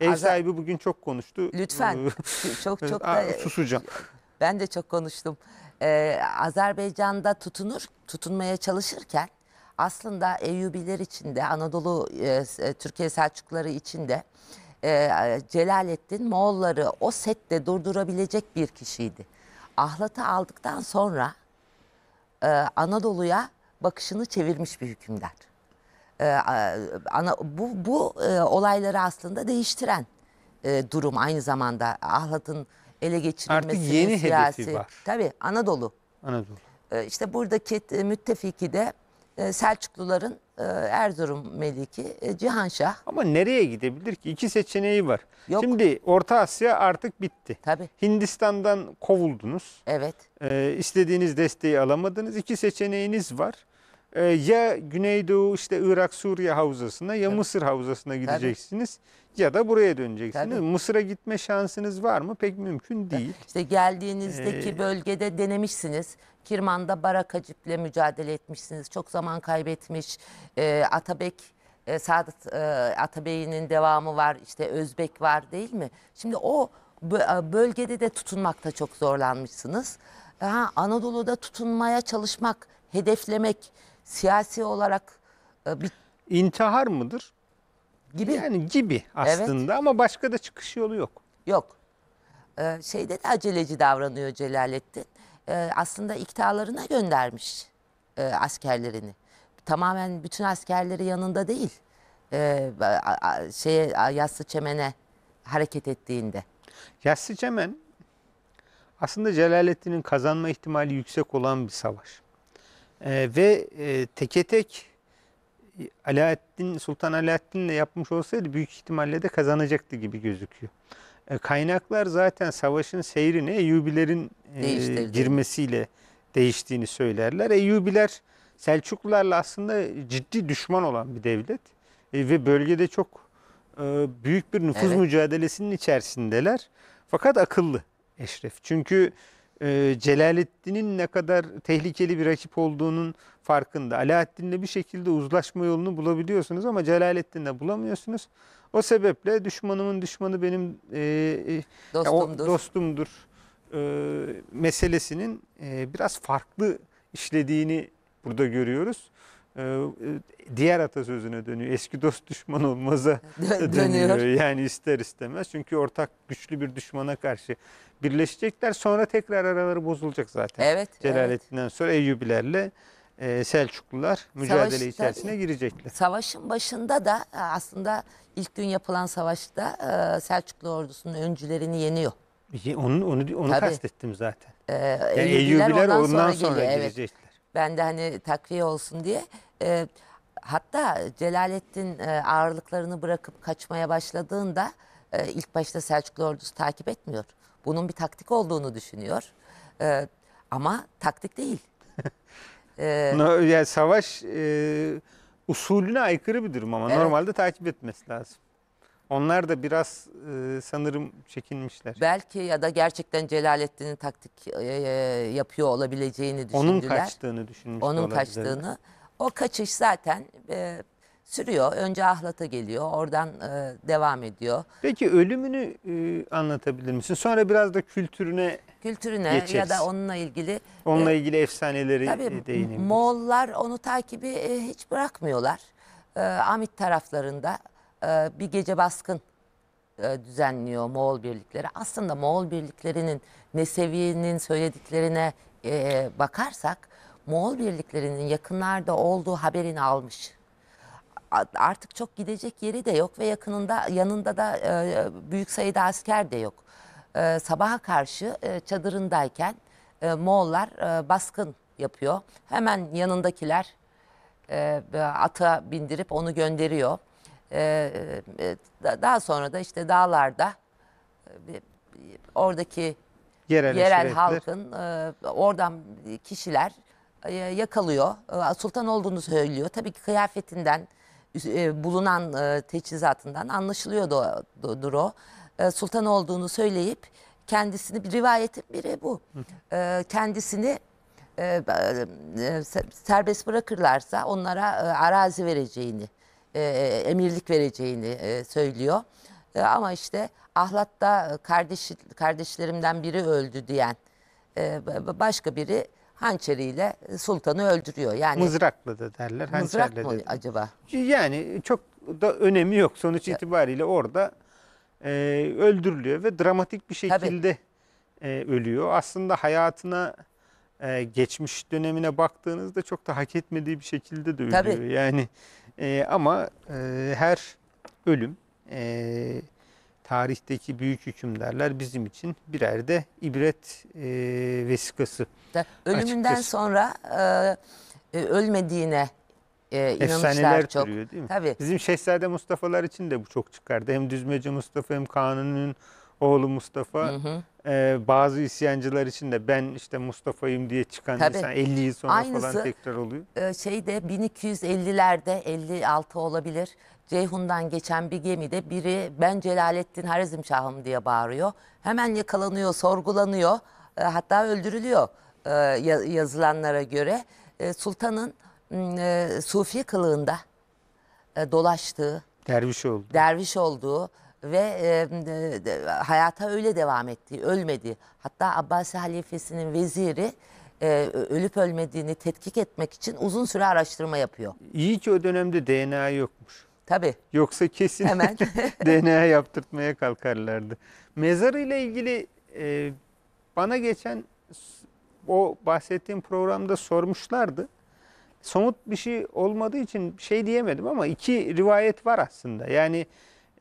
e, ev sahibi bugün çok konuştu. Lütfen. çok çok da susacağım. Ben de çok konuştum. Ee, Azerbaycan'da tutunur, tutunmaya çalışırken aslında Eyyubiler içinde, Anadolu e, e Türkiye Selçukluları içinde e, Celalettin Moğolları o sette durdurabilecek bir kişiydi. Ahlat'ı aldıktan sonra e, Anadolu'ya bakışını çevirmiş bir hükümdar. E, ana, bu bu e, olayları aslında değiştiren e, durum aynı zamanda Ahlat'ın ele geçirilmesi Artık yeni siyasi, hedefi var. Tabii Anadolu. Anadolu. E, işte buradaki e, müttefiki de e, Selçukluların e, Erzurum Meliki e, Cihanşah. Ama nereye gidebilir ki? İki seçeneği var. Yok. Şimdi Orta Asya artık bitti. Tabii. Hindistan'dan kovuldunuz. Evet. Ee, istediğiniz desteği alamadınız. İki seçeneğiniz var e, ya Güneydoğu işte Irak Suriye havzasına ya Tabii. Mısır havzasına gideceksiniz Tabii. ya da buraya döneceksiniz. Mısır'a gitme şansınız var mı? Pek mümkün değil. İşte geldiğinizdeki ee, bölgede denemişsiniz. Kirman'da Baraka Cip'le mücadele etmişsiniz. Çok zaman kaybetmiş. E, Atabek e, Sadat e, Atabey'in devamı var. İşte Özbek var değil mi? Şimdi o e, bölgede de tutunmakta çok zorlanmışsınız. Ha, Anadolu'da tutunmaya çalışmak, hedeflemek siyasi olarak e, bir İntihar mıdır? gibi Yani gibi aslında ama başka da çıkış yolu yok. yok. E, şeyde de aceleci davranıyor Celalettin. E, aslında iktidarlarına göndermiş e, askerlerini. Tamamen bütün askerleri yanında değil. E, a- yassı çemene hareket ettiğinde. Yassı Çemen aslında Celalettin'in kazanma ihtimali yüksek olan bir savaş. E, ve e, teke tek e, Alaaddin, Sultan Alaaddin de yapmış olsaydı büyük ihtimalle de kazanacaktı gibi gözüküyor. E, kaynaklar zaten savaşın seyrini Eyyubilerin e, girmesiyle değiştiğini söylerler. Eyyubiler Selçuklularla aslında ciddi düşman olan bir devlet e, ve bölgede çok e, büyük bir nüfuz evet. mücadelesinin içerisindeler. Fakat akıllı Eşref. Çünkü ee, Celalettin'in ne kadar tehlikeli bir rakip olduğunun farkında. Alaaddin'le bir şekilde uzlaşma yolunu bulabiliyorsunuz ama Celalettin'le bulamıyorsunuz. O sebeple düşmanımın düşmanı benim e, e dostumdur. O, dostumdur e, meselesinin e, biraz farklı işlediğini burada görüyoruz. Ee, e, diğer atasözüne dönüyor. Eski dost düşman olmaza dönüyor. Yani ister istemez. Çünkü ortak güçlü bir düşmana karşı birleşecekler. Sonra tekrar araları bozulacak zaten. Evet. Celalettin'den evet. sonra Eyyubilerle e, Selçuklular mücadele Savaş, içerisine girecekler. Savaşın başında da e, aslında ilk gün yapılan savaşta Selçuklu ordusunun öncülerini yeniyor. Onu onu onu Tabii. kastettim zaten. Ee, yani Eyyubiler ondan, ondan sonra, sonra geliyor, girecekler. Ben de hani takviye olsun diye. E, hatta Celalettin e, ağırlıklarını bırakıp kaçmaya başladığında e, ilk başta Selçuklu ordusu takip etmiyor. Bunun bir taktik olduğunu düşünüyor. E, ama taktik değil. e, yani savaş e, usulüne aykırı bir durum ama evet. normalde takip etmesi lazım. Onlar da biraz e, sanırım çekinmişler. Belki ya da gerçekten Celalettin'in taktik e, yapıyor olabileceğini düşündüler. Onun kaçtığını düşünmüşler. Onun kaçtığını. O kaçış zaten e, sürüyor. Önce Ahlat'a geliyor. Oradan e, devam ediyor. Peki ölümünü e, anlatabilir misin? Sonra biraz da kültürüne Kültürüne geçeriz. ya da onunla ilgili. Onunla e, ilgili efsaneleri tabii, değinebiliriz. Moğollar onu takibi e, hiç bırakmıyorlar. E, Amit taraflarında e, bir gece baskın e, düzenliyor Moğol birlikleri. Aslında Moğol birliklerinin Nesevi'nin söylediklerine e, bakarsak Moğol birliklerinin yakınlarda olduğu haberini almış. Artık çok gidecek yeri de yok ve yakınında yanında da büyük sayıda asker de yok. sabaha karşı çadırındayken Moğollar baskın yapıyor. Hemen yanındakiler ata bindirip onu gönderiyor. Ee, e, daha sonra da işte dağlarda e, oradaki yerel, yerel halkın e, oradan kişiler yakalıyor. Sultan olduğunu söylüyor. Tabii ki kıyafetinden bulunan teçhizatından anlaşılıyordur o. Sultan olduğunu söyleyip kendisini bir rivayetin biri bu. kendisini serbest bırakırlarsa onlara arazi vereceğini e, emirlik vereceğini e, söylüyor. E, ama işte Ahlat'ta e, kardeş, kardeşlerimden biri öldü diyen e, başka biri hançeriyle sultanı öldürüyor. Yani mızrakla da derler. Mızrak mı de. acaba? Yani çok da önemi yok. Sonuç itibariyle orada e, öldürülüyor ve dramatik bir şekilde e, ölüyor. Aslında hayatına e, geçmiş dönemine baktığınızda çok da hak etmediği bir şekilde de ölüyor. Tabii. Yani e, ama e, her ölüm e, tarihteki büyük hükümdarlar bizim için birer de ibret e, vesikası. Ölümünden açıkçası. sonra e, e, ölmediğine e, inanmışlar Efsaneler çok. Türüyor, değil mi? Tabii. Bizim Şehzade Mustafa'lar için de bu çok çıkardı. Hem Düzmece Mustafa hem Kanuni'nin oğlu Mustafa hı hı. E, bazı isyancılar için de ben işte Mustafa'yım diye çıkan Tabii. insan 50 yıl sonra Aynısı, falan tekrar oluyor. E, şeyde 1250'lerde 56 olabilir. Ceyhun'dan geçen bir gemide biri ben Celalettin Harizmşah'ım diye bağırıyor. Hemen yakalanıyor, sorgulanıyor. E, hatta öldürülüyor e, yazılanlara göre. E, Sultan'ın e, sufi kılığında e, dolaştığı, derviş olduğu, derviş olduğu ve e, de, hayata öyle devam etti, ölmedi. Hatta Abbasi halifesinin veziri e, ölüp ölmediğini tetkik etmek için uzun süre araştırma yapıyor. İyi ki o dönemde DNA yokmuş. Tabii. Yoksa kesin Hemen. DNA yaptırtmaya kalkarlardı. Mezarıyla ilgili e, bana geçen o bahsettiğim programda sormuşlardı. Somut bir şey olmadığı için şey diyemedim ama iki rivayet var aslında. Yani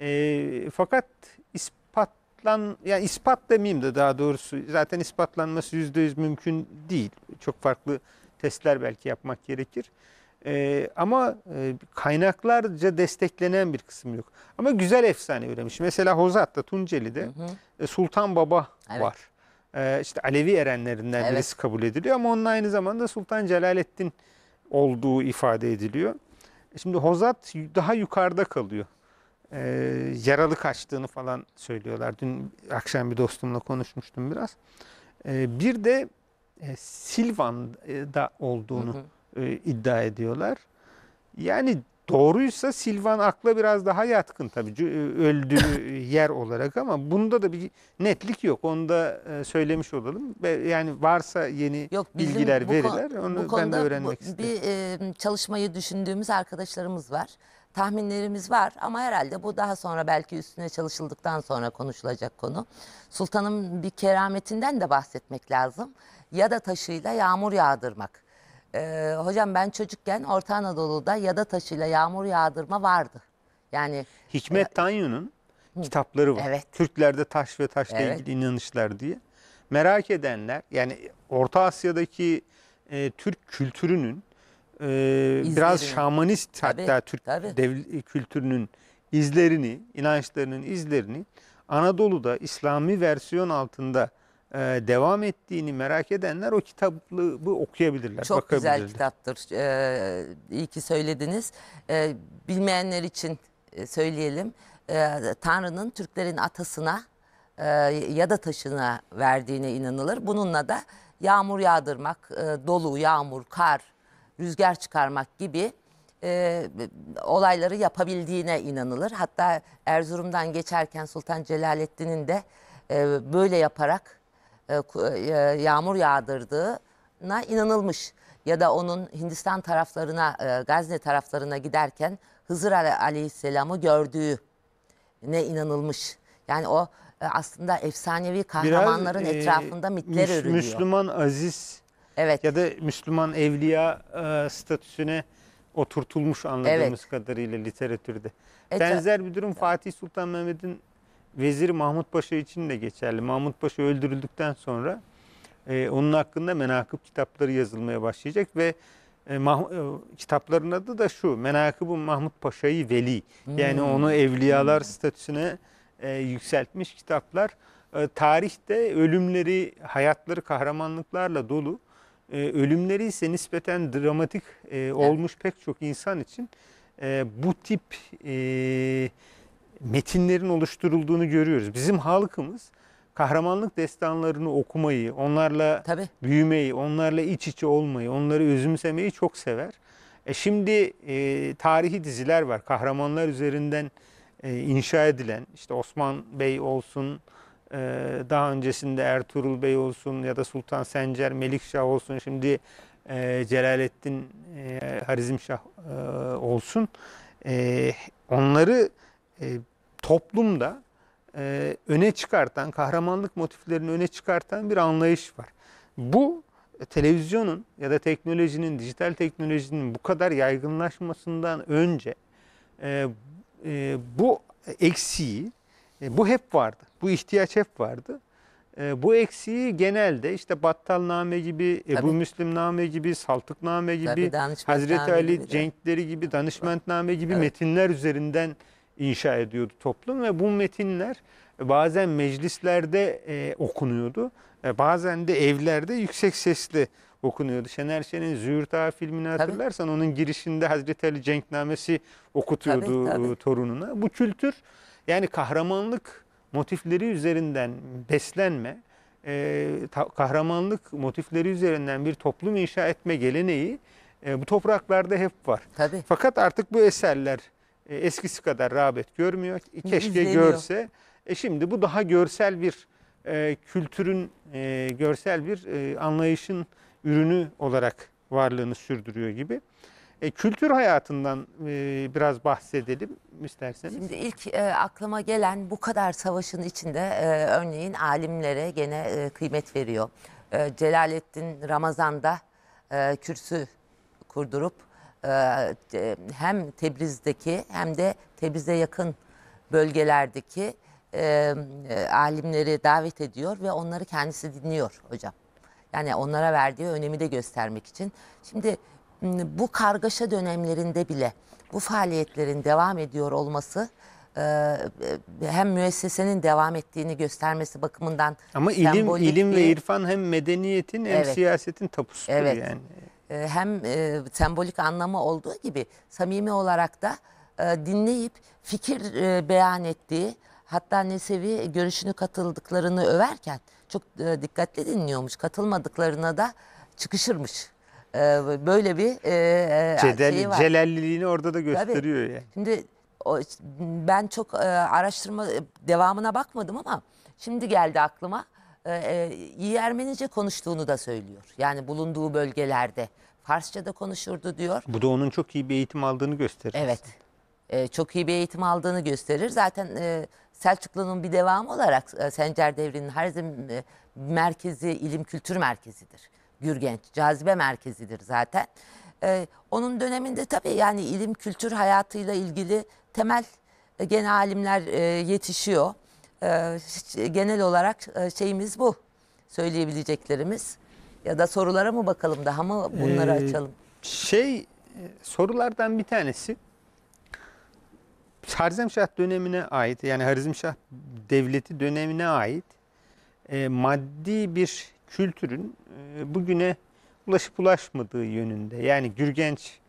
e, fakat ispatlan, yani ispat demeyeyim de daha doğrusu zaten ispatlanması yüzde yüz mümkün değil. Çok farklı testler belki yapmak gerekir. E, ama e, kaynaklarca desteklenen bir kısım yok. Ama güzel efsane üremiş. Mesela Hozat'ta, Tunceli'de hı hı. E, Sultan Baba evet. var. E, işte Alevi erenlerinden evet. birisi kabul ediliyor ama onun aynı zamanda Sultan Celalettin olduğu ifade ediliyor. Şimdi Hozat daha yukarıda kalıyor e, yaralı kaçtığını falan söylüyorlar. Dün akşam bir dostumla konuşmuştum biraz. E, bir de e, Silvan'da olduğunu E, iddia ediyorlar. Yani doğruysa Silvan akla biraz daha yatkın tabii e, öldüğü yer olarak ama bunda da bir netlik yok. Onu da e, söylemiş olalım. Yani varsa yeni yok, bilgiler, veriler onu ben de öğrenmek bu, isterim. Bir e, çalışmayı düşündüğümüz arkadaşlarımız var tahminlerimiz var ama herhalde bu daha sonra belki üstüne çalışıldıktan sonra konuşulacak konu. Sultanın bir kerametinden de bahsetmek lazım ya da taşıyla yağmur yağdırmak. Ee, hocam ben çocukken Orta Anadolu'da ya da taşıyla yağmur yağdırma vardı. Yani Hikmet e, Tanyu'nun kitapları var. Evet. Türklerde taş ve taşla evet. ilgili inanışlar diye. Merak edenler yani Orta Asya'daki e, Türk kültürünün e, biraz şamanist tabii, hatta Türk tabii. E, kültürünün izlerini, inançlarının izlerini Anadolu'da İslami versiyon altında e, devam ettiğini merak edenler o kitabı okuyabilirler. Çok güzel kitaptır. Ee, iyi ki söylediniz. Ee, bilmeyenler için söyleyelim. Ee, Tanrı'nın Türklerin atasına e, ya da taşına verdiğine inanılır. Bununla da yağmur yağdırmak, e, dolu, yağmur, kar, rüzgar çıkarmak gibi e, olayları yapabildiğine inanılır. Hatta Erzurum'dan geçerken Sultan Celaleddin'in de e, böyle yaparak e, e, yağmur yağdırdığına inanılmış. Ya da onun Hindistan taraflarına, e, Gazne taraflarına giderken Hızır Aleyhisselam'ı ne inanılmış. Yani o e, aslında efsanevi kahramanların Biraz, e, etrafında mitler Müş, örülüyor. Müslüman aziz Evet. Ya da Müslüman evliya e, statüsüne oturtulmuş anladığımız evet. kadarıyla literatürde. E, Benzer bir durum Fatih Sultan Mehmet'in veziri Mahmut Paşa için de geçerli. Mahmut Paşa öldürüldükten sonra e, onun hakkında menakıp kitapları yazılmaya başlayacak ve e, mah, e, kitapların adı da şu Menakıbı Mahmut Paşa'yı Veli yani onu hmm. evliyalar hmm. statüsüne e, yükseltmiş kitaplar. E, tarihte ölümleri, hayatları kahramanlıklarla dolu. Ee, ölümleri ise nispeten dramatik e, olmuş pek çok insan için e, bu tip e, metinlerin oluşturulduğunu görüyoruz. Bizim halkımız kahramanlık destanlarını okumayı, onlarla Tabii. büyümeyi, onlarla iç içe olmayı, onları özümsemeyi çok sever. E şimdi e, tarihi diziler var. Kahramanlar üzerinden e, inşa edilen işte Osman Bey olsun, ee, daha öncesinde Ertuğrul Bey olsun ya da Sultan Sencer, Melikşah olsun şimdi e, Celalettin e, Harizmşah e, olsun onları toplumda öne çıkartan, kahramanlık motiflerini öne çıkartan bir anlayış var. Bu televizyonun ya da teknolojinin, dijital teknolojinin bu kadar yaygınlaşmasından önce bu eksiği, bu hep vardı bu ihtiyaç hep vardı. E, bu eksiği genelde işte Battal Battalname gibi, e, Tabii. Ebu Müslimname gibi, Saltık Saltıkname gibi, Tabii, Hazreti Ali Cenkleri gibi, Danışmentname gibi evet. metinler üzerinden inşa ediyordu toplum ve bu metinler bazen meclislerde e, okunuyordu. E, bazen de evlerde yüksek sesli okunuyordu. Şener Şen'in Züğürt Ağa filmini hatırlarsan tabii. onun girişinde Hazreti Ali Cenk namesi okutuyordu tabii, tabii. torununa. Bu kültür yani kahramanlık motifleri üzerinden beslenme, e, kahramanlık motifleri üzerinden bir toplum inşa etme geleneği e, bu topraklarda hep var. Tabii. Fakat artık bu eserler e, eskisi kadar rağbet görmüyor. Keşke İzleniyor. görse. E şimdi bu daha görsel bir e, kültürün, e, görsel bir e, anlayışın ürünü olarak varlığını sürdürüyor gibi. E, kültür hayatından e, biraz bahsedelim isterseniz. Şimdi ilk e, aklıma gelen bu kadar savaşın içinde e, örneğin alimlere gene e, kıymet veriyor. E, Celalettin Ramazan'da e, kürsü kurdurup e, hem Tebriz'deki hem de Tebriz'e yakın bölgelerdeki e, e, alimleri davet ediyor ve onları kendisi dinliyor hocam. Yani onlara verdiği önemi de göstermek için. Şimdi bu kargaşa dönemlerinde bile bu faaliyetlerin devam ediyor olması e, e, hem müessesenin devam ettiğini göstermesi bakımından ama ilim ilim bir... ve irfan hem medeniyetin hem evet. siyasetin tapusu. evet. yani. E, hem sembolik anlamı olduğu gibi samimi olarak da dinleyip fikir beyan ettiği hatta Nesevi görüşünü katıldıklarını överken çok e, dikkatli dinliyormuş. Katılmadıklarına da çıkışırmış. Ee, böyle bir e, e Cedel, şeyi var. Celalliliğini orada da gösteriyor Tabii. yani. Şimdi ben çok e, araştırma devamına bakmadım ama şimdi geldi aklıma. E, e Ermenice konuştuğunu da söylüyor. Yani bulunduğu bölgelerde Farsça da konuşurdu diyor. Bu da onun çok iyi bir eğitim aldığını gösterir. Evet. çok iyi bir eğitim aldığını gösterir. Zaten Selçuklu'nun bir devamı olarak Sencer Devri'nin her zaman merkezi ilim kültür merkezidir. Gürgenç cazibe merkezidir zaten. Ee, onun döneminde tabii yani ilim kültür hayatıyla ilgili temel e, gene alimler e, yetişiyor. E, genel olarak e, şeyimiz bu söyleyebileceklerimiz. Ya da sorulara mı bakalım daha mı bunları ee, açalım? Şey e, sorulardan bir tanesi Harizmşah dönemine ait yani Harizmşah devleti dönemine ait e, maddi bir kültürün bugüne ulaşıp ulaşmadığı yönünde. Yani Gürgenç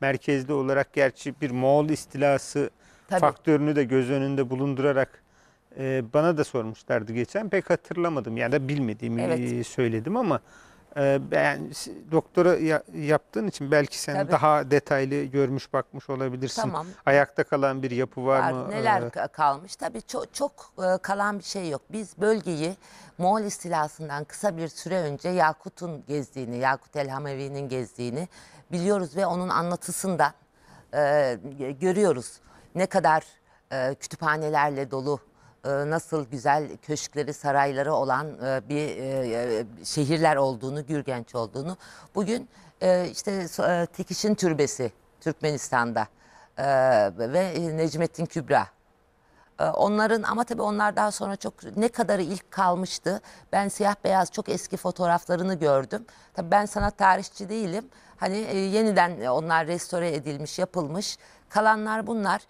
merkezli olarak gerçi bir Moğol istilası Tabii. faktörünü de göz önünde bulundurarak bana da sormuşlardı geçen. Pek hatırlamadım. Yani da bilmediğimi evet. söyledim ama ee, ben doktora yaptığın için belki sen Tabii. daha detaylı görmüş bakmış olabilirsin. Tamam. Ayakta kalan bir yapı var, var mı? Neler ee, kalmış? Tabii çok, çok e, kalan bir şey yok. Biz bölgeyi Moğol istilasından kısa bir süre önce Yakut'un gezdiğini, Yakut Elhamevi'nin gezdiğini biliyoruz ve onun anlatısında e, görüyoruz. Ne kadar e, kütüphanelerle dolu e, nasıl güzel köşkleri, sarayları olan e, bir e, şehirler olduğunu, Gürgenç olduğunu. Bugün işte Tekiş'in türbesi Türkmenistan'da ve Necmettin Kübra Onların ama tabii onlar daha sonra çok ne kadarı ilk kalmıştı. Ben siyah beyaz çok eski fotoğraflarını gördüm. Tabii ben sanat tarihçi değilim. Hani yeniden onlar restore edilmiş, yapılmış. Kalanlar bunlar.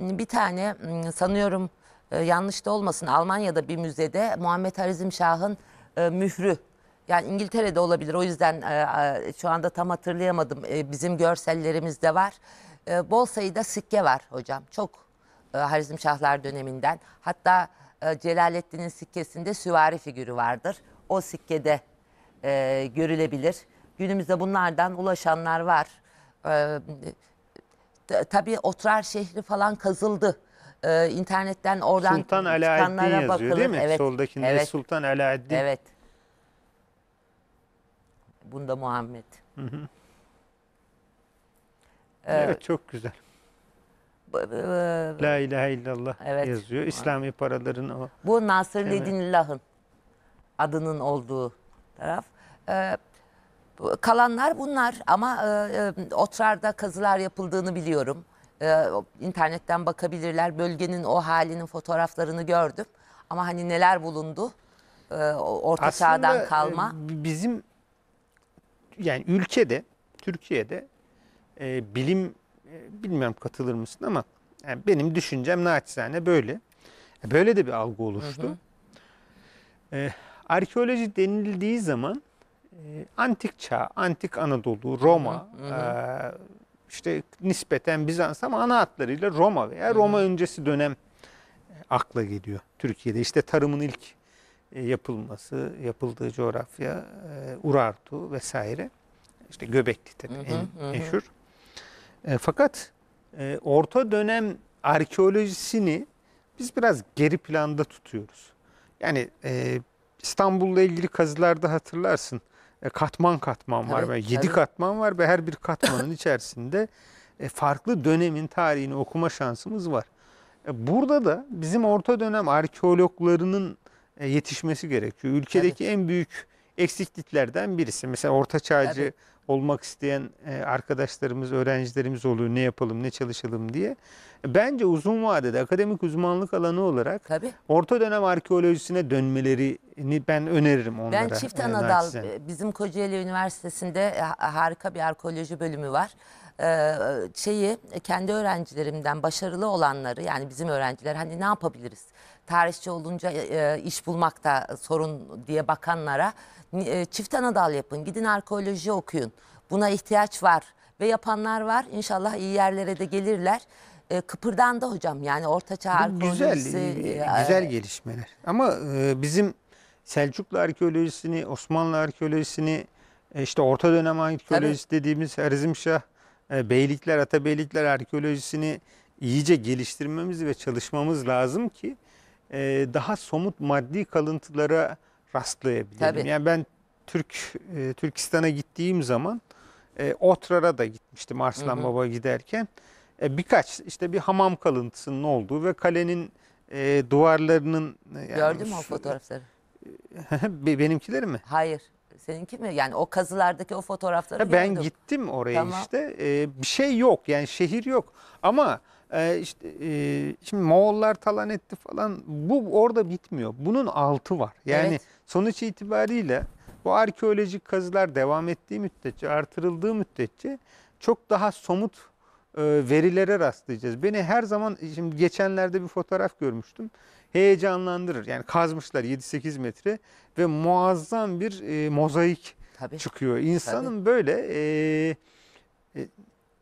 bir tane sanıyorum e, yanlış da olmasın Almanya'da bir müzede Muhammed Harizim Şah'ın e, mührü yani İngiltere'de olabilir o yüzden e, e, şu anda tam hatırlayamadım e, bizim görsellerimizde var. E, bol sayıda sikke var hocam çok e, Harizm Şahlar döneminden hatta e, Celalettin'in sikkesinde süvari figürü vardır o sikkede e, görülebilir. Günümüzde bunlardan ulaşanlar var. E, e tabii Otrar şehri falan kazıldı e, internetten oradan Sultan Alaaddin yazıyor bakılır. değil mi? Evet. Soldakinde evet. Sultan Alaaddin. Evet. Bunda Muhammed. Hı hı. Ee, evet çok güzel. La ilahe illallah evet. yazıyor. İslami paraların o. Bu Nasırüddinillah'ın adının olduğu taraf. Ee, kalanlar bunlar ama e, e, Otrar'da kazılar yapıldığını biliyorum e, internetten bakabilirler. Bölgenin o halinin fotoğraflarını gördüm. Ama hani neler bulundu? E, orta Aslında, çağdan e, kalma. Bizim yani ülkede, Türkiye'de e, bilim e, bilmiyorum katılır mısın ama yani benim düşüncem naçizane böyle. E, böyle de bir algı oluştu. E, arkeoloji denildiği zaman e, antik çağ, antik Anadolu, Roma, e, işte nispeten Bizans ama ana hatlarıyla Roma veya Roma Hı. öncesi dönem e, akla geliyor Türkiye'de. İşte tarımın ilk e, yapılması, yapıldığı coğrafya e, Urartu vesaire. İşte Göbekli Tepe en hı hı. meşhur. E, fakat orta dönem arkeolojisini biz biraz geri planda tutuyoruz. Yani e, İstanbul'la ilgili kazılarda hatırlarsın e, katman katman var. Evet, ve yedi evet. katman var ve her bir katmanın içerisinde e, farklı dönemin tarihini okuma şansımız var. E, burada da bizim orta dönem arkeologlarının yetişmesi gerekiyor. Ülkedeki evet. en büyük eksikliklerden birisi. Mesela orta çağcı evet olmak isteyen e, arkadaşlarımız, öğrencilerimiz oluyor. Ne yapalım, ne çalışalım diye. Bence uzun vadede akademik uzmanlık alanı olarak Tabii. orta dönem arkeolojisine dönmelerini ben öneririm onlara. Ben Çift e, Anadal, e, bizim Kocaeli Üniversitesi'nde harika bir arkeoloji bölümü var şeyi kendi öğrencilerimden başarılı olanları yani bizim öğrenciler hani ne yapabiliriz? Tarihçi olunca iş bulmakta sorun diye bakanlara e, çift anadal yapın, gidin arkeoloji okuyun. Buna ihtiyaç var ve yapanlar var. İnşallah iyi yerlere de gelirler. E, da hocam yani ortaçağ arkeolojisi. E, e, güzel, güzel gelişmeler. Ama e, bizim Selçuklu arkeolojisini, Osmanlı arkeolojisini, işte Orta Dönem arkeolojisi Tabii. dediğimiz Erzimşah, Beylikler, Atabeylikler arkeolojisini iyice geliştirmemiz ve çalışmamız lazım ki daha somut maddi kalıntılara rastlayabilirim. Tabii. Yani ben Türk e, Türkistan'a gittiğim zaman e, Otrar'a da gitmiştim Arslan hı hı. Baba giderken. E, birkaç işte bir hamam kalıntısının olduğu ve kalenin e, duvarlarının... E, yani Gördün mü o fotoğrafları? Benimkileri mi? Hayır. Seninki mi? Yani o kazılardaki o fotoğrafları ya Ben gördüm. gittim oraya tamam. işte. Ee, bir şey yok yani şehir yok. Ama e, işte e, şimdi Moğollar talan etti falan bu orada bitmiyor. Bunun altı var. Yani evet. Sonuç itibariyle bu arkeolojik kazılar devam ettiği müddetçe, artırıldığı müddetçe çok daha somut e, verilere rastlayacağız. Beni her zaman, şimdi geçenlerde bir fotoğraf görmüştüm. Heyecanlandırır. Yani kazmışlar 7-8 metre ve muazzam bir e, mozaik Tabii. çıkıyor. İnsanın Tabii. böyle e, e,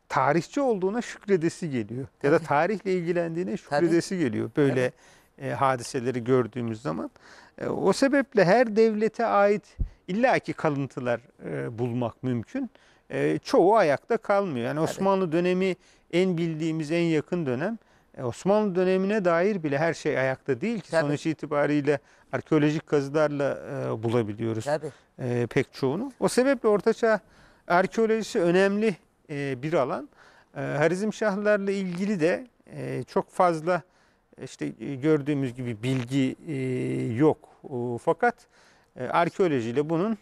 tarihçi olduğuna şükredesi geliyor. Tabii. Ya da tarihle ilgilendiğine şükredesi Tabii. geliyor. Böyle e, hadiseleri gördüğümüz zaman. E, o sebeple her devlete ait illaki kalıntılar e, bulmak mümkün. E, çoğu ayakta kalmıyor. Yani Osmanlı dönemi en bildiğimiz en yakın dönem. Osmanlı dönemine dair bile her şey ayakta değil ki Tabii. sonuç itibariyle arkeolojik kazılarla bulabiliyoruz Tabii. pek çoğunu. O sebeple Ortaçağ arkeolojisi önemli bir alan. E, Harizmşahlarla ilgili de çok fazla işte e, gördüğümüz gibi bilgi e, yok. Fakat e, arkeolojiyle bunun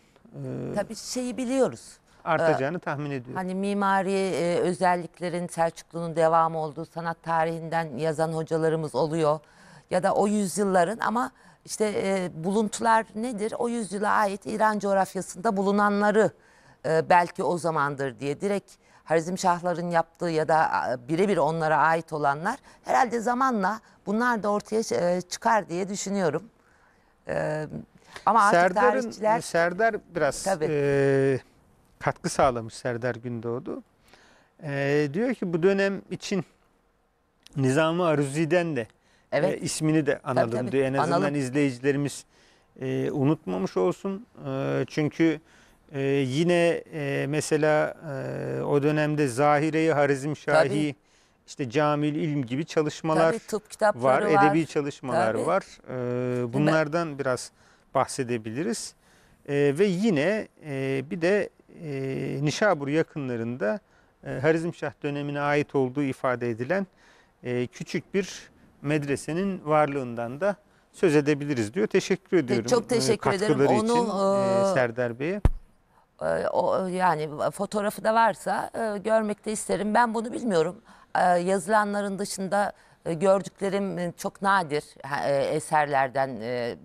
tabii şeyi biliyoruz. Artacağını ee, tahmin ediyorum. Hani mimari özelliklerin Selçuklu'nun devamı olduğu sanat tarihinden yazan hocalarımız oluyor. Ya da o yüzyılların ama işte buluntular nedir? O yüzyıla ait İran coğrafyasında bulunanları belki o zamandır diye direkt Şahların yaptığı ya da birebir onlara ait olanlar herhalde zamanla bunlar da ortaya e, çıkar diye düşünüyorum. E, ama artık tarihçiler... Serdar biraz tabii. e, katkı sağlamış Serdar Gündoğdu. E, diyor ki bu dönem için Nizami Aruzi'den de evet. e, ismini de analım tabii, tabii. diyor. En azından Analım. izleyicilerimiz e, unutmamış olsun. E, çünkü... Ee, yine e, mesela e, o dönemde Zahire'yi Harizm Şahi, işte Camil İlm gibi çalışmalar Tabii, tıp kitapları var, var, edebi çalışmalar Tabii. var. Ee, bunlardan biraz bahsedebiliriz. Ee, ve yine e, bir de e, Nişabur yakınlarında e, Harizmşah dönemine ait olduğu ifade edilen e, küçük bir medresenin varlığından da söz edebiliriz diyor. Teşekkür ediyorum. Çok teşekkür e, ederim. Onu için, e, e Serdar Bey'e. Ee, o yani e, fotoğrafı da varsa e, görmek de isterim. Ben bunu bilmiyorum. Ee, yazılanların dışında e, gördüklerim çok nadir eserlerden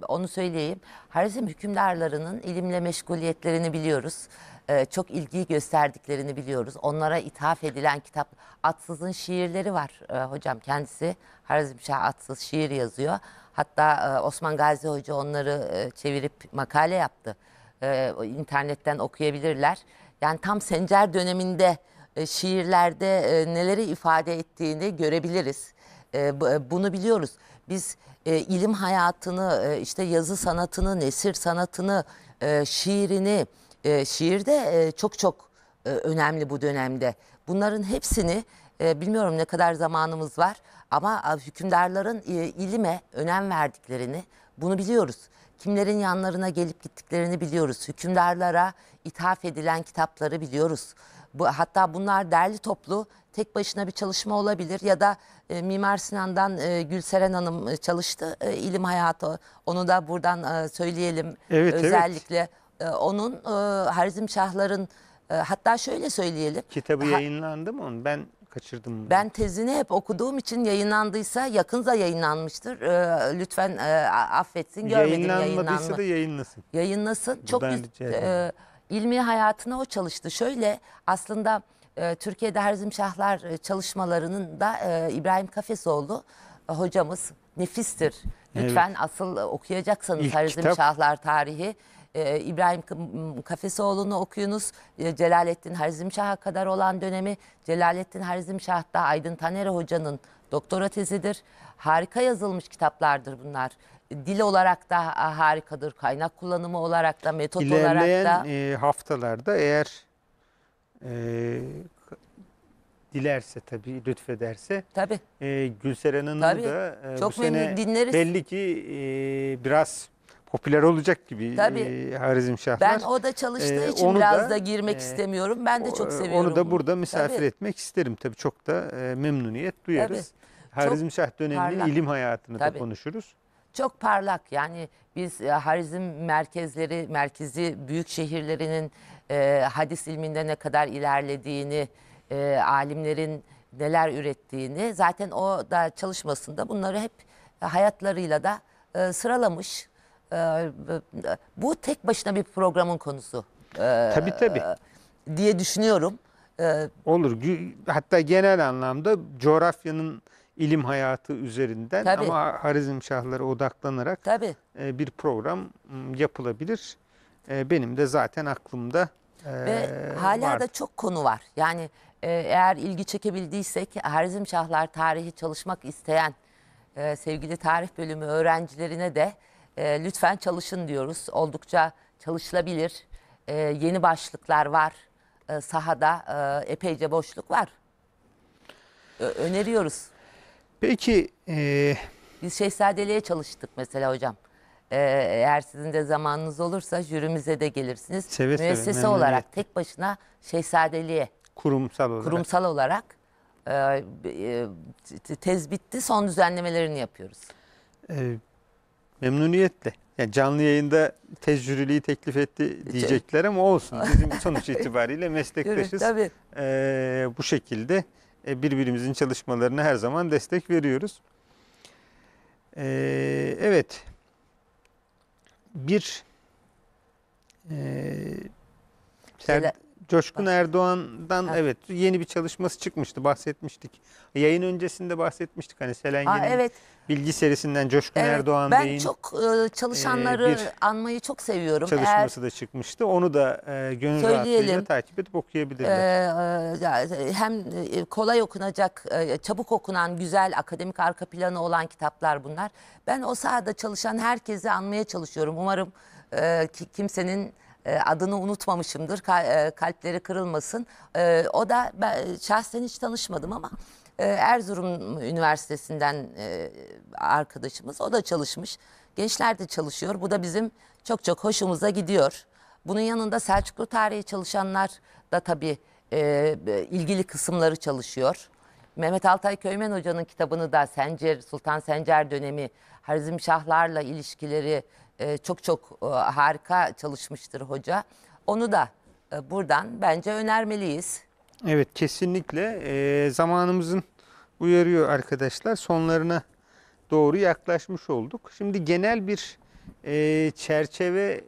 onu söyleyeyim. Harizm hükümdarlarının ilimle meşguliyetlerini biliyoruz. Ee, çok ilgiyi gösterdiklerini biliyoruz. Onlara ithaf edilen kitap Atsız'ın şiirleri var hocam kendisi. Harizm Şah Atsız şiir yazıyor. Hatta Osman Gazi Hoca onları çevirip makale yaptı e, internetten okuyabilirler. Yani tam Sencer döneminde e, şiirlerde e, neleri ifade ettiğini görebiliriz. E, e, bunu biliyoruz. Biz e, ilim hayatını, e, işte yazı sanatını, nesir sanatını, e, şiirini, e, şiir e, çok çok e, önemli bu dönemde. Bunların hepsini e, bilmiyorum ne kadar zamanımız var ama hükümdarların e, ilime önem verdiklerini bunu biliyoruz kimlerin yanlarına gelip gittiklerini biliyoruz. Hükümdarlara ithaf edilen kitapları biliyoruz. Bu, hatta bunlar derli toplu tek başına bir çalışma olabilir ya da e, Mimar Sinan'dan e, Gülseren Hanım e, çalıştı e, ilim hayatı. Onu da buradan e, söyleyelim. Evet, Özellikle evet. E, onun e, Harzim Şahların e, hatta şöyle söyleyelim. Kitabı ha, yayınlandı mı onun? Ben kaçırdım. Ben. tezini hep okuduğum için yayınlandıysa yakınza yayınlanmıştır. Ee, lütfen e, affetsin görmedim Yayınlanmadıysa da yayınlasın. Yayınlasın. Çok ben rica e, ilmi hayatına o çalıştı. Şöyle aslında e, Türkiye'de Herzimşahlar e, çalışmalarının da e, İbrahim Kafesoğlu e, hocamız nefistir. Lütfen asıl okuyacaksanız İlk Herzimşahlar tarihi ee, İbrahim Kafesoğlu'nu okuyunuz. Ee, Celalettin Harzimşah'a kadar olan dönemi Celalettin Harzimşah da Aydın Taner Hoca'nın doktora tezidir. Harika yazılmış kitaplardır bunlar. Dil olarak da harikadır. Kaynak kullanımı olarak da, metot İlerleyen olarak da. İlerleyen e, haftalarda eğer e, dilerse tabii lütfederse. Tabii. E, Gülseren'in da e, Çok bu sene dinleriz. belli ki e, biraz popüler olacak gibi Tabii. E, Harizmşahlar. Ben o da çalıştığı e, için biraz da, da girmek e, istemiyorum. Ben de çok e, seviyorum. Onu da burada misafir Tabii. etmek isterim. Tabii çok da e, memnuniyet duyarız. Tabii. Harizmşah döneminin ilim hayatını Tabii. da konuşuruz. Çok parlak yani biz e, Harizm merkezleri, merkezi büyük şehirlerinin e, hadis ilminde ne kadar ilerlediğini, e, alimlerin neler ürettiğini zaten o da çalışmasında bunları hep hayatlarıyla da e, sıralamış. Ee, bu tek başına bir programın konusu. E, tabi tabi. E, diye düşünüyorum. Ee, Olur. Hatta genel anlamda coğrafyanın ilim hayatı üzerinden tabii. ama şahları odaklanarak tabii. E, bir program yapılabilir. Benim de zaten aklımda Ve vardı. hala da çok konu var. Yani eğer ilgi çekebildiysek şahlar tarihi çalışmak isteyen sevgili tarih bölümü öğrencilerine de e, lütfen çalışın diyoruz. Oldukça çalışılabilir. E, yeni başlıklar var. E, sahada e, epeyce boşluk var. Ö öneriyoruz. Peki. E... Biz Şehzadeli'ye çalıştık mesela hocam. eğer sizin de zamanınız olursa jürimize de gelirsiniz. Seve Müessese seve, olarak tek başına Şehzadeli'ye. Kurumsal olarak. Kurumsal olarak e, e tez bitti son düzenlemelerini yapıyoruz. Evet. Memnuniyetle. Yani canlı yayında tecrübeliği teklif etti e, diyecekler ama olsun. Bizim sonuç itibariyle meslektaşız. Evet, ee, bu şekilde e, birbirimizin çalışmalarına her zaman destek veriyoruz. Ee, evet. Bir e, ter, Coşkun Erdoğan'dan evet. evet yeni bir çalışması çıkmıştı bahsetmiştik. Yayın öncesinde bahsetmiştik hani Selen evet. bilgi serisinden Coşkun Evet, Erdoğan ben Bey'in çok e, çalışanları e, anmayı çok seviyorum. Eğer çalışması da çıkmıştı. Onu da e, gönül rahatlığıyla takip edip okuyabilirler. Ee, e, hem e, kolay okunacak, e, çabuk okunan, güzel akademik arka planı olan kitaplar bunlar. Ben o sahada çalışan herkesi anmaya çalışıyorum. Umarım e, ki- kimsenin e, adını unutmamışımdır e, kalpleri kırılmasın. E, o da ben şahsen hiç tanışmadım ama Erzurum Üniversitesi'nden arkadaşımız o da çalışmış. Gençler de çalışıyor. Bu da bizim çok çok hoşumuza gidiyor. Bunun yanında Selçuklu tarihi çalışanlar da tabii ilgili kısımları çalışıyor. Mehmet Altay Köymen Hoca'nın kitabını da Sencer, Sultan Sencer dönemi, Harizmşahlarla ilişkileri, e, çok çok e, harika çalışmıştır hoca. Onu da e, buradan bence önermeliyiz. Evet kesinlikle zamanımızın uyarıyor arkadaşlar sonlarına doğru yaklaşmış olduk. Şimdi genel bir çerçeve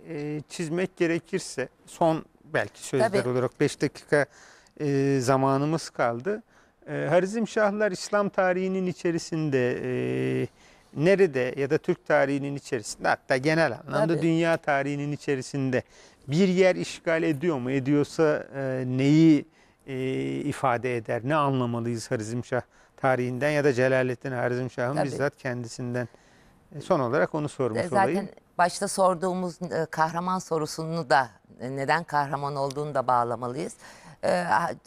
çizmek gerekirse son belki sözler Tabii. olarak 5 dakika zamanımız kaldı. Harizmşahlar İslam tarihinin içerisinde e, nerede ya da Türk tarihinin içerisinde hatta genel anlamda Tabii. dünya tarihinin içerisinde bir yer işgal ediyor mu? Ediyorsa e, neyi e, ifade eder? Ne anlamalıyız Harizmşah tarihinden ya da Celaleddin Harizmşah'ın bizzat kendisinden? E, son olarak onu sormuş Zaten olayım. Zaten başta sorduğumuz e, kahraman sorusunu da e, neden kahraman olduğunu da bağlamalıyız. E,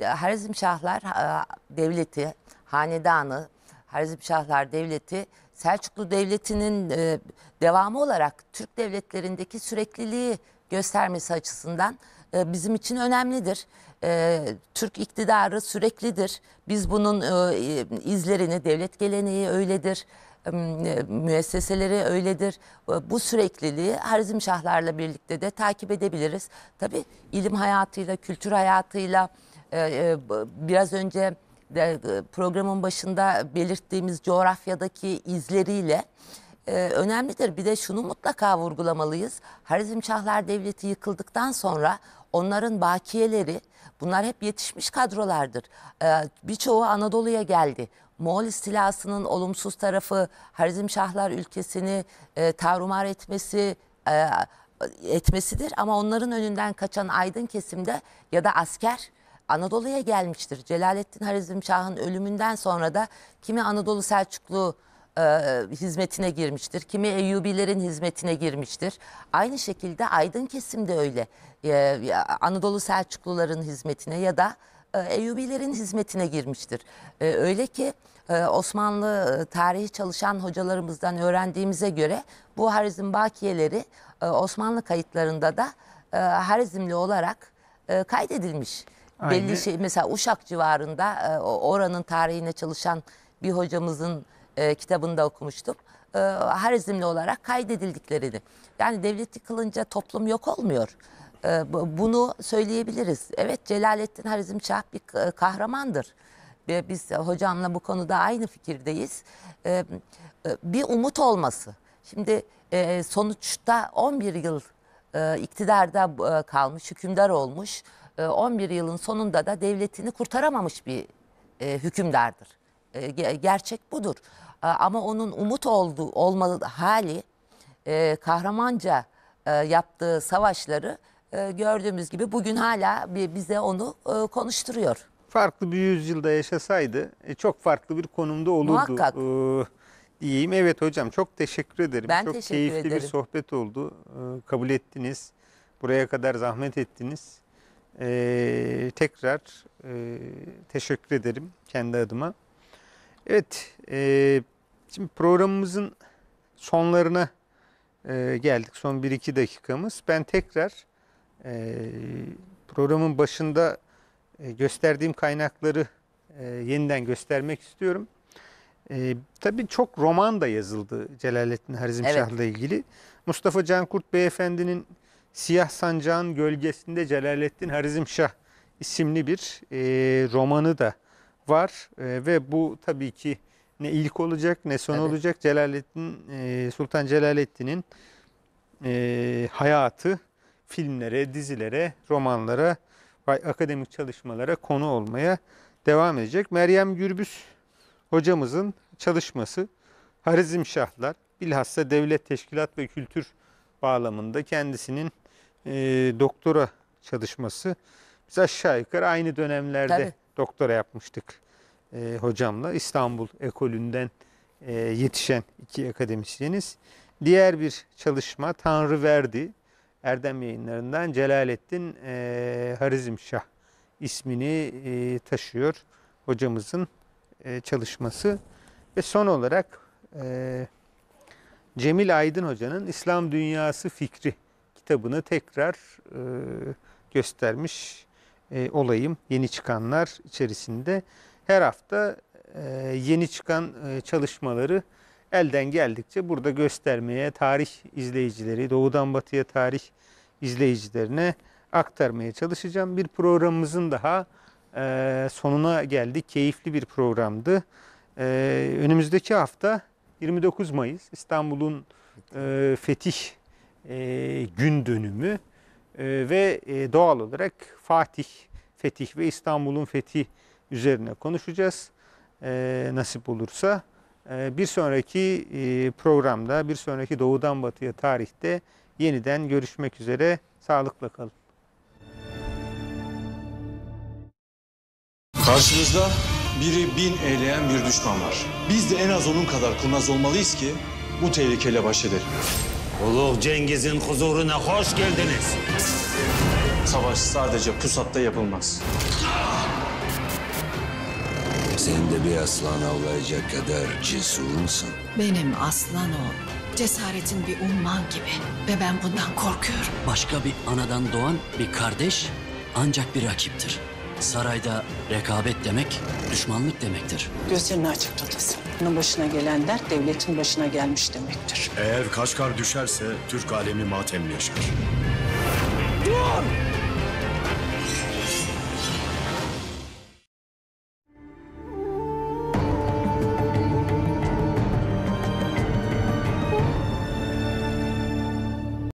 Harizmşahlar e, devleti, hanedanı, Harizmşahlar devleti Selçuklu Devleti'nin e, devamı olarak Türk devletlerindeki sürekliliği göstermesi açısından e, bizim için önemlidir. E, Türk iktidarı süreklidir. Biz bunun e, izlerini, devlet geleneği öyledir, e, müesseseleri öyledir. E, bu sürekliliği Harizm Şahlarla birlikte de takip edebiliriz. Tabii ilim hayatıyla, kültür hayatıyla e, e, biraz önce de, e, programın başında belirttiğimiz coğrafyadaki izleriyle e, önemlidir. Bir de şunu mutlaka vurgulamalıyız. Harizmçahlar Devleti yıkıldıktan sonra onların bakiyeleri bunlar hep yetişmiş kadrolardır. E, birçoğu Anadolu'ya geldi. Moğol istilasının olumsuz tarafı Harizmçahlar ülkesini e, tarumar etmesi, e, etmesidir ama onların önünden kaçan aydın kesimde ya da asker Anadolu'ya gelmiştir. Celalettin Harizmşah'ın ölümünden sonra da kimi Anadolu Selçuklu e, hizmetine girmiştir. Kimi Eyyubilerin hizmetine girmiştir. Aynı şekilde Aydın kesimde öyle. E, Anadolu Selçukluların hizmetine ya da e, Eyyubilerin hizmetine girmiştir. E, öyle ki e, Osmanlı e, tarihi çalışan hocalarımızdan öğrendiğimize göre bu Harizm bakiyeleri e, Osmanlı kayıtlarında da e, Harizmli olarak e, kaydedilmiş. Aynı. Belli şey mesela Uşak civarında e, oranın tarihine çalışan bir hocamızın e, kitabında okumuştum. E, harizmli olarak kaydedildiklerini. Yani devleti kılınca toplum yok olmuyor. E, bunu söyleyebiliriz. Evet Celalettin Harizm Şah bir e, kahramandır. Ve Biz hocamla bu konuda aynı fikirdeyiz. e, e Bir umut olması. Şimdi e, sonuçta 11 yıl e, iktidarda e, kalmış, hükümdar olmuş 11 e, yılın sonunda da devletini kurtaramamış bir e, hükümdardır. E, gerçek budur. Ama onun umut olduğu olmalı hali kahramanca yaptığı savaşları gördüğümüz gibi bugün hala bize onu konuşturuyor. Farklı bir yüzyılda yaşasaydı çok farklı bir konumda olurdu. Muhakkak. Ee, diyeyim. Evet hocam çok teşekkür ederim. Ben çok teşekkür keyifli ederim. bir sohbet oldu. Ee, kabul ettiniz. Buraya kadar zahmet ettiniz. Ee, tekrar e, teşekkür ederim kendi adıma. Evet, e, şimdi programımızın sonlarına e, geldik. Son 1-2 dakikamız. Ben tekrar e, programın başında e, gösterdiğim kaynakları e, yeniden göstermek istiyorum. E, tabii çok roman da yazıldı Celalettin Harzimşah'la evet. ilgili. Mustafa Cankurt Beyefendi'nin Siyah Sancağın Gölgesinde Celalettin Harizmşah isimli bir e, romanı da var e, ve bu tabii ki ne ilk olacak ne son evet. olacak Celalettin e, Sultan Celalettin'in e, hayatı filmlere, dizilere, romanlara akademik çalışmalara konu olmaya devam edecek. Meryem Gürbüz hocamızın çalışması Harizmşahlar bilhassa devlet, teşkilat ve kültür bağlamında kendisinin e, doktora çalışması. Biz aşağı yukarı aynı dönemlerde Tabii. doktora yapmıştık e, hocamla. İstanbul ekolünden e, yetişen iki akademisyeniz. Diğer bir çalışma Tanrı Verdi Erdem yayınlarından Celalettin e, Harizmşah ismini e, taşıyor hocamızın e, çalışması. Ve son olarak e, Cemil Aydın Hoca'nın İslam Dünyası Fikri kitabını tekrar e, göstermiş e, olayım yeni çıkanlar içerisinde. Her hafta e, yeni çıkan e, çalışmaları elden geldikçe burada göstermeye, tarih izleyicileri, doğudan batıya tarih izleyicilerine aktarmaya çalışacağım. Bir programımızın daha e, sonuna geldi. Keyifli bir programdı. E, önümüzdeki hafta 29 Mayıs İstanbul'un e, fetih e, gün dönümü e, ve e, doğal olarak Fatih, fetih ve İstanbul'un fetih üzerine konuşacağız. E, nasip olursa e, bir sonraki e, programda, bir sonraki Doğu'dan Batı'ya tarihte yeniden görüşmek üzere. Sağlıkla kalın. Karşınızda biri bin eyleyen bir düşman var. Biz de en az onun kadar kurnaz olmalıyız ki bu tehlikeyle baş edelim. Uluk Cengiz'in huzuruna hoş geldiniz. Savaş sadece pusatta yapılmaz. Sen de bir aslan avlayacak kadar cesurumsun. Benim aslan o. Cesaretin bir umman gibi ve ben bundan korkuyorum. Başka bir anadan doğan bir kardeş ancak bir rakiptir. Sarayda rekabet demek düşmanlık demektir. Gözlerini açık tutasın. Bunun başına gelen dert devletin başına gelmiş demektir. Eğer Kaşgar düşerse Türk alemi matemli matemleşir. Dur!